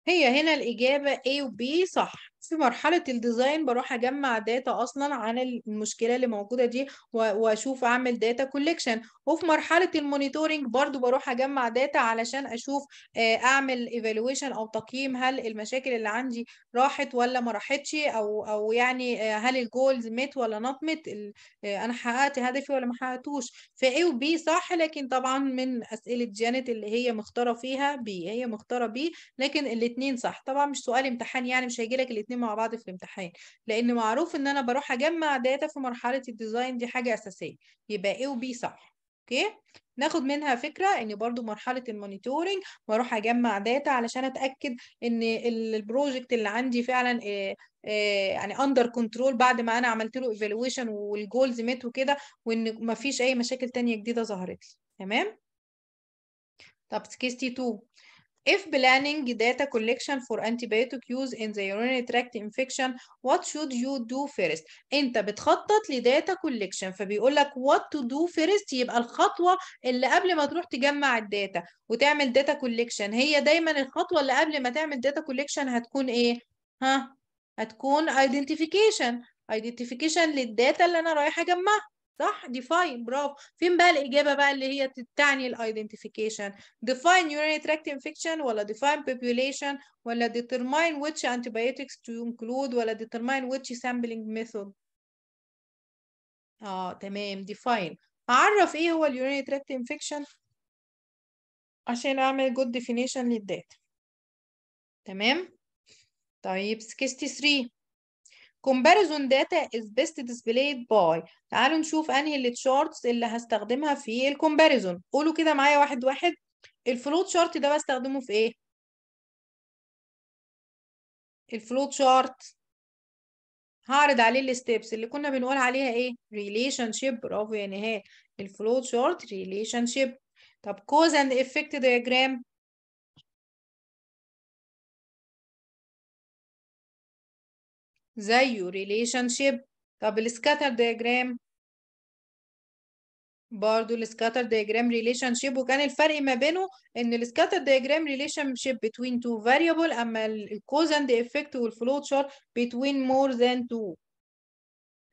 Speaker 2: هي هنا الإجابة A و B صح في مرحله الديزاين
Speaker 1: بروح اجمع داتا اصلا عن المشكله اللي موجوده دي واشوف اعمل داتا كوليكشن وفي مرحله المونيتورنج برضو بروح اجمع داتا علشان اشوف آه، اعمل ايفالويشن او تقييم هل المشاكل اللي عندي راحت ولا ما راحتش او او يعني آه، هل الجولز مت ولا نوت مت آه، انا حققت هدفي ولا ما حققتوش فاي وبي صح لكن طبعا من اسئله جانت اللي هي مختاره فيها بي هي مختاره بي لكن الاثنين صح طبعا مش سؤال امتحان يعني مش هيجي لك الاثنين مع بعض في الامتحان لان معروف ان انا بروح اجمع داتا في مرحله الديزاين دي حاجه اساسيه يبقى اي وبي صح اوكي ناخد منها فكرة ان برضو مرحلة المونيتورنج واروح اجمع داتا علشان اتأكد ان البروجكت اللي عندي فعلا آه، آه، يعني اندر كنترول بعد ما انا عملت له ايفالويشن والجولز ميت وكده وان ما فيش اي مشاكل تانية جديدة ظهرت تمام طب كيس 2 If planning data collection for antibiotic use in the urinary tract infection, what should you do first? انت بتخطط ل data collection فبيقول لك what to do first يبقى الخطوة اللي قبل ما تروح تجمع ال data وتعمل data collection هي دايما الخطوة اللي قبل ما تعمل data collection هتكون ايه؟ ها؟ هتكون identification identification للداتا اللي انا رايحة اجمعها صح define برافو فين بقى الاجابه بقى اللي هي تعني الايدنتيفيكيشن define urinary tract infection ولا define population ولا determine which antibiotics to include ولا determine which sampling method اه تمام define اعرف ايه هو urinary tract infection عشان اعمل good definition للداتا تمام طيب 63 comparison data is best displayed by تعالوا نشوف انهي التشارتس اللي هستخدمها
Speaker 2: في الكومباريزون قولوا كده معايا واحد واحد الفلوت شارت ده بستخدمه في ايه الفلوت شارت هعرض عليه Steps اللي كنا بنقول عليها ايه ريليشن شيب برافو يا نهاية الفلوت شارت ريليشن شيب طب كوز اند افكت diagram زيه ريليشن شيب طب السكاتر دياجرام
Speaker 1: برضه السكاتر دياجرام ريليشن شيب وكان الفرق ما بينه ان السكاتر دياجرام ريليشن شيب between تو فاريبل اما الكوز اند افكت flow chart between مور ذان تو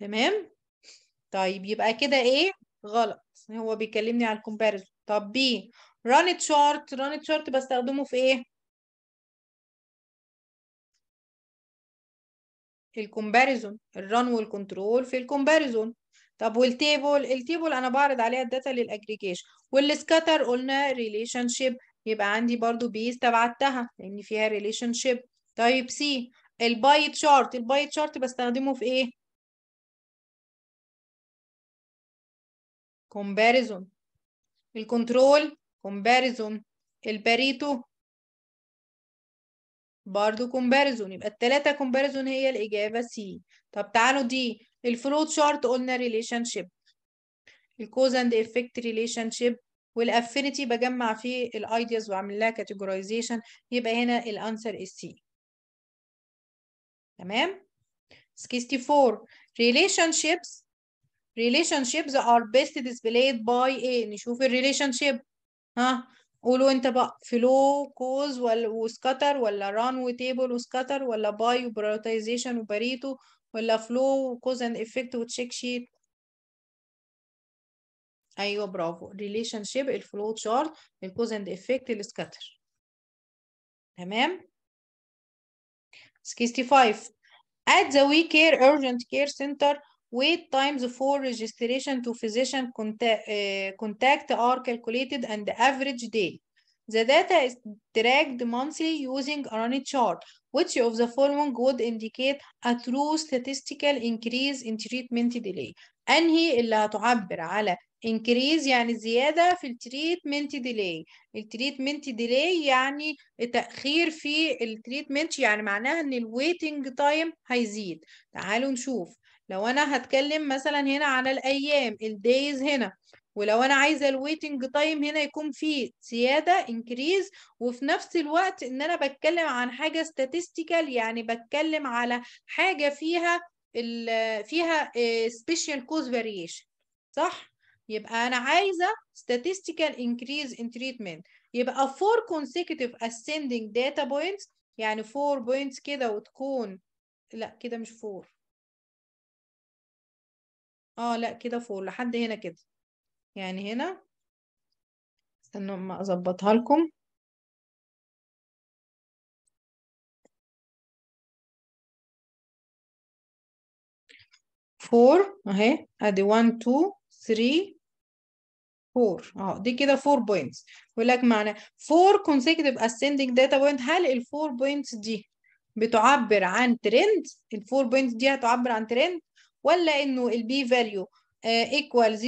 Speaker 1: تمام طيب يبقى كده ايه غلط
Speaker 2: هو بيكلمني على الكومباريزون طب بي run chart run chart بستخدمه في ايه الكومباريزون الران والكنترول في الكومباريزون طب والتيبل التيبل انا بعرض عليها الداتا
Speaker 1: للاجريجيشن والسكاتر قلنا ريليشن شيب يبقى عندي برضو بيز تبعتها
Speaker 2: لان فيها ريليشن شيب طيب سي البايت تشارت البايت تشارت بستخدمه في ايه كومباريزون الكنترول كومباريزون الباريتو
Speaker 1: برضو كومباريزون يبقى التلاتة كومباريزون هي الإجابة سي طب تعالوا دي الفلوت شارت قلنا ريليشن شيب الكوز اند افكت ريليشن شيب والافينيتي بجمع فيه الايدياز واعمل لها كاتيجورايزيشن يبقى هنا الانسر is سي تمام 64 ريليشن شيبس ار بيست ديسبلايد باي ايه نشوف الريليشن شيب ها قولوا انت بقى فلو كوز ولا وسكتر ولا ران وتيبل وسكتر ولا باي وبريوتيزيشن وبريتو ولا فلو كوز اند افكت وتشيك شيت ايوه برافو ريليشن شيب الفلو تشارت الكوز اند افكت السكتر تمام 65 at the we care urgent care center wait times for registration to physician contact, are calculated and the average day. The data is tracked monthly using a running chart. Which of the following would indicate a true statistical increase in treatment delay? أنهي اللي هتعبر على increase يعني زيادة في التريتمنت ديلي التريتمنت ديلي يعني تأخير في التريتمنت يعني معناها ان الويتنج تايم هيزيد تعالوا نشوف لو انا هتكلم مثلا هنا على الايام الدايز هنا ولو انا عايزه الويتنج تايم هنا يكون فيه زياده انكريز وفي نفس الوقت ان انا بتكلم عن حاجه statistical يعني بتكلم على حاجه فيها فيها سبيشال كوز فاريشن صح يبقى انا عايزه statistical increase in treatment يبقى four consecutive ascending data points يعني four points كده وتكون لا كده مش four
Speaker 2: اه لا كده فوق لحد هنا كده يعني هنا استنى ما اظبطها لكم فور اهي ادي 1 2 3
Speaker 1: 4 اهو دي كده 4 بوينتس بيقول لك معنى 4 consecutive ascending data point هل ال 4 بوينتس دي بتعبر عن ترند ال 4 بوينتس دي هتعبر عن ترند ولا انه البي فاليو ايكوال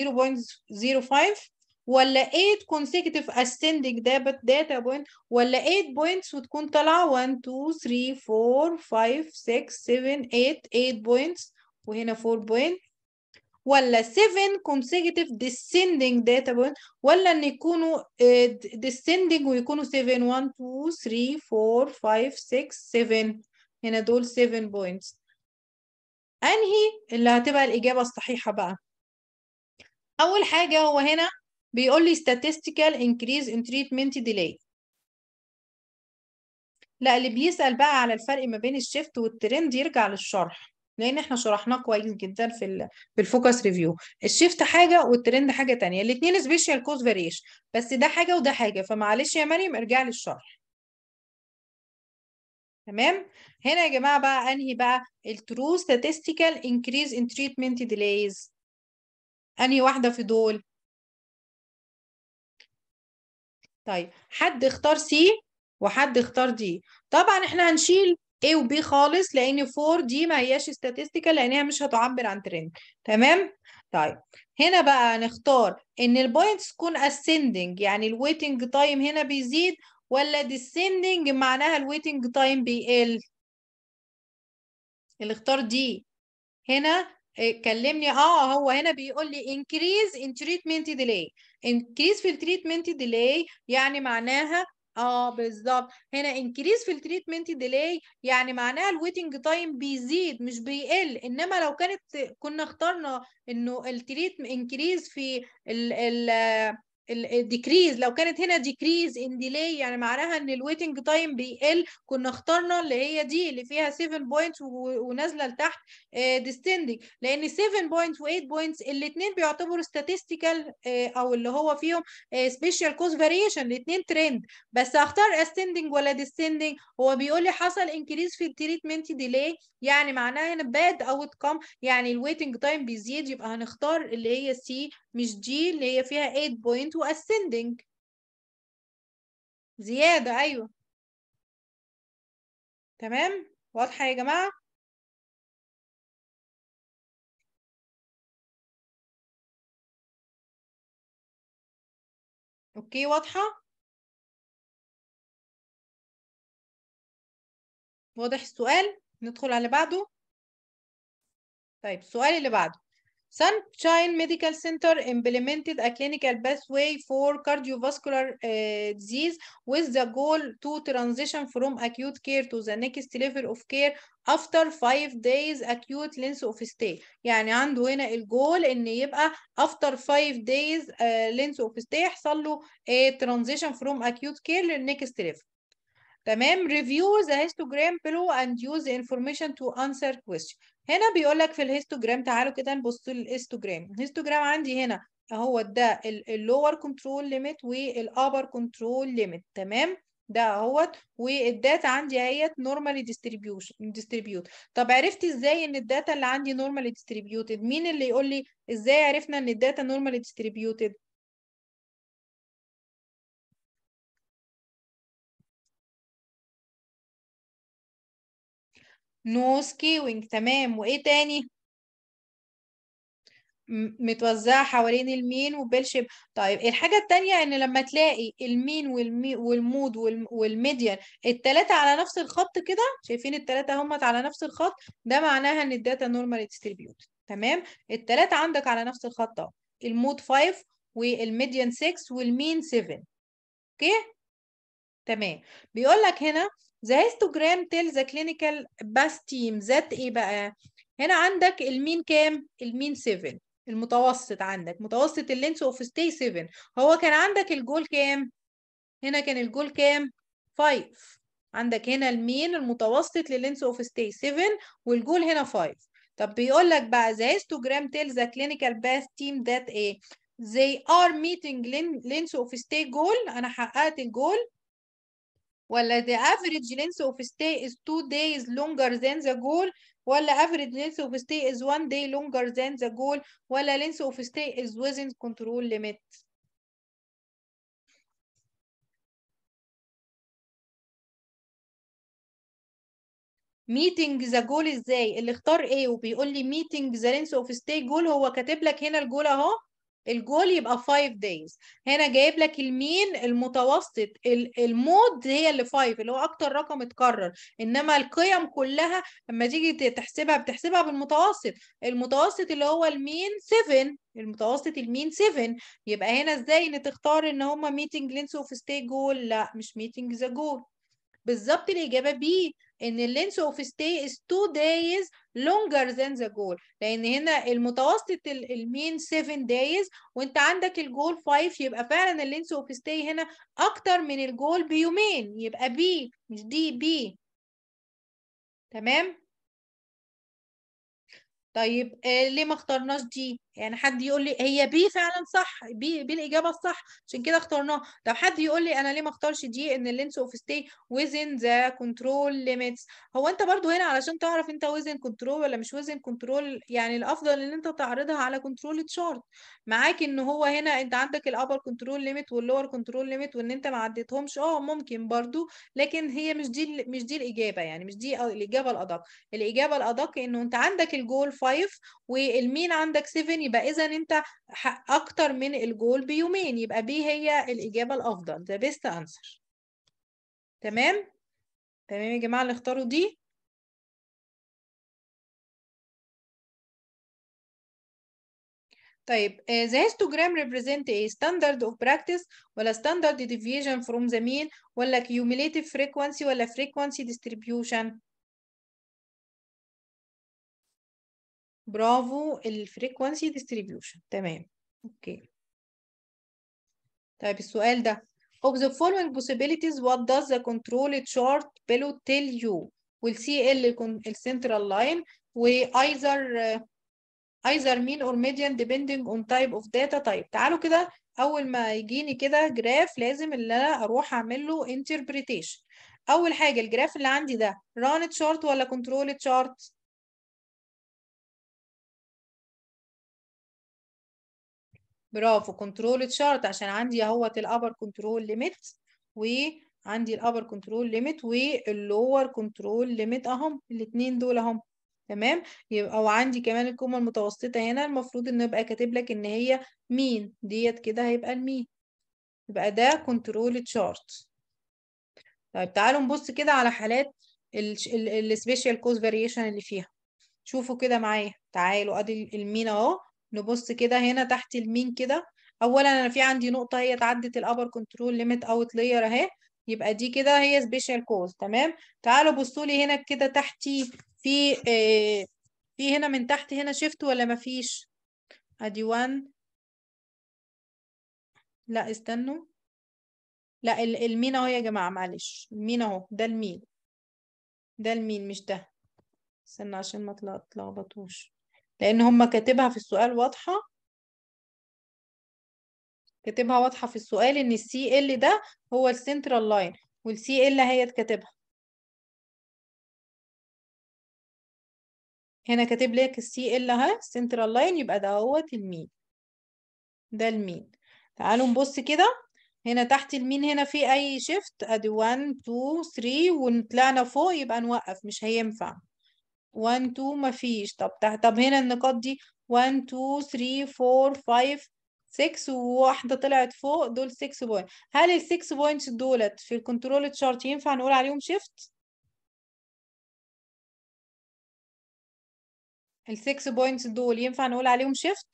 Speaker 1: 0.05 ولا 8 consecutive ascending data, data point ولا 8 points وتكون طالعه 1 2 3 4 5 6 7 8 8 points وهنا 4 point ولا 7 consecutive descending data point ولا ان يكونوا descending ويكونوا 7 1 2 3 4 5 6 7 هنا دول 7 points انهي اللي هتبقى الاجابه الصحيحه بقى اول حاجه هو هنا بيقول لي statistical increase in treatment delay لا اللي بيسال بقى على الفرق ما بين الشيفت والترند يرجع للشرح لان احنا شرحناه كويس جدا في في الفوكس ريفيو الشيفت حاجه والترند حاجه تانية الاثنين سبيشال كوز فاريشن بس ده حاجه وده حاجه فمعلش يا مريم ارجع للشرح تمام هنا يا جماعه بقى انهي بقى الترو statistical
Speaker 2: increase in treatment delays انهي واحده في دول طيب حد اختار سي وحد
Speaker 1: اختار دي طبعا احنا هنشيل A و B خالص لان 4 دي ما هياش statistical لانها مش هتعبر عن ترند تمام طيب هنا بقى نختار ان البوينتس تكون ascending يعني الويتنج تايم هنا بيزيد ولا descending معناها الويتنج تايم بيقل اللي اختار دي هنا آه، كلمني اه هو هنا بيقول لي increase in treatment delay increase في التريتمنت delay يعني معناها اه بالظبط هنا increase في التريتمنت delay يعني معناها الويتنج تايم بيزيد مش بيقل انما لو كانت كنا اخترنا انه التريت increase في ال ال الديكريز لو كانت هنا ديكريز ان ديلي يعني معناها ان الويتنج تايم بيقل كنا اخترنا اللي هي دي اللي فيها 7 بوينتس ونازله لتحت ديستندنج آه، لان 7 بوينتس و8 بوينتس الاثنين بيعتبروا statistical آه، او اللي هو فيهم سبيشال كوز فاريشن الاثنين ترند بس هختار ascending ولا descending هو بيقول لي حصل انكريز في التريتمنت ديلي يعني معناها ان باد اوت كام يعني الويتنج تايم بيزيد يبقى هنختار اللي هي سي مش دي اللي هي فيها
Speaker 2: 8 بوينت واسندنج زيادة أيوة تمام واضحة يا جماعة اوكي واضحة واضح السؤال ندخل على بعده
Speaker 1: طيب السؤال اللي بعده Sunshine Medical Center implemented a clinical pathway for cardiovascular uh, disease with the goal to transition from acute care to the next level of care after five days acute length of stay يعني عنده هنا الجول ان يبقى after five days uh, length of stay يحصل له a transition from acute care للnext level تمام review the histogram below and use the information to answer questions. هنا بيقول لك في الهيستوجرام تعالوا كده نبص للهيستوجرام الهيستوجرام عندي هنا اهو ده اللور كنترول ليميت والابر كنترول ليميت تمام ده اهوت والداتا عندي اهيت نورمالي ديستريبيوشن ديستريبيوت طب عرفت ازاي ان الداتا اللي
Speaker 2: عندي نورمالي ديستريبيوتد مين اللي يقول لي ازاي عرفنا ان الداتا نورمالي ديستريبيوتد نوز كيوينج تمام وايه تاني متوزعه حوالين المين وبالشيب
Speaker 1: طيب الحاجه التانية ان لما تلاقي المين والمود والميديان التلاتة على نفس الخط كده شايفين التلاتة همت على نفس الخط ده معناها ان الداتا نورمال ديستريبيوت تمام التلاتة عندك على نفس الخط اهو المود 5 والميديان 6 والمين 7 اوكي تمام بيقول لك هنا The histogram tells the clinical best team that ايه بقى؟ هنا عندك المين كام؟ المين 7 المتوسط عندك متوسط اللينس اوف ستي 7 هو كان عندك الجول كام؟ هنا كان الجول كام؟ 5 عندك هنا المين المتوسط للينس اوف ستي 7 والجول هنا 5 طب بيقول لك بقى the histogram tells the clinical best team that ايه؟ They are meeting length of stay goal انا حققت الجول ولا the average length of stay is two days longer than the goal ولا average length of stay
Speaker 2: is one day longer than the goal ولا length of stay is within control limit meeting the goal ازاي اللي اختار ايه وبيقول
Speaker 1: لي meeting the length of stay goal هو كاتب لك هنا الجول اهو الجول يبقى 5 دايز هنا جايب لك المين المتوسط المود هي اللي 5 اللي هو اكتر رقم اتكرر انما القيم كلها لما تيجي تحسبها بتحسبها بالمتوسط المتوسط اللي هو المين 7 المتوسط المين 7 يبقى هنا ازاي ان تختار ان هما ميتنج لينس اوف ستي جول لا مش ميتنج ذا جول بالظبط الاجابه بي ان اللينث اوف stay is 2 days longer than the goal لان هنا المتوسط المين 7 days وانت عندك الجول 5 يبقى فعلا اللينث اوف stay هنا اكتر من الجول بيومين يبقى بي
Speaker 2: مش دي بي تمام طيب آه، ليه ما اخترناش دي يعني حد يقول لي هي بي فعلا صح بي بي
Speaker 1: الاجابه الصح عشان كده اخترناها طب حد يقول لي انا ليه ما اختارش دي ان اللينس اوف ستي ويزن ذا كنترول ليميتس هو انت برضو هنا علشان تعرف انت ويزن كنترول ولا مش ويزن كنترول يعني الافضل ان انت تعرضها على كنترول تشارت معاك ان هو هنا انت عندك الابر كنترول ليميت واللور كنترول ليميت وان انت ما عديتهمش اه ممكن برضو لكن هي مش دي مش دي الاجابه يعني مش دي الاجابه الادق الاجابه الادق انه انت عندك الجول 5 والمين عندك 7 يبقى اذا انت اكتر من الجول بيومين
Speaker 2: يبقى بي هي الاجابه الافضل ذا بيست انسر تمام تمام يا جماعه اللي اختاروا دي طيب the histogram represent a
Speaker 1: standard of practice ولا standard deviation from the mean ولا cumulative frequency
Speaker 2: ولا frequency distribution برافو الفريكوانسي ديستريبيوشن تمام اوكي
Speaker 1: طيب السؤال ده of the following possibilities what does the control chart below tell you will see السنترال لاين و either either mean or median depending on type of data type تعالوا كده اول ما يجيني كده جراف لازم ان انا اروح اعمل له interpretation اول
Speaker 2: حاجه الجراف اللي عندي ده run chart ولا control chart برافو كنترول تشارت
Speaker 1: عشان عندي اهوت الابر كنترول ليميت وعندي الابر كنترول ليميت واللور كنترول ليميت اهم الاثنين دول اهم تمام يبقى وعندي كمان الكومه المتوسطه هنا المفروض ان يبقى كاتب لك ان هي مين ديت كده هيبقى المين يبقى ده كنترول تشارت طيب تعالوا نبص كده على حالات السبيشال كوز فاريشن اللي فيها شوفوا كده معايا تعالوا ادي المين اهو نبص كده هنا تحت المين كده اولا انا في عندي نقطه هي تعدت الابر كنترول ليميت اوت لاير اهي يبقى دي كده هي سبيشال كوز تمام تعالوا بصوا لي هنا كده تحتي في آه، في هنا من تحت هنا شيفت ولا مفيش ادي 1 لا استنوا لا المين اهو يا جماعه معلش المين اهو ده
Speaker 2: المين ده المين مش ده استنى عشان ما تلخبطوش لان هم كاتبها في السؤال واضحه كاتبها واضحه في السؤال ان السي ال ده هو السنترال لاين والسي ال هي اتكتبها هنا كاتب لك السي ال اهي السنترال لاين يبقى ده هو المين ده المين
Speaker 1: تعالوا نبص كده هنا تحت المين هنا في اي شيفت ادي 1 2 3 وطلعنا فوق يبقى نوقف مش هينفع 1 2 مفيش طب طب هنا النقاط دي 1 2 3 4 5 6 وواحده طلعت
Speaker 2: فوق دول 6 بوينت هل ال 6 بوينتس دولت في الكنترول تشارت ينفع نقول عليهم شيفت ال 6 بوينتس دول ينفع نقول عليهم شيفت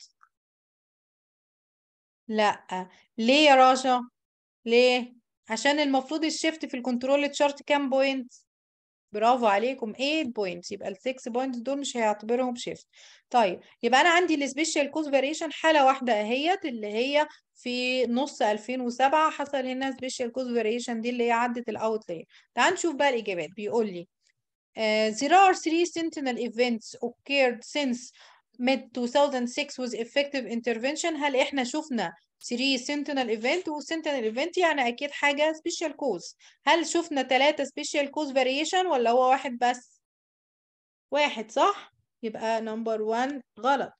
Speaker 2: لا
Speaker 1: ليه يا راشا ليه عشان المفروض الشيفت في الكنترول تشارت كام بوينت برافو عليكم 8 بوينتس يبقى ال 6 بوينتس دول مش هيعتبرهم شيفت طيب يبقى انا عندي السبيشال كوز فاريشن حاله واحده اهيت اللي هي في نص 2007 حصل هنا سبيشال كوز فاريشن دي اللي هي عدت الاوت لاير تعال نشوف بقى الاجابات بيقول لي Uh, there are three sentinel events occurred since mid 2006 was effective intervention هل احنا شفنا 3 sentinel event و sentinel event يعني اكيد حاجه special cause هل شفنا 3 special cause variation ولا هو واحد بس واحد صح يبقى number 1 غلط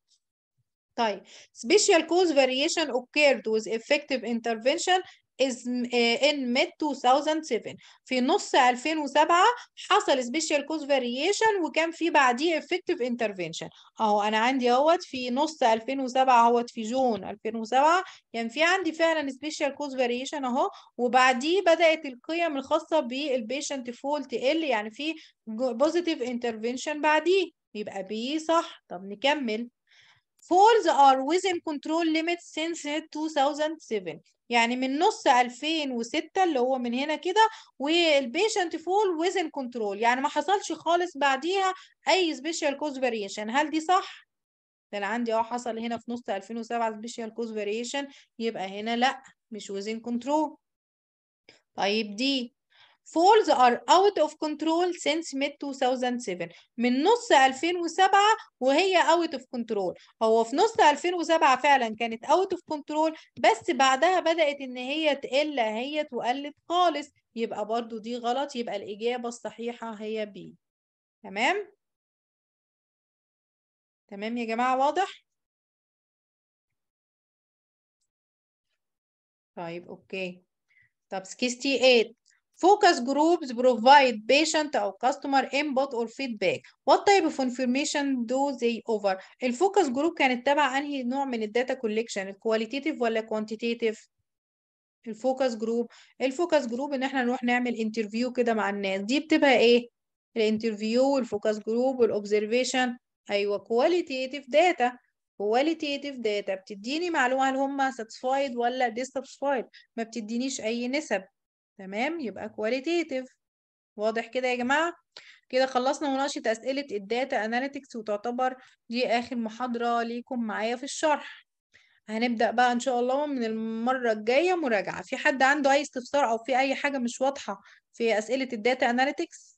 Speaker 1: طيب special cause variation occurred with effective intervention Eh, in mid 2007 في نص 2007 حصل special كوز فاريشن وكان في بعديه effective intervention اهو انا عندي اهوت في نص 2007 اهوت في جون 2007 كان في عندي فعلا special كوز فاريشن اهو وبعديه بدات القيم الخاصه بالبيشنت فول تقل يعني في بوزيتيف intervention بعديه يبقى بي صح طب نكمل falls are within control limits since 2007 يعني من نص 2006 اللي هو من هنا كده والبيشنت فول within control يعني ما حصلش خالص بعديها اي سبيشال كوز فاريشن هل دي صح؟ ده انا عندي اه حصل هنا في نص 2007 سبيشال كوز فاريشن يبقى هنا لا مش within control طيب دي falls are out of control since mid 2007 من نص 2007 وهي out of control هو في نص 2007 فعلا كانت out of control بس بعدها بدأت ان هي تقل هي وقلت خالص يبقى برضو دي غلط يبقى
Speaker 2: الإجابة الصحيحة هي بي تمام تمام يا جماعة واضح طيب اوكي طب 68 Focus groups provide
Speaker 1: patient أو customer input or feedback. What type of information do they offer? الفوكس جروب كانت تابعة أنهي نوع من الداتا كوليكشن الكواليتيتيف ولا كوانتيتيف؟ الفوكس جروب الفوكس جروب ان احنا نروح نعمل انترفيو كده مع الناس دي بتبقى ايه الانترفيو والفوكس جروب والاوبزرفيشن ايوه كواليتيتيف داتا كواليتيتيف داتا بتديني معلومه هل هم ساتسفايد ولا ديساتسفايد ما بتدينيش اي نسب تمام يبقى qualitative واضح كده يا جماعة كده خلصنا مناقشة أسئلة الداتا أناليتكس وتعتبر دي آخر محاضرة ليكم معايا في الشرح هنبدأ بقى إن شاء الله من المرة
Speaker 2: الجاية مراجعة في حد عنده أي استفسار أو في أي حاجة مش واضحة في أسئلة الداتا أناليتكس